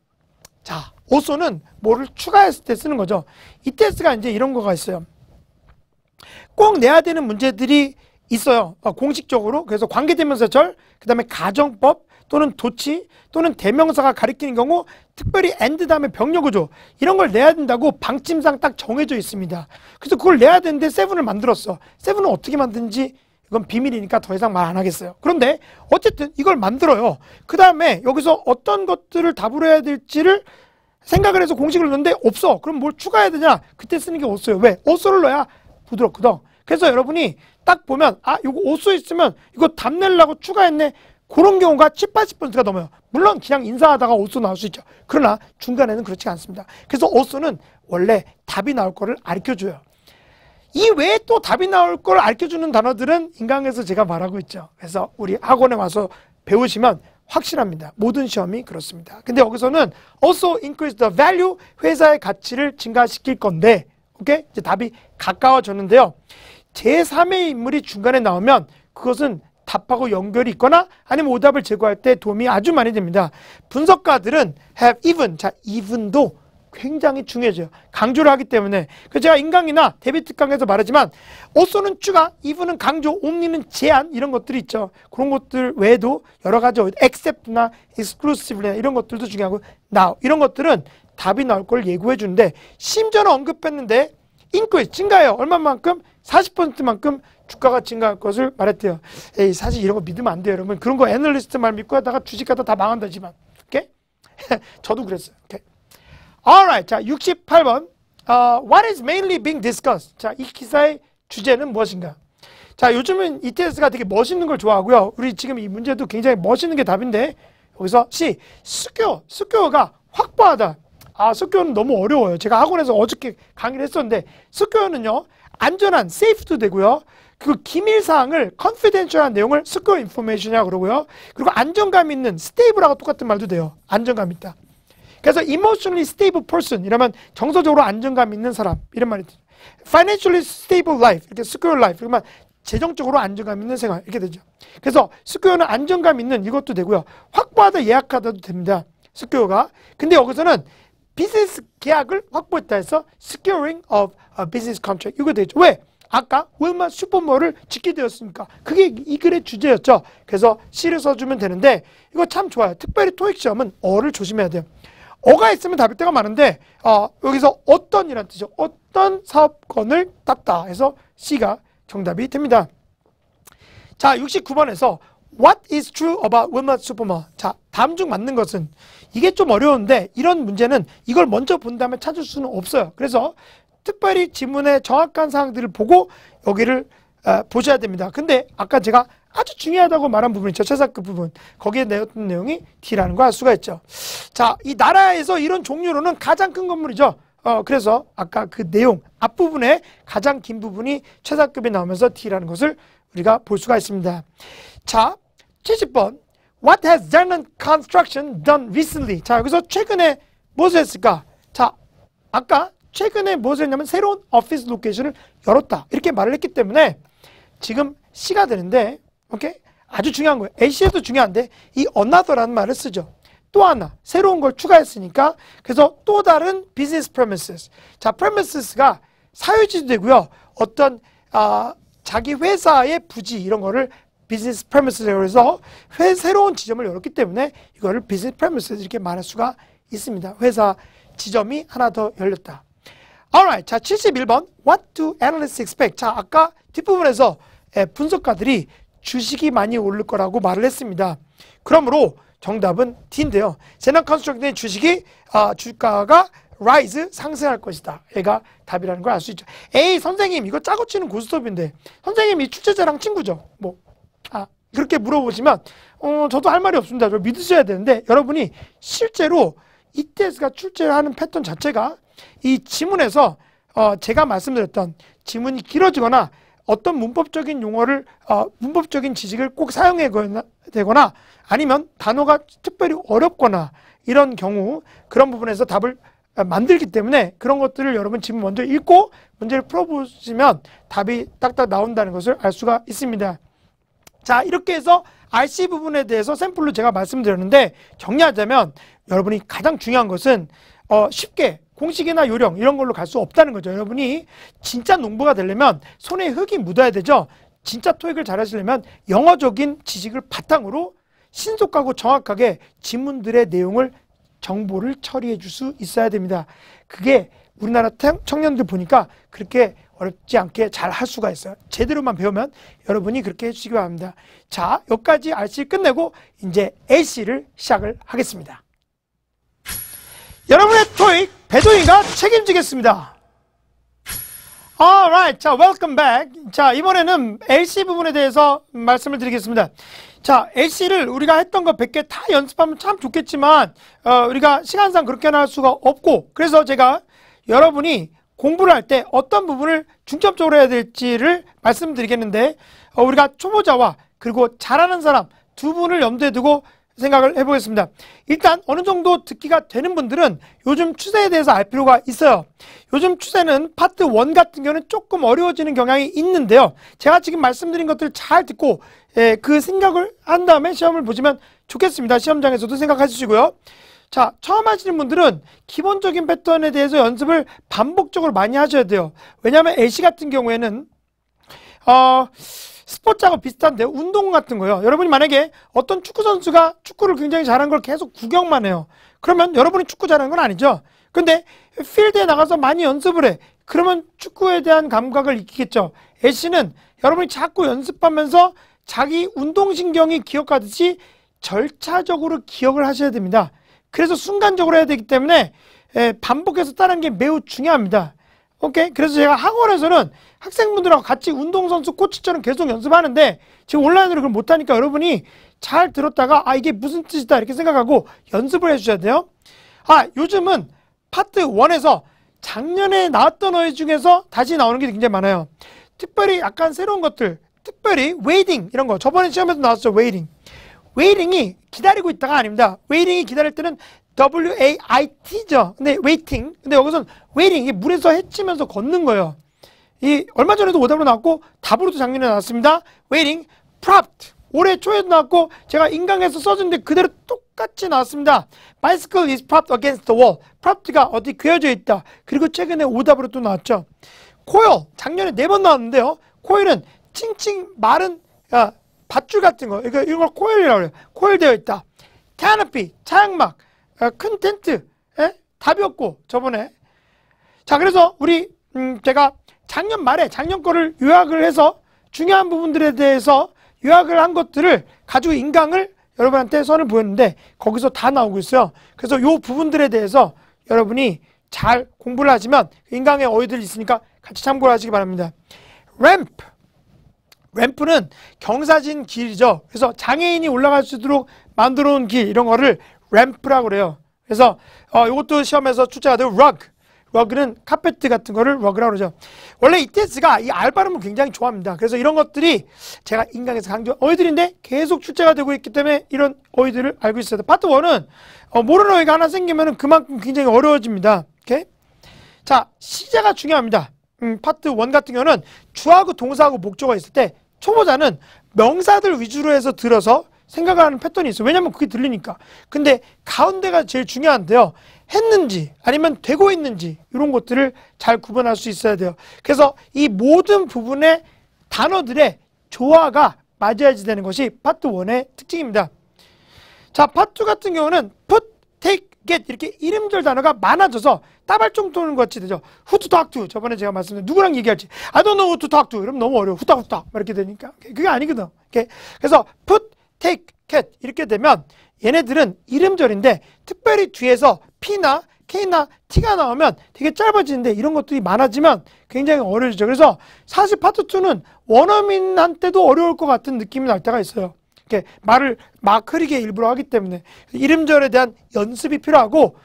자, also는 뭐를 추가했을 때 쓰는 거죠. 이 테스트가 이제 이런 거가 있어요. 꼭 내야 되는 문제들이 있어요. 아, 공식적으로. 그래서 관계되면서절그 다음에 가정법, 또는 도치 또는 대명사가 가리키는 경우 특별히 엔드 다음에 병력 구조 이런 걸 내야 된다고 방침상 딱 정해져 있습니다. 그래서 그걸 내야 되는데 세븐을 만들었어. 세븐은 어떻게 만든지 이건 비밀이니까 더 이상 말 안 하겠어요. 그런데 어쨌든 이걸 만들어요. 그 다음에 여기서 어떤 것들을 답으로 해야 될지를 생각을 해서 공식을 넣는데 없어. 그럼 뭘 추가해야 되냐? 그때 쓰는 게 없어요. 왜? 어소를 넣어야 부드럽거든. 그래서 여러분이 딱 보면 아 이거 오소 있으면 이거 답내려고 추가했네 그런 경우가 7, 80%가 넘어요. 물론 그냥 인사하다가 오수 나올 수 있죠. 그러나 중간에는 그렇지 않습니다. 그래서 오수는 원래 답이 나올 거를 알려줘요. 이 외에 또 답이 나올 걸 알려주는 단어들은 인강에서 제가 말하고 있죠. 그래서 우리 학원에 와서 배우시면 확실합니다. 모든 시험이 그렇습니다. 근데 여기서는 also increase the value 회사의 가치를 증가시킬 건데 오케이? 이제 답이 가까워졌는데요. 제3의 인물이 중간에 나오면 그것은 답하고 연결이 있거나 아니면 오답을 제거할 때 도움이 아주 많이 됩니다. 분석가들은 have even, 자, even도 굉장히 중요해져요. 강조를 하기 때문에. 그 제가 인강이나 데뷔 특강에서 말하지만 옷소는 추가, 이분은 강조, 옴니는 제한 이런 것들이 있죠. 그런 것들 외에도 여러 가지 except나 exclusively나 이런 것들도 중요하고 now 이런 것들은 답이 나올 걸 예고해 주는데 심지어는 언급했는데 인구의 증가예요. 얼마만큼? 40%만큼 주가가 증가할 것을 말했대요. 에이, 사실 이런 거 믿으면 안 돼요, 여러분. 그런 거 애널리스트 말 믿고 하다가 주식 가다 다 망한다지만. 오케이? 저도 그랬어요. 오케이. Alright. 자, 68번. Uh, 어, what is mainly being discussed? 자, 이 기사의 주제는 무엇인가? 자, 요즘은 ETS가 되게 멋있는 걸 좋아하고요. 우리 지금 이 문제도 굉장히 멋있는 게 답인데, 여기서 C. 수교. 수교가 확보하다. 아, 수교는 너무 어려워요. 제가 학원에서 어저께 강의를 했었는데, 수교는요, 안전한, 세이프도 되고요. 그 기밀 사항을 컨피덴셜한 내용을 스크어 인포메이션이라 그러고요. 그리고 안정감 있는 스테이블하고 똑같은 말도 돼요. 안정감 있다. 그래서 emotionally stable person 이러면 정서적으로 안정감 있는 사람 이런 말이 되죠. financially stable life 이렇게 secure life 그러면 재정적으로 안정감 있는 생활 이렇게 되죠. 그래서 스퀘어는 안정감 있는 이것도 되고요. 확보하다 예약하다도 됩니다. 스퀘어가 근데 여기서는 비즈니스 계약을 확보했다 해서 securing of a business contract 이거 되죠. 왜? 아까 월마 슈퍼모를 짓게 되었으니까 그게 이 글의 주제였죠. 그래서 C를 써주면 되는데 이거 참 좋아요. 특별히 토익 시험은 어를 조심해야 돼요. 어가 있으면 답일 때가 많은데 어, 여기서 어떤 이란 뜻이죠. 어떤 사업권을 땄다 해서 C가 정답이 됩니다. 자 69번에서 What is true about Wilmot Superman? 자, 다음 중 맞는 것은 이게 좀 어려운데 이런 문제는 이걸 먼저 본 다음에 찾을 수는 없어요. 그래서 특별히 지문의 정확한 사항들을 보고 여기를 어, 보셔야 됩니다. 근데 아까 제가 아주 중요하다고 말한 부분이죠. 최상급 그 부분. 거기에 내었던 내용이 D라는 걸 알 수가 있죠. 자, 이 나라에서 이런 종류로는 가장 큰 건물이죠. 어, 그래서 아까 그 내용 앞부분에 가장 긴 부분이 최상급이 나오면서 D라는 것을 우리가 볼 수가 있습니다. 자, 70번. What has German construction done recently? 자, 여기서 최근에 무엇을 했을까? 자, 아까 최근에 무엇을 했냐면 새로운 오피스 로케이션을 열었다. 이렇게 말을 했기 때문에 지금 C가 되는데 오케이? 아주 중요한 거예요. AC에도 중요한데 이 another라는 말을 쓰죠. 또 하나 새로운 걸 추가했으니까 그래서 또 다른 비즈니스 프레미스스. 자, 프레미스스가 사유지도 되고요. 어떤 아, 자기 회사의 부지 이런 거를 비즈니스 프레미스라고 해서 회, 새로운 지점을 열었기 때문에 이거를 비즈니스 프레미스 이렇게 말할 수가 있습니다. 회사 지점이 하나 더 열렸다. Alright, 자 71번 What do analysts expect? 자 아까 뒷부분에서 예, 분석가들이 주식이 많이 오를 거라고 말을 했습니다. 그러므로 정답은 D인데요. 재난 컨스트럭트의 주식이 아, 주가가 rise 상승할 것이다. 얘가 답이라는 걸 알 수 있죠. 에이 선생님 이거 짜고 치는 고스톱인데 선생님이 출제자랑 친구죠. 뭐 아, 그렇게 물어보시면 어, 저도 할 말이 없습니다. 믿으셔야 되는데 여러분이 실제로 이때가 출제를 하는 패턴 자체가 이 지문에서 어 제가 말씀드렸던 지문이 길어지거나 어떤 문법적인 용어를 어 문법적인 지식을 꼭 사용해야 되거나 아니면 단어가 특별히 어렵거나 이런 경우 그런 부분에서 답을 만들기 때문에 그런 것들을 여러분 지문 먼저 읽고 문제를 풀어보시면 답이 딱딱 나온다는 것을 알 수가 있습니다. 자 이렇게 해서 RC 부분에 대해서 샘플로 제가 말씀드렸는데 정리하자면 여러분이 가장 중요한 것은 어, 쉽게 공식이나 요령 이런 걸로 갈 수 없다는 거죠. 여러분이 진짜 농부가 되려면 손에 흙이 묻어야 되죠. 진짜 토익을 잘하시려면 영어적인 지식을 바탕으로 신속하고 정확하게 지문들의 내용을 정보를 처리해 줄 수 있어야 됩니다. 그게 우리나라 청년들 보니까 그렇게 어렵지 않게 잘 할 수가 있어요. 제대로만 배우면 여러분이 그렇게 해주시기 바랍니다. 자, 여기까지 RC 끝내고 이제 AC를 시작을 하겠습니다. 여러분의 토익 배도인가 책임지겠습니다. Alright, 자, welcome back. 자, 이번에는 LC 부분에 대해서 말씀을 드리겠습니다. 자, LC를 우리가 했던 거 100개 다 연습하면 참 좋겠지만, 어, 우리가 시간상 그렇게나 할 수가 없고, 그래서 제가 여러분이 공부를 할 때 어떤 부분을 중점적으로 해야 될지를 말씀드리겠는데, 어, 우리가 초보자와 그리고 잘하는 사람 두 분을 염두에 두고 생각을 해보겠습니다. 일단 어느 정도 듣기가 되는 분들은 요즘 추세에 대해서 알 필요가 있어요. 요즘 추세는 파트 1 같은 경우는 조금 어려워지는 경향이 있는데요. 제가 지금 말씀드린 것들을 잘 듣고 예, 그 생각을 한 다음에 시험을 보시면 좋겠습니다. 시험장에서도 생각하시고요. 자, 처음 하시는 분들은 기본적인 패턴에 대해서 연습을 반복적으로 많이 하셔야 돼요. 왜냐하면 AC 같은 경우에는 어... 스포츠하고 비슷한데 운동 같은 거요. 여러분이 만약에 어떤 축구 선수가 축구를 굉장히 잘한 걸 계속 구경만 해요. 그러면 여러분이 축구 잘하는 건 아니죠. 근데 필드에 나가서 많이 연습을 해. 그러면 축구에 대한 감각을 익히겠죠. 애쉬는 여러분이 자꾸 연습하면서 자기 운동신경이 기억하듯이 절차적으로 기억을 하셔야 됩니다. 그래서 순간적으로 해야 되기 때문에 반복해서 따는 게 매우 중요합니다. 오케이? 그래서 제가 학원에서는 학생분들하고 같이 운동선수 코치처럼 계속 연습하는데 지금 온라인으로 그걸 못하니까 여러분이 잘 들었다가 아 이게 무슨 뜻이다 이렇게 생각하고 연습을 해주셔야 돼요. 아 요즘은 파트 1에서 작년에 나왔던 어휘 중에서 다시 나오는 게 굉장히 많아요. 특별히 약간 새로운 것들 특별히 웨이딩 이런 거 저번에 시험에서 나왔죠 웨이딩 웨이딩이 기다리고 있다가 아닙니다 웨이딩이 기다릴 때는 W-A-I-T죠. 근데 waiting. 근데 여기서는 waiting. 이게 물에서 헤치면서 걷는 거예요. 이 얼마 전에도 오답으로 나왔고 답으로도 작년에 나왔습니다. waiting, propped. 올해 초에도 나왔고 제가 인강에서 써준데 그대로 똑같이 나왔습니다. bicycle is propped against the wall. propped가 어디 그여져 있다. 그리고 최근에 오답으로 또 나왔죠. 코일 작년에 네 번 나왔는데요. 코일은 칭칭 마른 아, 밧줄 같은 거. 이거 이걸 코일이라고 해요. 코일 되어 있다. canopy 차양막 큰 텐트 에? 답이 없고 저번에 자 그래서 우리 음 제가 작년 말에 작년 거를 요약을 해서 중요한 부분들에 대해서 요약을 한 것들을 가지고 인강을 여러분한테 선을 보였는데 거기서 다 나오고 있어요. 그래서 요 부분들에 대해서 여러분이 잘 공부를 하시면 인강의 어휘들 있으니까 같이 참고를 하시기 바랍니다. 램프. 램프는 경사진 길이죠. 그래서 장애인이 올라갈 수 있도록 만들어 놓은 길 이런 거를 램프라고 그래요. 그래서 어, 이것도 시험에서 출제가 되고 rug. 러그는 카페트 같은 거를 러그라고 그러죠. 원래 이테스가이 R 발음을 굉장히 좋아합니다. 그래서 이런 것들이 제가 인강에서 강조 어휘들인데 계속 출제가 되고 있기 때문에 이런 어휘들을 알고 있어야 돼. 파트 1은 어, 모르는 어휘가 하나 생기면 그만큼 굉장히 어려워집니다. 자, 시제가 중요합니다. 음, 파트 1 같은 경우는 주하고 동사하고 목조가 있을 때 초보자는 명사들 위주로 해서 들어서 생각하는 패턴이 있어요. 왜냐면 하 그게 들리니까. 근데 가운데가 제일 중요한데요. 했는지 아니면 되고 있는지 이런 것들을 잘 구분할 수 있어야 돼요. 그래서 이 모든 부분의 단어들의 조화가 맞아야지 되는 것이 파트 1의 특징입니다. 자, 파트 2 같은 경우는 put, take, get 이렇게 이름절 단어가 많아져서 따발총 도는 것 같이 되죠. who to talk to 저번에 제가 말씀드린 누구랑 얘기할지 I don't know who to talk to 이러면 너무 어려워. 후딱후딱 이렇게 되니까 그게 아니거든. 그래서 put, take, cat 이렇게 되면 얘네들은 이름절인데 특별히 뒤에서 P나 K나 T가 나오면 되게 짧아지는데 이런 것들이 많아지면 굉장히 어려워지죠. 그래서 사실 파트 2는 원어민한테도 어려울 것 같은 느낌이 날 때가 있어요. 이렇게 말을 막 흐리게 일부러 하기 때문에 이름절에 대한 연습이 필요하고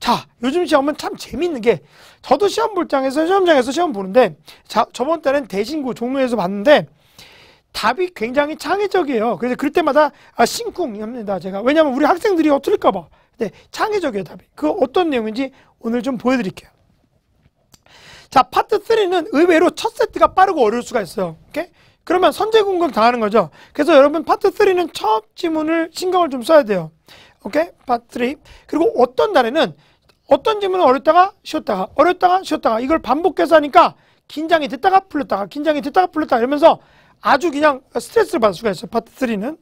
자 요즘 시험은 참 재밌는 게 저도 시험 볼장에서 시험장에서 시험 보는데 자 저번 달엔 대신고 종로에서 봤는데 답이 굉장히 창의적이에요. 그래서 그럴 때마다 아, 심쿵합니다. 제가 왜냐하면 우리 학생들이 어떨까봐. 네, 창의적이에요 답이. 그 어떤 내용인지 오늘 좀 보여드릴게요. 자, 파트 3는 의외로 첫 세트가 빠르고 어려울 수가 있어요. 오케이? 그러면 선제 공격 당하는 거죠. 그래서 여러분 파트 3는 첫 지문을 신경을 좀 써야 돼요. 오케이? 파트 3. 그리고 어떤 날에는 어떤 지문은 어렵다가 쉬었다가 어렵다가 쉬었다가 이걸 반복해서 하니까 긴장이 됐다가 풀렸다가 긴장이 됐다가 풀렸다가 이러면서 아주 그냥 스트레스를 받을 수가 있어요. 파트 3는.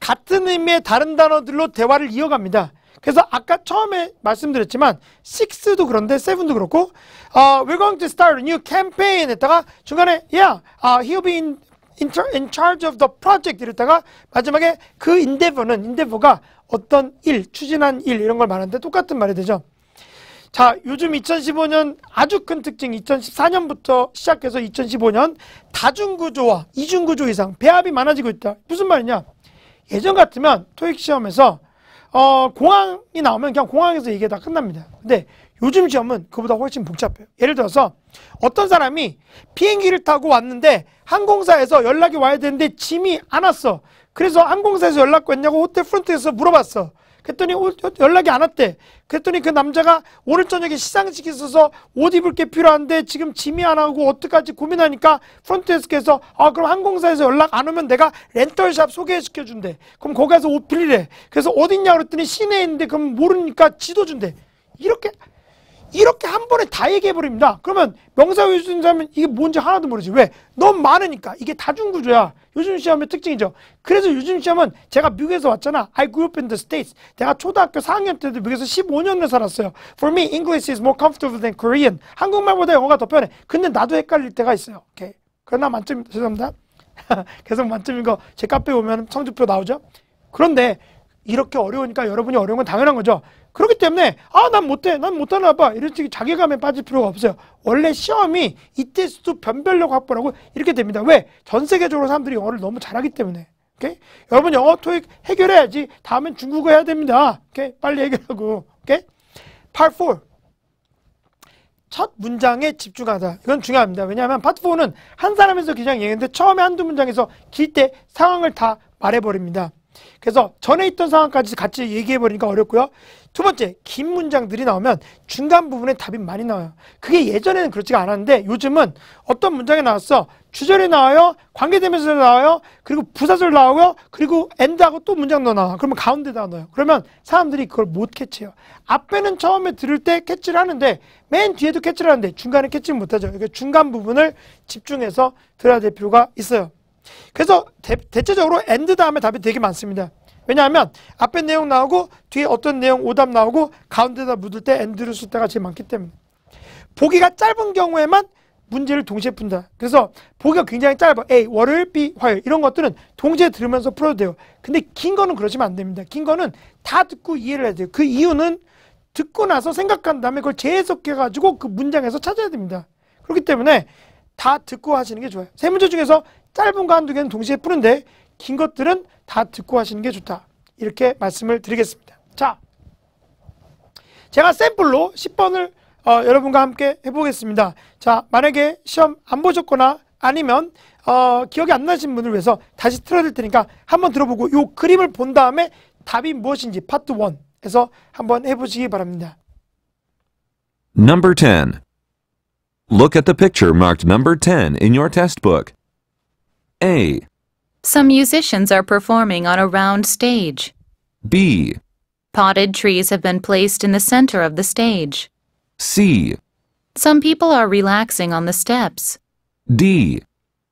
같은 의미의 다른 단어들로 대화를 이어갑니다. 그래서 아까 처음에 말씀드렸지만 6도 그런데 7도 그렇고 uh, We're going to start a new campaign 했다가 중간에 Yeah, uh, he'll be in, in, in charge of the project 이랬다가 마지막에 그 endeavor는 endeavor가 어떤 일, 추진한 일 이런 걸 말하는데 똑같은 말이 되죠. 자, 요즘 2015년 아주 큰 특징 2014년부터 시작해서 2015년 다중구조와 이중구조 이상 배합이 많아지고 있다. 무슨 말이냐? 예전 같으면 토익 시험에서 어, 공항이 나오면 그냥 공항에서 얘기가 다 끝납니다. 근데 요즘 시험은 그보다 훨씬 복잡해요. 예를 들어서 어떤 사람이 비행기를 타고 왔는데 항공사에서 연락이 와야 되는데 짐이 안 왔어. 그래서 항공사에서 연락 왔냐고 호텔 프론트에서 물어봤어. 그랬더니 연락이 안 왔대. 그랬더니 그 남자가 오늘 저녁에 시상식이 있어서 옷 입을 게 필요한데 지금 짐이 안 하고 어떡하지 고민하니까 프론트 데스크에서 아 그럼 항공사에서 연락 안 오면 내가 렌털샵 소개시켜 준대. 그럼 거기 가서 옷 빌리래. 그래서 어딨냐 그랬더니 시내인데 그럼 모르니까 지도 준대. 이렇게 이렇게 한 번에 다 얘기해버립니다. 그러면 명사 외우는 자면 이게 뭔지 하나도 모르지. 왜? 너무 많으니까. 이게 다중구조야. 요즘 시험의 특징이죠. 그래서 요즘 시험은 제가 미국에서 왔잖아. I grew up in the States. 내가 초등학교 4학년 때도 미국에서 15년을 살았어요. For me, English is more comfortable than Korean. 한국말보다 영어가 더 편해. 근데 나도 헷갈릴 때가 있어요. 오케이. 그러나 만점, 죄송합니다. 계속 만점인 거 제 카페 오면 성적표 나오죠? 그런데 이렇게 어려우니까 여러분이 어려운 건 당연한 거죠. 그렇기 때문에 아 난 못해 난 못하나 봐 이런 식의 자괴감에 빠질 필요가 없어요. 원래 시험이 이때 수도 변별력 확보라고 이렇게 됩니다. 왜? 전 세계적으로 사람들이 영어를 너무 잘하기 때문에. 오케이? 여러분 영어 토익 해결해야지 다음엔 중국어 해야 됩니다. 오케이? 빨리 해결하고. 오케이? Part 4. 첫 문장에 집중하다. 이건 중요합니다. 왜냐하면 파트 4는 한 사람에서 그냥 얘기했는데 처음에 한두 문장에서 길 때 상황을 다 말해버립니다. 그래서 전에 있던 상황까지 같이 얘기해버리니까 어렵고요. 두 번째, 긴 문장들이 나오면 중간 부분에 답이 많이 나와요. 그게 예전에는 그렇지가 않았는데 요즘은 어떤 문장이 나왔어? 주절이 나와요. 관계대명사 나와요. 그리고 부사절 나오고요. 그리고 엔드하고 또 문장 도 나와. 그러면 가운데다 넣어요. 그러면 사람들이 그걸 못 캐치해요. 앞에는 처음에 들을 때 캐치를 하는데 맨 뒤에도 캐치를 하는데 중간에 캐치를 못하죠. 그러니까 중간 부분을 집중해서 들어야 될 필요가 있어요. 그래서 대, 대체적으로 엔드 다음에 답이 되게 많습니다. 왜냐하면 앞에 내용 나오고 뒤에 어떤 내용 오답 나오고 가운데다 묻을 때 엔드를 쓸 때가 제일 많기 때문에 보기가 짧은 경우에만 문제를 동시에 푼다. 그래서 보기가 굉장히 짧아. A, 월요일, B, 화요일 이런 것들은 동시에 들으면서 풀어도 돼요. 근데 긴 거는 그러시면 안 됩니다. 긴 거는 다 듣고 이해를 해야 돼요. 그 이유는 듣고 나서 생각한 다음에 그걸 재해석해가지고 그 문장에서 찾아야 됩니다. 그렇기 때문에 다 듣고 하시는 게 좋아요. 세 문제 중에서 짧은 거 한두 개는 동시에 푸는데 긴 것들은 다 듣고 하시는 게 좋다. 이렇게 말씀을 드리겠습니다. 자, 제가 샘플로 10번을 어, 여러분과 함께 해보겠습니다. 자, 만약에 시험 안 보셨거나 아니면 어, 기억이 안 나신 분을 위해서 다시 틀어드릴 테니까 한번 들어보고 요 그림을 본 다음에 답이 무엇인지 파트 1에서 한번 해보시기 바랍니다. Number 10. Look at the picture marked number 10 in your test book. A. Some musicians are performing on a round stage. B. Potted trees have been placed in the center of the stage. C. Some people are relaxing on the steps. D.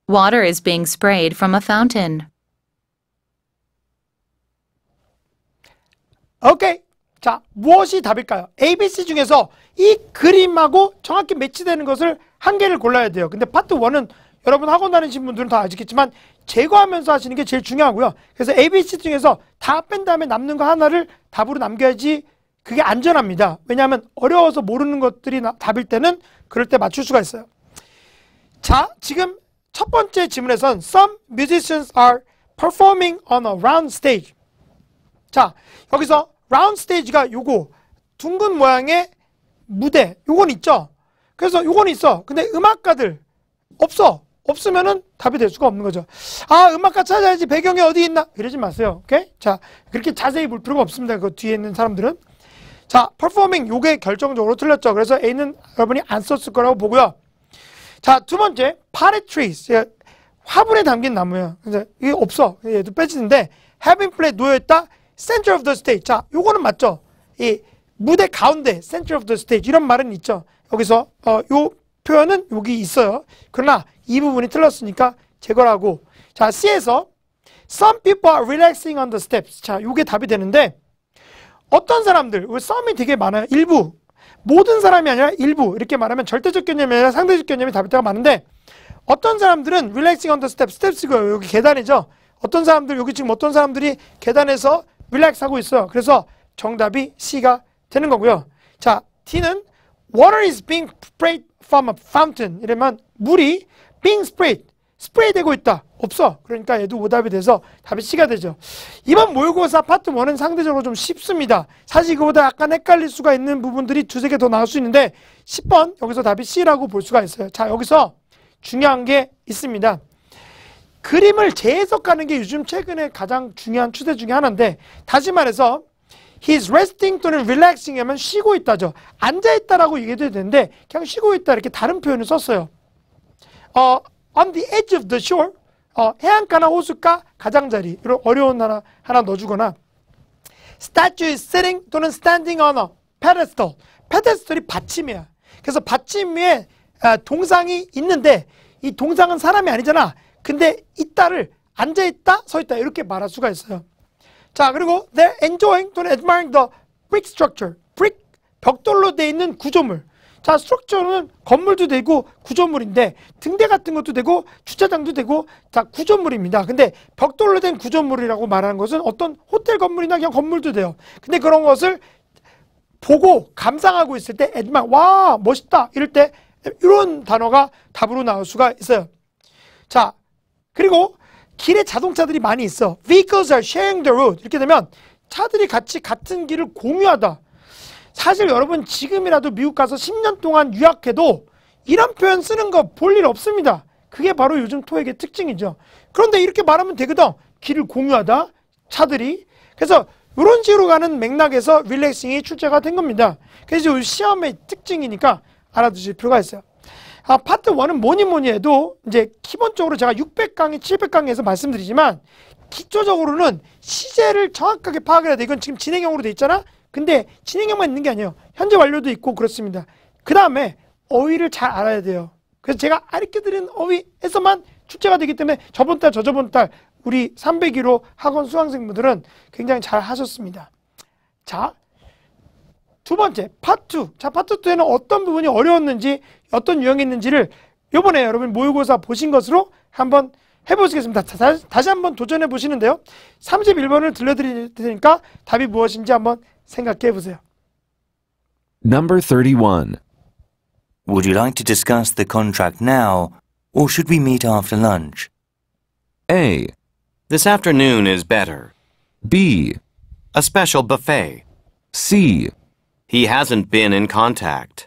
Water is being sprayed from a fountain. Okay. 자, 무엇이 답일까요? A, B, C 중에서 이 그림하고 정확히 매치되는 것을 한 개를 골라야 돼요. 근데 파트 1은 여러분 학원 다니신 분들은 다 아시겠지만 제거하면서 하시는 게 제일 중요하고요. 그래서 A, B, C 중에서 다 뺀 다음에 남는 거 하나를 답으로 남겨야지 그게 안전합니다. 왜냐하면 어려워서 모르는 것들이 답일 때는 그럴 때 맞출 수가 있어요. 자, 지금 첫 번째 질문에선 Some musicians are performing on a round stage. 자, 여기서 round stage가 요거 둥근 모양의 무대 요건 있죠. 그래서 요건 있어. 근데 음악가들 없어. 없으면은 답이 될 수가 없는 거죠. 아, 음악가 찾아야지. 배경이 어디 있나? 이러지 마세요. 오케이? 자, 그렇게 자세히 볼 필요가 없습니다. 그 뒤에 있는 사람들은. 자, 퍼포밍 요게 결정적으로 틀렸죠. 그래서 A는 여러분이 안 썼을 거라고 보고요. 자, 두 번째, 파레 트리스. 예, 화분에 담긴 나무예요. 근데 이게 없어. 얘도 빼지는데 having p l a y 놓여 있다. center of the stage. 자, 요거는 맞죠. 이 무대 가운데 center of the stage 이런 말은 있죠. 여기서 어요 표현은 여기 있어요. 그러나 이 부분이 틀렸으니까 제거하고 자 C에서 Some people are relaxing on the steps. 자, 이게 답이 되는데 어떤 사람들, 우리 썸이 되게 많아요. 일부. 모든 사람이 아니라 일부. 이렇게 말하면 절대적 개념이 아니라 상대적 개념이 답일 때가 많은데 어떤 사람들은 relaxing on the steps, steps가 그 여기 계단이죠. 어떤 사람들, 여기 지금 어떤 사람들이 계단에서 relax 하고 있어요. 그래서 정답이 C가 되는 거고요. 자, d 는 water is being sprayed from a fountain 이러면 물이 being sprayed 스프레이 되고 있다. 없어. 그러니까 얘도 오답이 돼서 답이 C가 되죠. 이번 모의고사 파트 1은 상대적으로 좀 쉽습니다. 사실 그보다 약간 헷갈릴 수가 있는 부분들이 두세 개 더 나올 수 있는데 10번 여기서 답이 C라고 볼 수가 있어요. 자 여기서 중요한 게 있습니다. 그림을 재해석하는 게 요즘 최근에 가장 중요한 추세 중에 하나인데 다시 말해서 he's resting 또는 relaxing 하면 쉬고 있다죠. 앉아 있다라고 얘기해도 되는데 그냥 쉬고 있다 이렇게 다른 표현을 썼어요. 어, on the edge of the shore 어, 해안가나 호숫가 가장자리 이런 어려운 하나 하나 넣어주거나 statue is sitting 또는 standing on a pedestal pedestal이 받침이야. 그래서 받침 위에 아, 동상이 있는데 이 동상은 사람이 아니잖아. 근데 있다를 앉아 있다 서 있다 이렇게 말할 수가 있어요. 자, 그리고 they're enjoying 또는 admiring the brick structure. brick 벽돌로 돼 있는 구조물. 자, 스트럭처는 건물도 되고 구조물인데 등대 같은 것도 되고 주차장도 되고 자, 구조물입니다. 근데 벽돌로 된 구조물이라고 말하는 것은 어떤 호텔 건물이나 그냥 건물도 돼요. 근데 그런 것을 보고 감상하고 있을 때 애드만 와, 멋있다. 이럴 때 이런 단어가 답으로 나올 수가 있어요. 자, 그리고 길에 자동차들이 많이 있어. Vehicles are sharing the road. 이렇게 되면 차들이 같이 같은 길을 공유하다. 사실 여러분 지금이라도 미국 가서 10년 동안 유학해도 이런 표현 쓰는 거 볼 일 없습니다. 그게 바로 요즘 토익의 특징이죠. 그런데 이렇게 말하면 되거든. 길을 공유하다. 차들이. 그래서 이런 식으로 가는 맥락에서 릴렉싱이 출제가 된 겁니다. 그래서 시험의 특징이니까 알아두실 필요가 있어요. 아, 파트 1은 뭐니 뭐니 해도 이제 기본적으로 제가 600강의 700강에서 말씀드리지만 기초적으로는 시제를 정확하게 파악해야 돼. 이건 지금 진행형으로 돼 있잖아. 근데 진행형만 있는 게 아니에요. 현재 완료도 있고 그렇습니다. 그 다음에 어휘를 잘 알아야 돼요. 그래서 제가 알려드린 어휘에서만 출제가 되기 때문에 저번 달, 저저번 달 우리 301호 학원 수강생분들은 굉장히 잘 하셨습니다. 자, 두 번째 파트 2. 자 파트 2에는 어떤 부분이 어려웠는지 어떤 유형이 있는지를 요번에 여러분 모의고사 보신 것으로 한번 해보시겠습니다. 자, 다시 한번 도전해 보시는데요. 31번을 들려드릴 테니까 답이 무엇인지 한번 생각해 보세요. Number 31. Would you like to discuss the contract now or should we meet after lunch? A. This afternoon is better. B. A special buffet. C. He hasn't been in contact.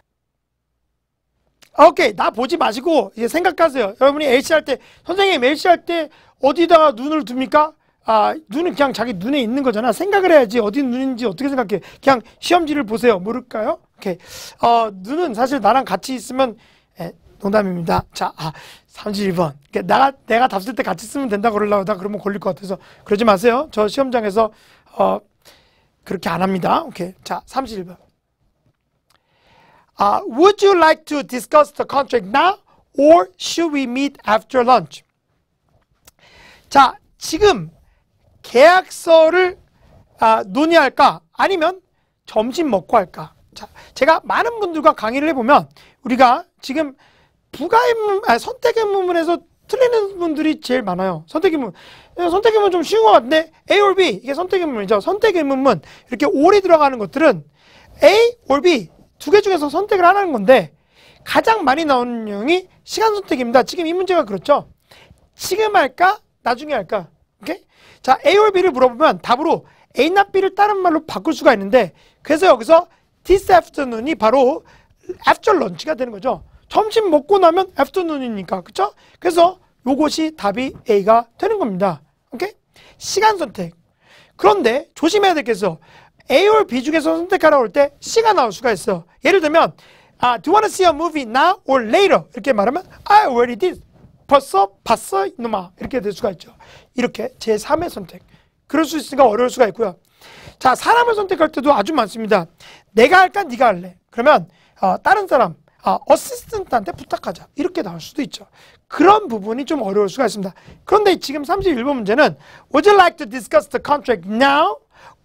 오케이, 나 보지 마시고 이제 생각하세요. 여러분이 LC 할 때, 선생님 LC 할때 어디다가 눈을 둡니까? 아, 눈은 그냥 자기 눈에 있는 거잖아. 생각을 해야지. 어디 눈인지 어떻게 생각해. 그냥 시험지를 보세요. 모를까요? 오케이. 어, 눈은 사실 나랑 같이 있으면, 에, 예, 농담입니다. 자, 아, 31번. 그러니까 내가, 내가 답쓸 때 같이 쓰면 된다 그러려다 그러면 걸릴 것 같아서. 그러지 마세요. 저 시험장에서, 어, 그렇게 안 합니다. 오케이. 자, 31번. Uh, would you like to discuss the contract now or should we meet after lunch? 자, 지금 계약서를 아, 논의할까? 아니면 점심 먹고 할까? 자, 제가 많은 분들과 강의를 해보면 우리가 지금 부가의 아, 선택의 문문에서 틀리는 분들이 제일 많아요. 선택의 문문. 어, 선택의 문문 좀 쉬운 것 같은데 A or B 이게 선택의 문문이죠. 선택의 문문 이렇게 오래 들어가는 것들은 A or B 두개 중에서 선택을 하라는 건데 가장 많이 나오는 유형이 시간 선택입니다. 지금 이 문제가 그렇죠. 지금 할까? 나중에 할까? 오케이? 자, A or B를 물어보면 답으로 A나 B를 다른 말로 바꿀 수가 있는데 그래서 여기서 this afternoon이 바로 after lunch가 되는 거죠. 점심 먹고 나면 afternoon이니까. 그렇죠? 그래서 요것이 답이 A가 되는 겁니다. 오케이? 시간 선택. 그런데 조심해야 될 게 있어. A월 B 중에서 선택하라고 할때 C가 나올 수가 있어. 예를 들면 아, Do you wanna see a movie now or later? 이렇게 말하면 I already did. 벌써 봤어 이놈아 이렇게 될 수가 있죠. 이렇게 제3의 선택. 그럴 수 있으니까 어려울 수가 있고요. 자 사람을 선택할 때도 아주 많습니다. 내가 할까 네가 할래. 그러면 어, 다른 사람 어시스턴트한테 아, 부탁하자. 이렇게 나올 수도 있죠. 그런 부분이 좀 어려울 수가 있습니다. 그런데 지금 31번 문제는 Would you like to discuss the contract now?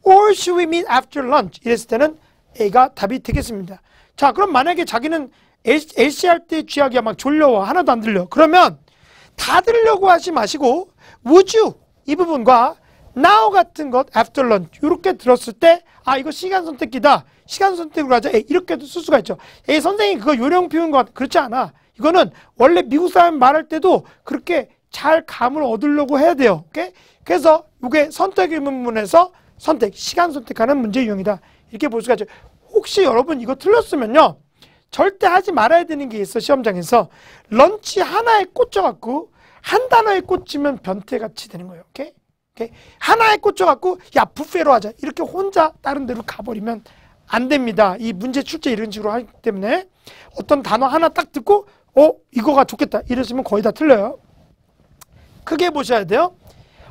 Or should we meet after lunch? 이랬을 때는 A가 답이 되겠습니다. 자, 그럼 만약에 자기는 AC 할때 취하기가막 졸려와 하나도 안 들려. 그러면 다 들려고 하지 마시고 would you 이 부분과 now 같은 것 after lunch 이렇게 들었을 때 아 이거 시간 선택기다 시간 선택으로 가자. 에 이렇게도 이쓸 수가 있죠. 에이 선생님 그거 요령 피운 것 그렇지 않아. 이거는 원래 미국 사람 말할 때도 그렇게 잘 감을 얻으려고 해야 돼요. 오케이? 그래서 이게 선택 의문문에서 선택, 시간 선택하는 문제 유형이다. 이렇게 볼 수가 있죠. 혹시 여러분 이거 틀렸으면요. 절대 하지 말아야 되는 게 있어, 시험장에서. 런치 하나에 꽂혀갖고, 한 단어에 꽂히면 변태같이 되는 거예요. 오케이? 오케이? 하나에 꽂혀갖고, 야, 부페로 하자. 이렇게 혼자 다른 데로 가버리면 안 됩니다. 이 문제 출제 이런 식으로 하기 때문에 어떤 단어 하나 딱 듣고, 어, 이거가 좋겠다. 이랬으면 거의 다 틀려요. 크게 보셔야 돼요.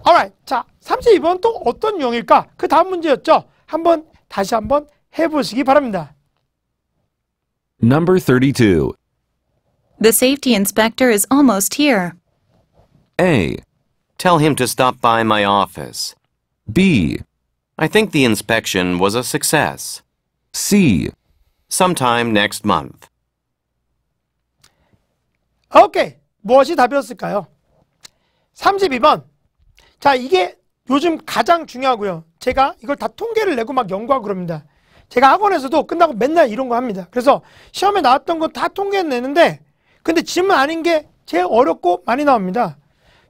alright. 자, 32번 또 어떤 유형일까? 그 다음 문제였죠. 한번 다시 한번 해보시기 바랍니다. Number 32. The safety inspector is almost here. A. Tell him to stop by my office. B. I think the inspection was a success. C. Sometime next month. 오케이. Okay. 무엇이 답이었을까요? 32번. 자, 이게 요즘 가장 중요하고요. 제가 이걸 다 통계를 내고 막 연구하고 그럽니다. 제가 학원에서도 끝나고 맨날 이런 거 합니다. 그래서 시험에 나왔던 거 다 통계 내는데 근데 질문 아닌 게 제일 어렵고 많이 나옵니다.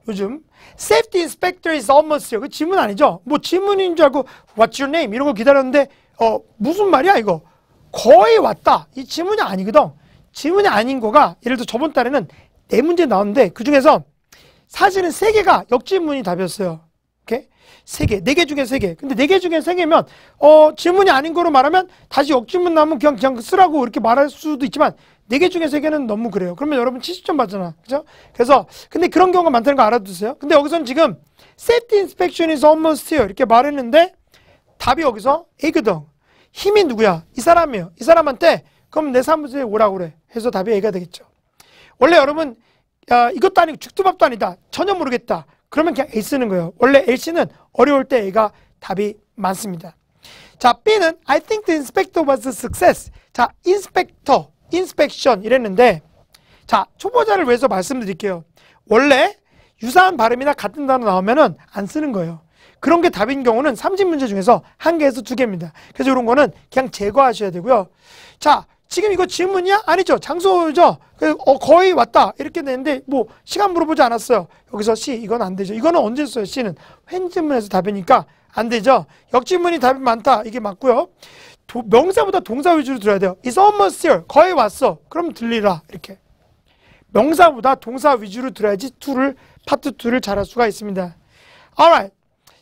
요즘 safety inspector is almost here. 그 질문 아니죠? 뭐 질문인 줄 알고 what's your name 이런 거 기다렸는데 어 무슨 말이야 이거 거의 왔다. 이 질문이 아니거든. 질문이 아닌 거가 예를 들어 저번 달에는 네 문제 나왔는데 그 중에서 사실은 세 개가 역질문이 답이었어요. 오세 개, 네 개 중에 3 개. 근데 4개 중에 3 개면 어 질문이 아닌 거로 말하면 다시 역질문 나오면 그냥 그냥 쓰라고 이렇게 말할 수도 있지만 4개 중에 3 개는 너무 그래요. 그러면 여러분 70점 맞잖아 그죠? 그래서 근데 그런 경우가 많다는 거 알아두세요. 근데 여기서는 지금 safety inspection is almost here 이렇게 말했는데 답이 여기서 에그덩 힘이 누구야? 이 사람이에요. 이 사람한테 그럼 내 사무소에 오라고 그래. 해서 답이 A가 되겠죠. 원래 여러분 야, 아, 이것도 아니고 죽도 밥도 아니다. 전혀 모르겠다. 그러면 그냥 A 쓰는 거예요. 원래 LC는 어려울 때 A가 답이 많습니다. 자, B는 I think the inspector was a success. 자, inspector, inspection 이랬는데 자, 초보자를 위해서 말씀드릴게요. 원래 유사한 발음이나 같은 단어 나오면은 안 쓰는 거예요. 그런 게 답인 경우는 30문제 중에서 한 개에서 두 개입니다. 그래서 이런 거는 그냥 제거하셔야 되고요. 자, 지금 이거 질문이야? 아니죠. 장소죠. 그, 어, 거의 왔다. 이렇게 되는데 뭐 시간 물어보지 않았어요. 여기서 C 이건 안 되죠. 이거는 언제 써요? C는 횡질문에서 답이니까 안 되죠. 역질문이 답이 많다. 이게 맞고요. 도, 명사보다 동사 위주로 들어야 돼요. It's almost here. 거의 왔어. 그럼 들리라. 이렇게. 명사보다 동사 위주로 들어야지 툴을 파트 2을 잘할 수가 있습니다. Alright.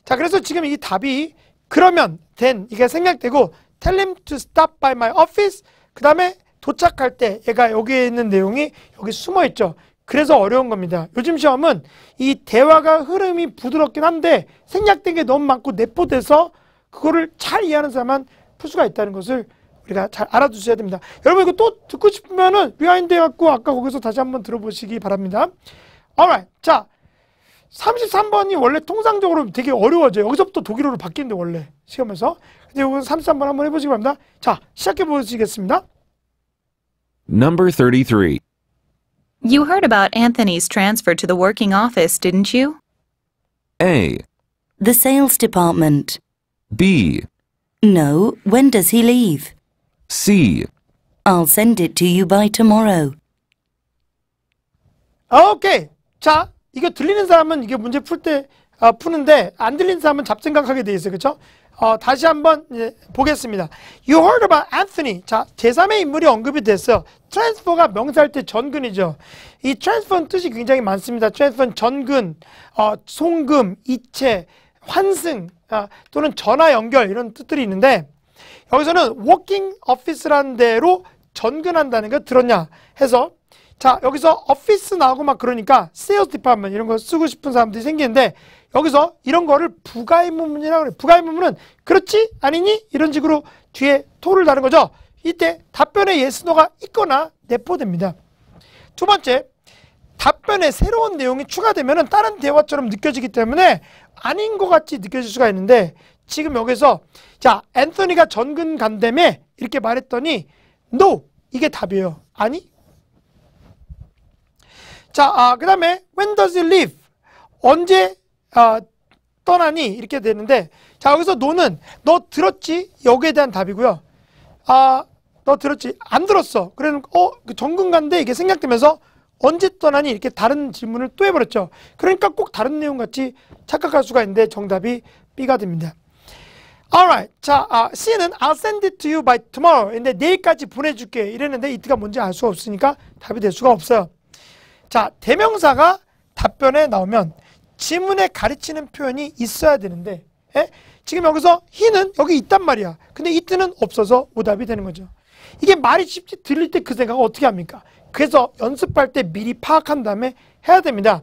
자, 그래서 지금 이 답이 그러면 된, 이게 생략되고 tell him to stop by my office 그 다음에 도착할 때 얘가 여기에 있는 내용이 여기 숨어 있죠. 그래서 어려운 겁니다. 요즘 시험은 이 대화가 흐름이 부드럽긴 한데 생략된 게 너무 많고 내포돼서 그거를 잘 이해하는 사람만 풀 수가 있다는 것을 우리가 잘 알아두셔야 됩니다. 여러분 이거 또 듣고 싶으면은 위아인드 해갖고 아까 거기서 다시 한번 들어보시기 바랍니다. a l r 자. 33번이 원래 통상적으로 되게 어려워져요. 여기서부터 독일어로 바뀌는데 원래 시험에서. 근데 이건 33번 한번 해보시기 바랍니다. 자, 시작해 보시겠습니다. Number 33. You heard about Anthony's transfer to the working office, didn't you? A. The sales department. B. No, when does he leave? C. I'll send it to you by tomorrow. 오케이. Okay. 자, 이거 들리는 사람은 이게 문제 풀때 어, 아, 푸는데 안 들리는 사람은 잡생각하게 돼 있어요. 그렇죠? 어, 다시 한번 보겠습니다. You heard about Anthony. 자, 제3의 인물이 언급이 됐어요. transfer가 명사할 때 전근이죠. 이 t r a n s f e r 뜻이 굉장히 많습니다. t r a n s f e r 전근, 어, 송금, 이체, 환승 아, 또는 전화 연결 이런 뜻들이 있는데 여기서는 working office라는 대로 전근한다는 거 들었냐 해서 자 여기서 office 나오고 막 그러니까 sales department 이런 거 쓰고 싶은 사람들이 생기는데 여기서 이런 거를 부가의 문문이라고 그요 부가의 문문은 그렇지 아니니 이런 식으로 뒤에 토를 다는 거죠. 이때 답변에 예스노가 있거나 내포됩니다. 두 번째 답변에 새로운 내용이 추가되면 다른 대화처럼 느껴지기 때문에 아닌 것 같이 느껴질 수가 있는데 지금 여기서 자 앤서니가 전근 간담에 이렇게 말했더니 no 이게 답이에요. 아니 자, 아, 그 다음에 when does he leave? 언제 아, 떠나니? 이렇게 되는데 자, 여기서 너는 너 들었지? 여기에 대한 답이고요. 아, 너 들었지? 안 들었어. 그러면 어, 그 정근간데 이게 생각되면서 언제 떠나니? 이렇게 다른 질문을 또 해버렸죠. 그러니까 꼭 다른 내용 같이 착각할 수가 있는데 정답이 B가 됩니다. Alright. 자, 아, C는 I'll send it to you by tomorrow. 근데 내일까지 보내줄게. 이랬는데 이트가 뭔지 알수가 없으니까 답이 될 수가 없어요. 자, 대명사가 답변에 나오면 지문에 가르치는 표현이 있어야 되는데 예? 지금 여기서 히는 여기 있단 말이야. 근데 이때는 없어서 오답이 되는 거죠. 이게 말이 쉽지 들릴 때 그 생각을 어떻게 합니까? 그래서 연습할 때 미리 파악한 다음에 해야 됩니다.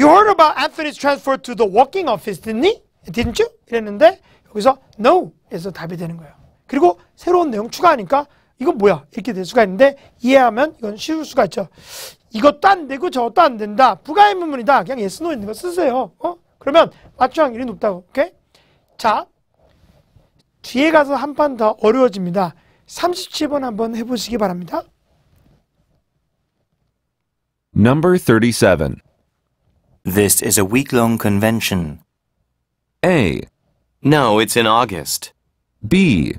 You heard about Anthony's transfer to the w a l k i n g office, didn't he? Didn't you? 이랬는데 여기서 no 해서 답이 되는 거예요. 그리고 새로운 내용 추가하니까 이건 뭐야? 이렇게 될 수가 있는데 이해하면 이건 쉬울 수가 있죠. 이것도 안 되고 저것도 안 된다. 부가의 문문이다. 그냥 예스 노 있는 거 쓰세요. 어? 그러면 맞춤 확률이 높다고. 오케이? 자, 뒤에 가서 한 판 더 어려워집니다. 37번 한번 해보시기 바랍니다. Number 37. This is a week-long convention. A. No, it's in August. B.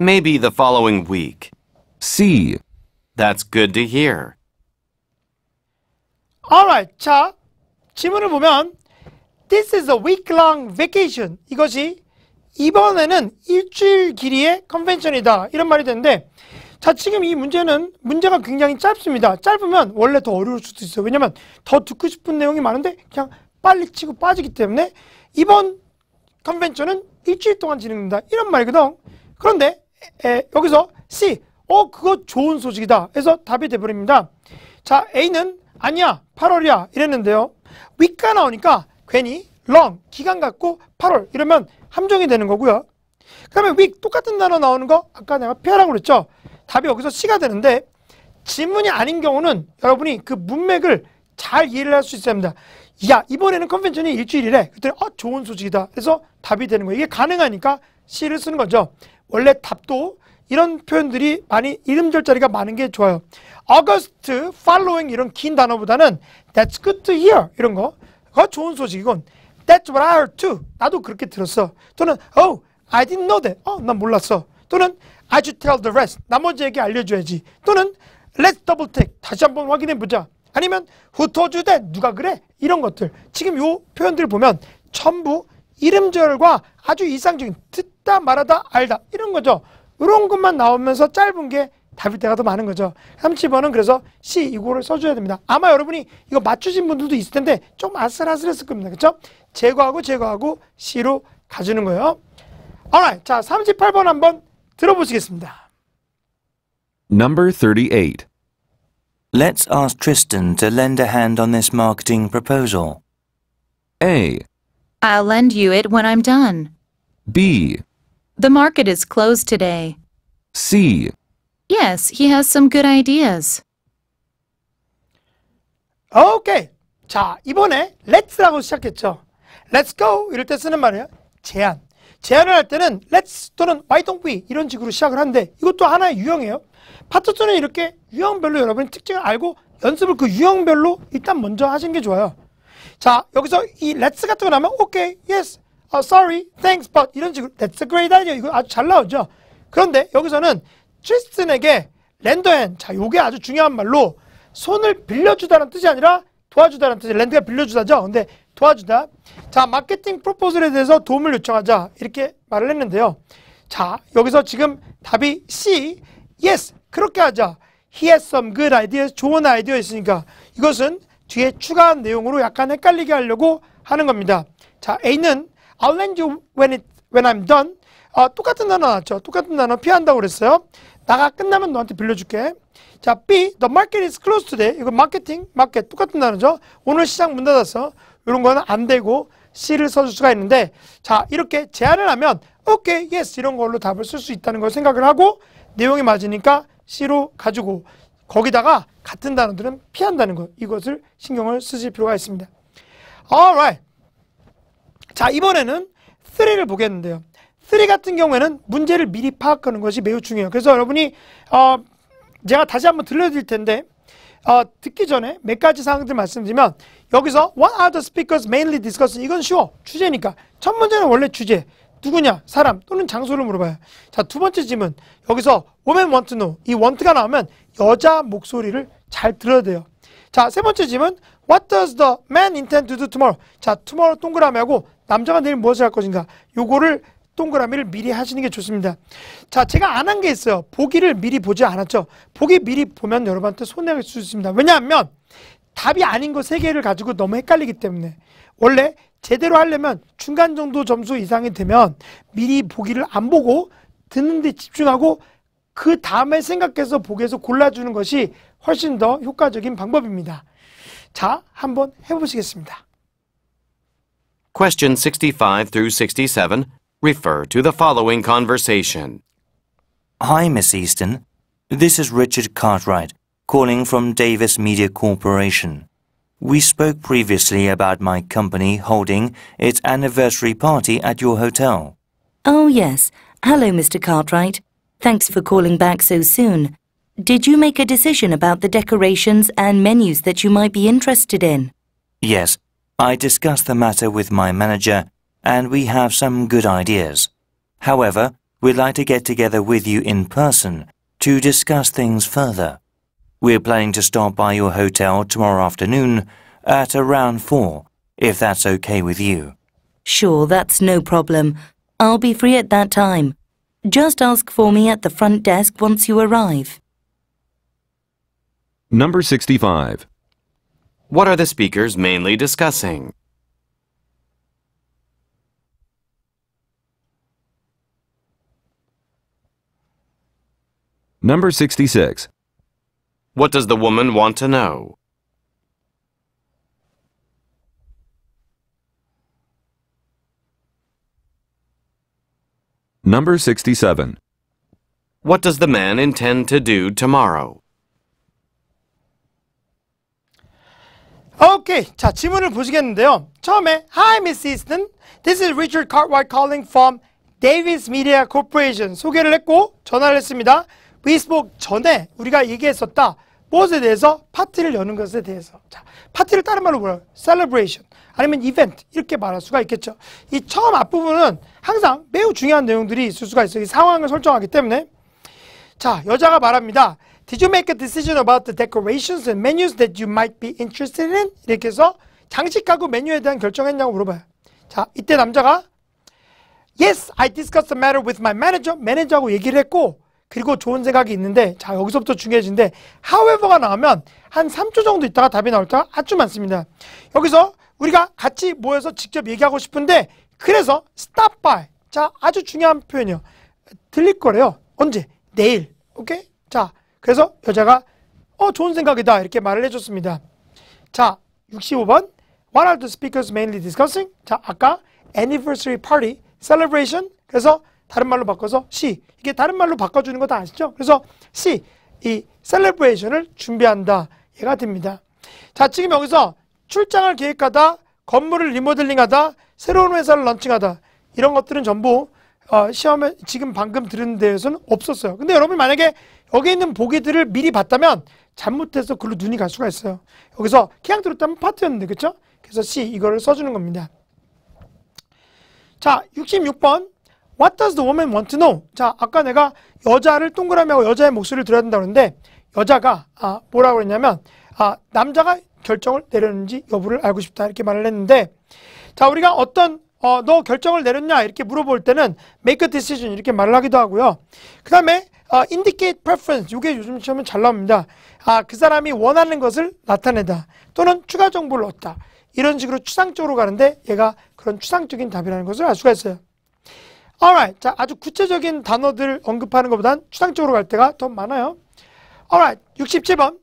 Maybe the following week. C. That's good to hear. Alright, 자 지문을 보면 This is a week-long vacation. 이것이 이번에는 일주일 길이의 컨벤션이다. 이런 말이 되는데 자 지금 이 문제는 문제가 굉장히 짧습니다. 짧으면 원래 더 어려울 수도 있어요. 왜냐면 더 듣고 싶은 내용이 많은데 그냥 빨리 치고 빠지기 때문에 이번 컨벤션은 일주일 동안 진행된다. 이런 말이거든. 그런데 에, 여기서 C, 어 그거 좋은 소식이다. 해서 답이 돼버립니다. 자 A는 아니야 8월이야 이랬는데요 위가 나오니까 괜히 long 기간 같고 8월 이러면 함정이 되는 거고요 그 다음에 week 똑같은 단어 나오는 거 아까 내가 피하라고 그랬죠 답이 여기서 C가 되는데 질문이 아닌 경우는 여러분이 그 문맥을 잘 이해를 할 수 있어야 합니다 야 이번에는 컨벤션이 일주일이래 그랬더니 어, 좋은 소식이다 그래서 답이 되는 거예요 이게 가능하니까 C를 쓰는 거죠 원래 답도 이런 표현들이 많이 이름절 자리가 많은 게 좋아요. August, following 이런 긴 단어보다는 That's good to hear 이런 거 그거 좋은 소식이건 That's what I heard too. 나도 그렇게 들었어. 또는 Oh, I didn't know that. 어, 난 몰랐어. 또는 I should tell the rest. 나머지에게 알려줘야지. 또는 Let's double check. 다시 한번 확인해보자. 아니면 Who told you that? 누가 그래? 이런 것들. 지금 요 표현들 보면 전부 이름절과 아주 이상적인 듣다 말하다 알다 이런 거죠. 이런 것만 나오면서 짧은 게 답일 때가 더 많은 거죠. 30번은 그래서 C 이거를 써줘야 됩니다. 아마 여러분이 이거 맞추신 분들도 있을 텐데 좀 아슬아슬했을 겁니다. 그렇 제거하고 제거하고 C로 가주는 거예요. Alright, 자 38번 한번 들어보시겠습니다. Number 38. Let's ask Tristan to lend a hand on this marketing proposal. A. I'll lend you it when I'm done. B. The market is closed today. C. Yes, he has some good ideas. 오케이. 자, 이번에 let's라고 시작했죠. let's go 이럴 때 쓰는 말이에요. 제안. 제안을 할 때는 let's 또는 why don't we 이런 식으로 시작을 하는데 이것도 하나의 유형이에요. 파트 2는 이렇게 유형별로 여러분이 특징을 알고 연습을 그 유형별로 일단 먼저 하시는 게 좋아요. 자, 여기서 이 let's 같은 거 나면 오케이, yes, 어, sorry, thanks, but 이런 식으로 that's a great idea 이거 아주 잘 나오죠. 그런데 여기서는 트리스틴에게 랜더앤자 요게 아주 중요한 말로 손을 빌려주다는 뜻이 아니라 도와주다는 뜻이 랜드가 빌려주다죠. 근데 도와주다. 자 마케팅 프로포즈에 대해서 도움을 요청하자 이렇게 말을 했는데요. 자 여기서 지금 답이 C, yes 그렇게 하자. He has some good ideas 좋은 아이디어 있으니까 이것은 뒤에 추가한 내용으로 약간 헷갈리게 하려고 하는 겁니다. 자 A는 I'll lend you when it when I'm done. 아, 똑같은 단어 나왔죠. 똑같은 단어 피한다고 그랬어요. 나가 끝나면 너한테 빌려줄게. 자, B. The market is closed today. 이거 마케팅, 마켓 똑같은 단어죠. 오늘 시장 문 닫았어. 이런 거는 안 되고 C를 써줄 수가 있는데 자, 이렇게 제안을 하면 오케이, o 스 이런 걸로 답을 쓸 수 있다는 걸 생각을 하고 내용이 맞으니까 C로 가지고 거기다가 같은 단어들은 피한다는 거 이것을 신경을 쓰실 필요가 있습니다. Alright. 자, 이번에는 3를 보겠는데요. 3 같은 경우에는 문제를 미리 파악하는 것이 매우 중요해요. 그래서 여러분이 어, 제가 다시 한번 들려드릴 텐데 어, 듣기 전에 몇 가지 사항들 말씀드리면 여기서 What are the speakers mainly discussing? 이건 쉬워. 주제니까. 첫 문제는 원래 주제. 누구냐? 사람 또는 장소를 물어봐요. 자, 두 번째 질문. 여기서 women want to know. 이 want가 나오면 여자 목소리를 잘 들어야 돼요. 자, 세 번째 질문. What does the man intend to do tomorrow? 자, tomorrow 동그라미하고 남자가 내일 무엇을 할 것인가 요거를 동그라미를 미리 하시는 게 좋습니다. 자, 제가 안 한 게 있어요. 보기를 미리 보지 않았죠. 보기 미리 보면 여러분한테 손해가 수 있습니다. 왜냐하면 답이 아닌 거 세 개를 가지고 너무 헷갈리기 때문에 원래 제대로 하려면 중간 정도 점수 이상이 되면 미리 보기를 안 보고 듣는 데 집중하고 그 다음에 생각해서 보기에서 골라주는 것이 훨씬 더 효과적인 방법입니다. 자, 한번 해보시겠습니다. Questions 65 through 67 refer to the following conversation. Hi, Miss Easton. This is Richard Cartwright, calling from Davis Media Corporation. We spoke previously about my company holding its anniversary party at your hotel. Oh, yes. Hello, Mr. Cartwright. Thanks for calling back so soon. Did you make a decision about the decorations and menus that you might be interested in? Yes, I discussed the matter with my manager and we have some good ideas. However, we'd like to get together with you in person to discuss things further. We're planning to stop by your hotel tomorrow afternoon at around four, if that's okay with you. Sure, that's no problem. I'll be free at that time. Just ask for me at the front desk once you arrive. Number 65. What are the speakers mainly discussing? Number 66. What does the woman want to know? Number 67. What does the man intend to do tomorrow? 오케이. 자, 지문을 보시겠는데요. 처음에 Hi, Miss Easton. This is Richard Cartwright calling from Davis Media Corporation. 소개를 했고 전화를 했습니다. We spoke 전에 우리가 얘기했었다. 무엇에 대해서? 파티를 여는 것에 대해서. 자, 파티를 다른 말로 뭐라요 celebration 아니면 이벤트 이렇게 말할 수가 있겠죠. 이 처음 앞부분은 항상 매우 중요한 내용들이 있을 수가 있어요. 이 상황을 설정하기 때문에. 자, 여자가 말합니다. Did you make a decision about the decorations and menus that you might be interested in? 이렇게 해서 장식 가구 메뉴에 대한 결정했냐고 물어봐요. 자, 이때 남자가 Yes, I discussed the matter with my manager. 매니저하고 얘기를 했고 그리고 좋은 생각이 있는데 자, 여기서부터 중요해진데 however가 나오면 한 3초 정도 있다가 답이 나올 때가 아주 많습니다. 여기서 우리가 같이 모여서 직접 얘기하고 싶은데 그래서 stop by. 자, 아주 중요한 표현이요. 들릴 거래요. 언제? 내일. 오케이? 자, 그래서 여자가 어 좋은 생각이다 이렇게 말을 해줬습니다. 자 65번 What are the speakers mainly discussing? 자 아까 anniversary party celebration 그래서 다른 말로 바꿔서 C 이게 다른 말로 바꿔주는 거 다 아시죠? 그래서 C 이 셀레브레이션을 준비한다 얘가 됩니다. 자 지금 여기서 출장을 계획하다 건물을 리모델링하다 새로운 회사를 런칭하다 이런 것들은 전부 어, 시험에 지금 방금 들은 데에서는 없었어요. 근데 여러분 만약에 여기 있는 보기들을 미리 봤다면 잘못해서 글로 눈이 갈 수가 있어요. 여기서 그냥 들었다면 파트였는데 그렇죠? 그래서 C 이거를 써주는 겁니다. 자 66번 What does the woman want to know? 자 아까 내가 여자를 동그라미하고 여자의 목소리를 들어야 된다고 했는데 여자가 아, 뭐라고 그랬냐면 아, 남자가 결정을 내렸는지 여부를 알고 싶다 이렇게 말을 했는데 자 우리가 어떤 어, 너 결정을 내렸냐? 이렇게 물어볼 때는 make a decision 이렇게 말을 하기도 하고요. 그 다음에 어, indicate preference 이게 요즘 시험에 잘 나옵니다. 아, 그 사람이 원하는 것을 나타내다 또는 추가 정보를 얻다 이런 식으로 추상적으로 가는데 얘가 그런 추상적인 답이라는 것을 알 수가 있어요. Alright, 자 아주 구체적인 단어들 언급하는 것보단 추상적으로 갈 때가 더 많아요. Alright, 67번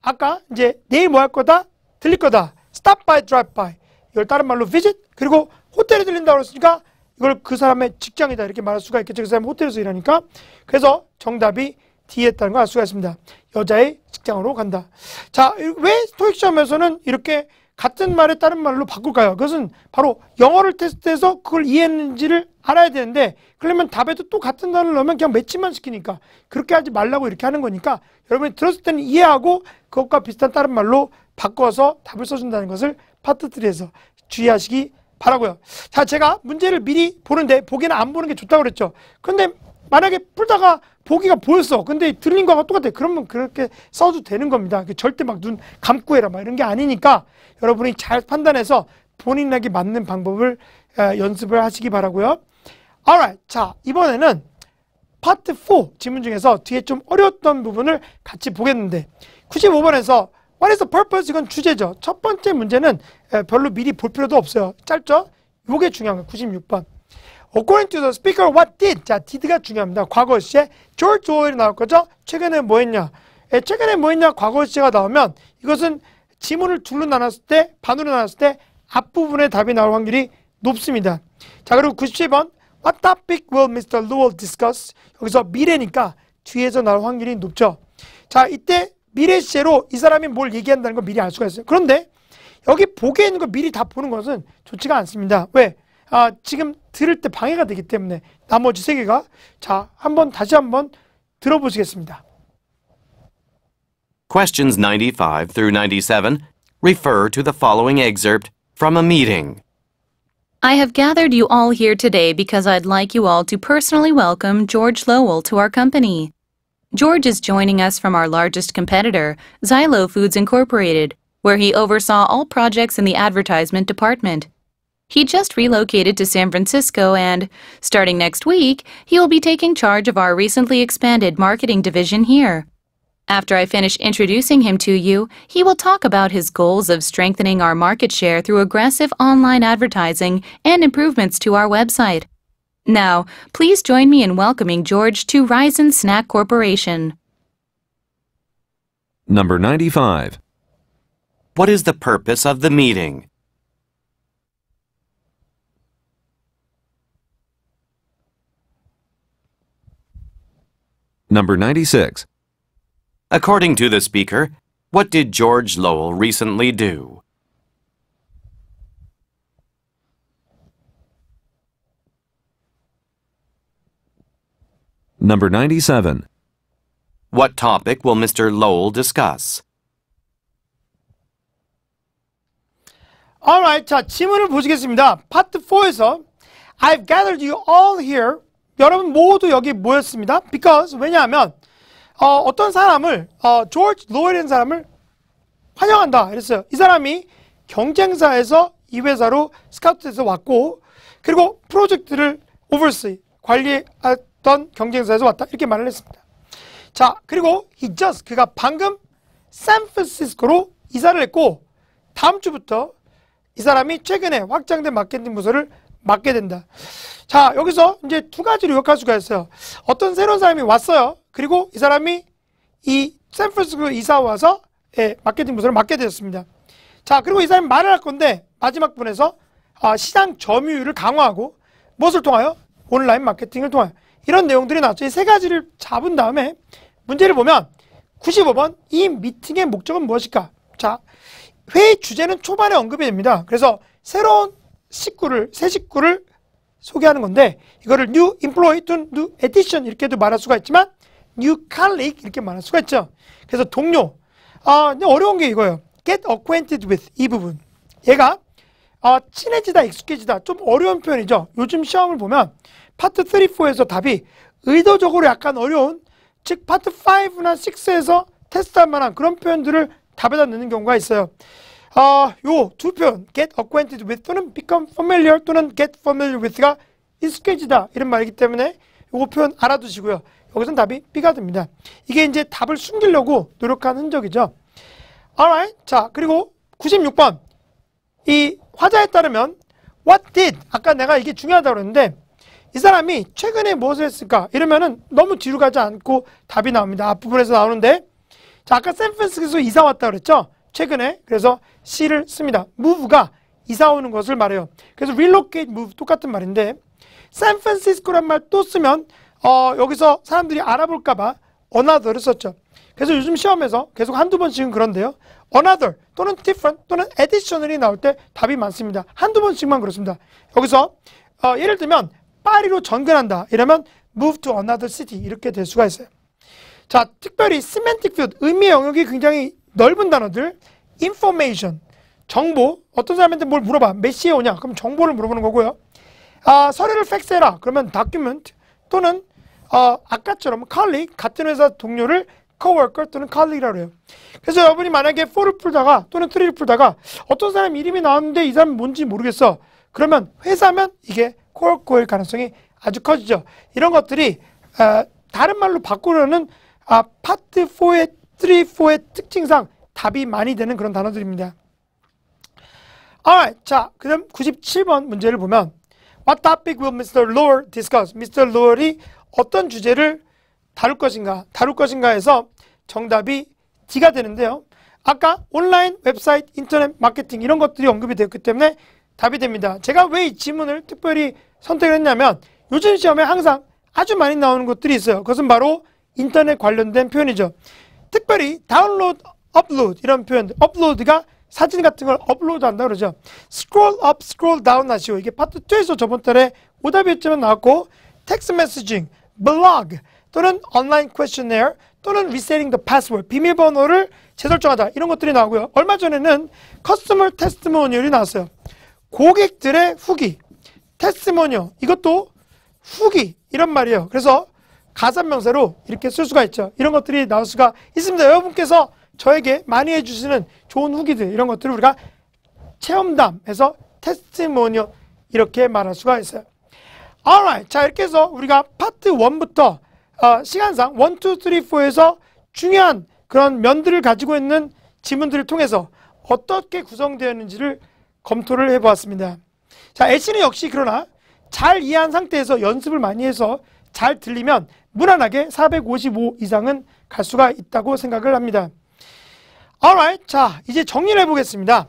아까 이제 내일 뭐 할 거다? 들릴 거다. Stop by, drive by. 이걸 다른 말로 visit 그리고 호텔에 들린다고 했으니까 이걸 그 사람의 직장이다 이렇게 말할 수가 있겠죠. 그 사람이 호텔에서 일하니까. 그래서 정답이 D에 따른 걸알 수가 있습니다. 여자의 직장으로 간다. 자, 왜 토익 시험에서는 이렇게 같은 말에 다른 말로 바꿀까요? 그것은 바로 영어를 테스트해서 그걸 이해했는지를 알아야 되는데 그러면 답에도 또 같은 단어를 넣으면 그냥 맺지만 시키니까 그렇게 하지 말라고 이렇게 하는 거니까 여러분이 들었을 때는 이해하고 그것과 비슷한 다른 말로 바꿔서 답을 써준다는 것을 파트 3에서 주의하시기 바라고요. 자, 제가 문제를 미리 보는데 보기는 안 보는 게 좋다고 그랬죠. 근데 만약에 풀다가 보기가 보였어. 근데 들린 거하고 똑같아. 그러면 그렇게 써도 되는 겁니다. 그 절대 막 눈 감고 해라 막 이런 게 아니니까 여러분이 잘 판단해서 본인에게 맞는 방법을 에, 연습을 하시기 바라고요. Alright, 자 이번에는 파트 4 지문 중에서 뒤에 좀 어려웠던 부분을 같이 보겠는데 95번에서 그래서 purpose 이건 주제죠. 첫 번째 문제는 별로 미리 볼 필요도 없어요. 짧죠? 요게 중요한 거 96번. According to the speaker, what did? 자, did가 중요합니다. 과거 시에 George Orwell이 나올 거죠? 최근에 뭐 했냐? 예, 최근에 뭐 했냐? 과거 시제가 나오면 이것은 지문을 둘로 나눴을 때, 반으로 나눴을 때 앞부분에 답이 나올 확률이 높습니다. 자, 그리고 97번 What topic will Mr. Lowell discuss? 여기서 미래니까 뒤에서 나올 확률이 높죠. 자, 이때 미래 시제로 이 사람이 뭘 얘기한다는 걸 미리 알 수가 있어요. 그런데 여기 보게 있는 거 미리 다 보는 것은 좋지가 않습니다. 왜? 아, 지금 들을 때 방해가 되기 때문에 나머지 세 개가 자, 한번 다시 한번 들어보시겠습니다. Questions 95 through 97 refer to the following excerpt from a meeting. I have gathered you all here today because I'd like you all to personally welcome George Lowell to our company. George is joining us from our largest competitor, Xylo Foods Incorporated, where he oversaw all projects in the advertisement department. He just relocated to San Francisco and, starting next week, he will be taking charge of our recently expanded marketing division here. After I finish introducing him to you, he will talk about his goals of strengthening our market share through aggressive online advertising and improvements to our website. Now, please join me in welcoming George to Ryzen Snack Corporation. Number 95. What is the purpose of the meeting? Number 96. According to the speaker, what did George Lowell recently do? Number 97. What topic will Mr. Lowell discuss? Alright, 자 지문을 보시겠습니다. 파트 4에서 I've gathered you all here. 여러분 모두 여기 모였습니다. Because 왜냐하면 어, 어떤 사람을 어, 조지 로웰이라는 사람을 환영한다 이랬어요. 이 사람이 경쟁사에서 이 회사로 스카우트돼서 왔고 그리고 프로젝트를 오버스 관리 어떤 경쟁사에서 왔다 이렇게 말을 했습니다. 자 그리고 he just 그가 방금 샌프란시스코로 이사를 했고 다음 주부터 이 사람이 최근에 확장된 마케팅 부서를 맡게 된다. 자 여기서 이제 두 가지로 요할 수가 있어요. 어떤 새로운 사람이 왔어요. 그리고 이 사람이 이 샌프란시스코 이사 와서 예, 마케팅 부서를 맡게 되었습니다. 자 그리고 이 사람이 말을 할 건데 마지막 분에서 아, 시장 점유율을 강화하고 무엇을 통하여? 온라인 마케팅을 통하여 이런 내용들이 나왔죠. 이 세 가지를 잡은 다음에 문제를 보면 95번 이 미팅의 목적은 무엇일까? 자, 회의 주제는 초반에 언급이 됩니다. 그래서 새로운 식구를 새 식구를 소개하는 건데 이거를 new employee 또는 new addition 이렇게도 말할 수가 있지만 new colleague 이렇게 말할 수가 있죠. 그래서 동료. 아, 어려운 게 이거예요. get acquainted with 이 부분. 얘가 아, 친해지다, 익숙해지다. 좀 어려운 표현이죠. 요즘 시험을 보면 파트 3, 4에서 답이 의도적으로 약간 어려운 즉 파트 5나 6에서 테스트할 만한 그런 표현들을 답에다 넣는 경우가 있어요. 아, 요 두 표현 get acquainted with 또는 become familiar 또는 get familiar with가 익숙해지다 이런 말이기 때문에 요거 표현 알아두시고요. 여기선 답이 B가 됩니다. 이게 이제 답을 숨기려고 노력한 흔적이죠. alright. 자, 그리고 96번. 이 화자에 따르면 what did 아까 내가 이게 중요하다고 그랬는데 이 사람이 최근에 무엇을 했을까? 이러면은 너무 뒤로 가지 않고 답이 나옵니다. 앞부분에서 나오는데 자 아까 샌프란시스코 이사 왔다 그랬죠? 최근에 그래서 C를 씁니다. move가 이사 오는 것을 말해요. 그래서 relocate, move 똑같은 말인데 샌프란시스코란 말 또 쓰면 어, 여기서 사람들이 알아볼까 봐 another를 썼죠. 그래서 요즘 시험에서 계속 한두 번씩은 그런데요. another 또는 different 또는 additional이 나올 때 답이 많습니다. 한두 번씩만 그렇습니다. 여기서 어, 예를 들면 파리로 전근한다. 이러면 move to another city 이렇게 될 수가 있어요. 자, 특별히 semantic field 의미 영역이 굉장히 넓은 단어들 information 정보 어떤 사람한테 뭘 물어봐 몇 시에 오냐 그럼 정보를 물어보는 거고요. 아, 서류를 팩스해라 그러면 document 또는 어, 아까처럼 colleague 같은 회사 동료를 coworker 또는 colleague라고 해요. 그래서 여러분이 만약에 4를 풀다가 또는 3를 풀다가 어떤 사람 이름이 나왔는데 이 사람이 뭔지 모르겠어. 그러면 회사면 이게 꼴꼴 가능성이 아주 커지죠. 이런 것들이 어, 다른 말로 바꾸려는 아, 파트 4의 3, 4의 특징상 답이 많이 되는 그런 단어들입니다. Alright, 자, 그 다음 97번 문제를 보면 What topic will Mr. l o w e discuss? Mr. l o w e 이 어떤 주제를 다룰 것인가, 다룰 것인가 해서 정답이 D가 되는데요. 아까 온라인, 웹사이트, 인터넷, 마케팅 이런 것들이 언급이 되었기 때문에 답이 됩니다. 제가 왜 이 지문을 특별히 선택을 했냐면 요즘 시험에 항상 아주 많이 나오는 것들이 있어요. 그것은 바로 인터넷 관련된 표현이죠. 특별히 다운로드, 업로드 이런 표현들. 업로드가 사진 같은 걸 업로드 한다 그러죠. 스크롤 업, 스크롤 다운 하시오. 이게 파트 2에서 저번 달에 오답이었지만 나왔고 텍스트 메시징, 블로그 또는 온라인 퀘스천웨어 또는 리셋링더 파스워드, 비밀번호를 재설정하다 이런 것들이 나오고요. 얼마 전에는 커스터머 테스트모니얼이 나왔어요. 고객들의 후기, 테스모니어 이것도 후기 이런 말이에요. 그래서 가산명사로 이렇게 쓸 수가 있죠. 이런 것들이 나올 수가 있습니다. 여러분께서 저에게 많이 해주시는 좋은 후기들 이런 것들을 우리가 체험담에서 테스트모니어 이렇게 말할 수가 있어요. Alright, 자 이렇게 해서 우리가 파트 1부터 어, 시간상 1, 2, 3, 4에서 중요한 그런 면들을 가지고 있는 지문들을 통해서 어떻게 구성되었는지를 검토를 해보았습니다. 자, 애쉬는 역시 그러나 잘 이해한 상태에서 연습을 많이 해서 잘 들리면 무난하게 455 이상은 갈 수가 있다고 생각을 합니다. alright, 자 이제 정리를 해보겠습니다.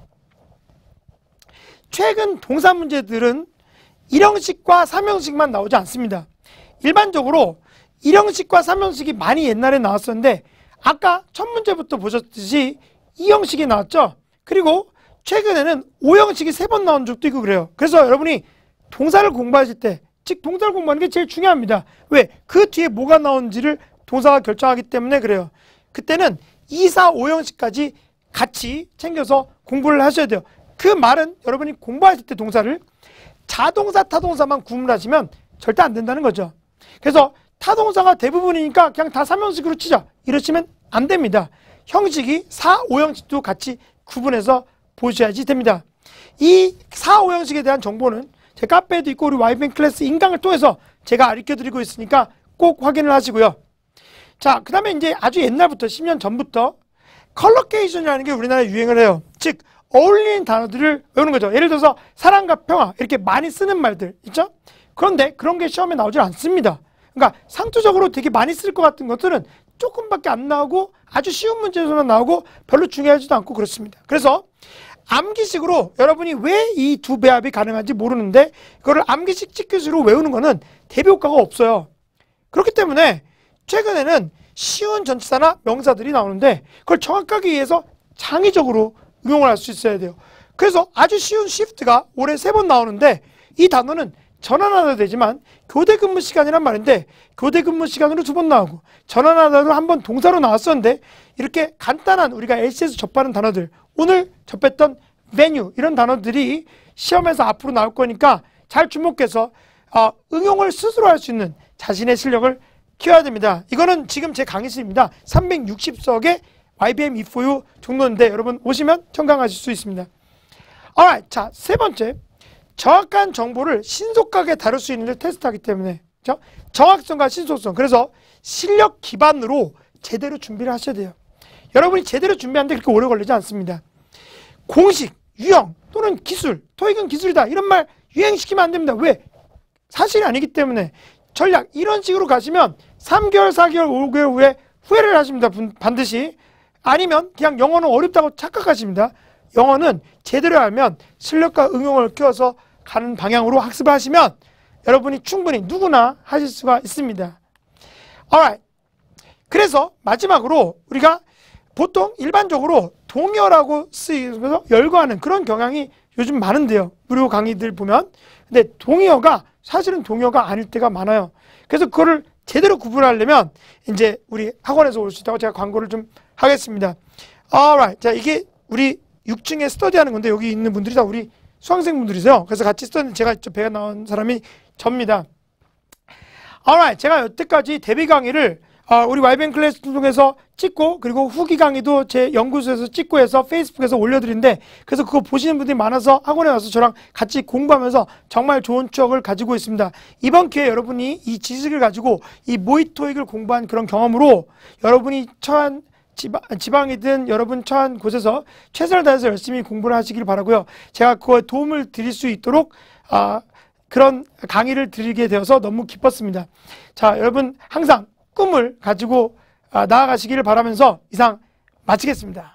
최근 동사 문제들은 일형식과삼형식만 나오지 않습니다. 일반적으로 일형식과삼형식이 많이 옛날에 나왔었는데 아까 첫 문제부터 보셨듯이 이형식이 나왔죠. 그리고 최근에는 5형식이세 번 나온 적도 있고 그래요. 그래서 여러분이 동사를 공부하실 때, 즉 동사를 공부하는 게 제일 중요합니다. 왜? 그 뒤에 뭐가 나오는지를 동사가 결정하기 때문에 그래요. 그때는 2, 4, 5형식까지 같이 챙겨서 공부를 하셔야 돼요. 그 말은 여러분이 공부하실 때 동사를 자동사, 타동사만 구분하시면 절대 안 된다는 거죠. 그래서 타동사가 대부분이니까 그냥 다 3형식으로 치자. 이러시면 안 됩니다. 형식이 4, 5형식도 같이 구분해서 보셔야지 됩니다. 이 4, 5형식에 대한 정보는 제 카페에도 있고 우리 와이뱅 클래스 인강을 통해서 제가 가르드리고 있으니까 꼭 확인을 하시고요. 자, 그 다음에 이제 아주 옛날부터 10년 전부터 컬러케이션이라는 게 우리나라에 유행을 해요. 즉, 어울리는 단어들을 외우는 거죠. 예를 들어서 사랑과 평화 이렇게 많이 쓰는 말들 있죠? 그런데 그런 게 시험에 나오질 않습니다. 그러니까 상투적으로 되게 많이 쓸 것 같은 것들은 조금밖에 안 나오고 아주 쉬운 문제에서만 나오고 별로 중요하지도 않고 그렇습니다. 그래서 암기식으로 여러분이 왜 이 두 배합이 가능한지 모르는데 이거를 암기식 직교수로 외우는 거는 대비 효과가 없어요. 그렇기 때문에 최근에는 쉬운 전치사나 명사들이 나오는데 그걸 정확하게 위해서 창의적으로 응용을 할 수 있어야 돼요. 그래서 아주 쉬운 시프트가 올해 세 번 나오는데 이 단어는 전환하다 되지만 교대 근무 시간이란 말인데 교대 근무 시간으로 두 번 나오고 전환하다도한 번 동사로 나왔었는데 이렇게 간단한 우리가 LC에서 접하는 단어들 오늘 접했던 메뉴 이런 단어들이 시험에서 앞으로 나올 거니까 잘 주목해서 어, 응용을 스스로 할 수 있는 자신의 실력을 키워야 됩니다. 이거는 지금 제 강의실입니다. 360석의 YBM E4U 정도인데 여러분 오시면 청강하실 수 있습니다. a 자, 세 번째. 정확한 정보를 신속하게 다룰 수 있는 데 테스트하기 때문에 그렇죠? 정확성과 신속성. 그래서 실력 기반으로 제대로 준비를 하셔야 돼요. 여러분이 제대로 준비하는데 그렇게 오래 걸리지 않습니다. 공식, 유형 또는 기술, 토익은 기술이다 이런 말 유행시키면 안 됩니다. 왜? 사실이 아니기 때문에 전략 이런 식으로 가시면 3개월, 4개월, 5개월 후에 후회를 하십니다. 반드시. 아니면 그냥 영어는 어렵다고 착각하십니다. 영어는 제대로 하면 실력과 응용을 키워서 가는 방향으로 학습하시면 여러분이 충분히 누구나 하실 수가 있습니다. a l right. 그래서 마지막으로 우리가 보통 일반적으로 동요라고 쓰여서 열거하는 그런 경향이 요즘 많은데요. 무료 강의들 보면. 근데 동의가 사실은 동의가 아닐 때가 많아요. 그래서 그거를 제대로 구분하려면 이제 우리 학원에서 올 수 있다고 제가 광고를 좀 하겠습니다. Alright. 자, 이게 우리 6층에 스터디하는 건데 여기 있는 분들이 다 우리 수강생분들이세요. 그래서 같이 스터디 제가 배가 나온 사람이 접니다. Alright. 제가 여태까지 데뷔 강의를 어, 우리 와이뱅 클래스 통해서 찍고 그리고 후기 강의도 제 연구소에서 찍고 해서 페이스북에서 올려드린데 그래서 그거 보시는 분들이 많아서 학원에 와서 저랑 같이 공부하면서 정말 좋은 추억을 가지고 있습니다. 이번 기회에 여러분이 이 지식을 가지고 이 모의토익을 공부한 그런 경험으로 여러분이 처한 지방, 지방이든 여러분 처한 곳에서 최선을 다해서 열심히 공부를 하시길 바라고요. 제가 그거에 도움을 드릴 수 있도록 아, 그런 강의를 드리게 되어서 너무 기뻤습니다. 자, 여러분 항상 꿈을 가지고 아, 나아가시기를 바라면서 이상 마치겠습니다.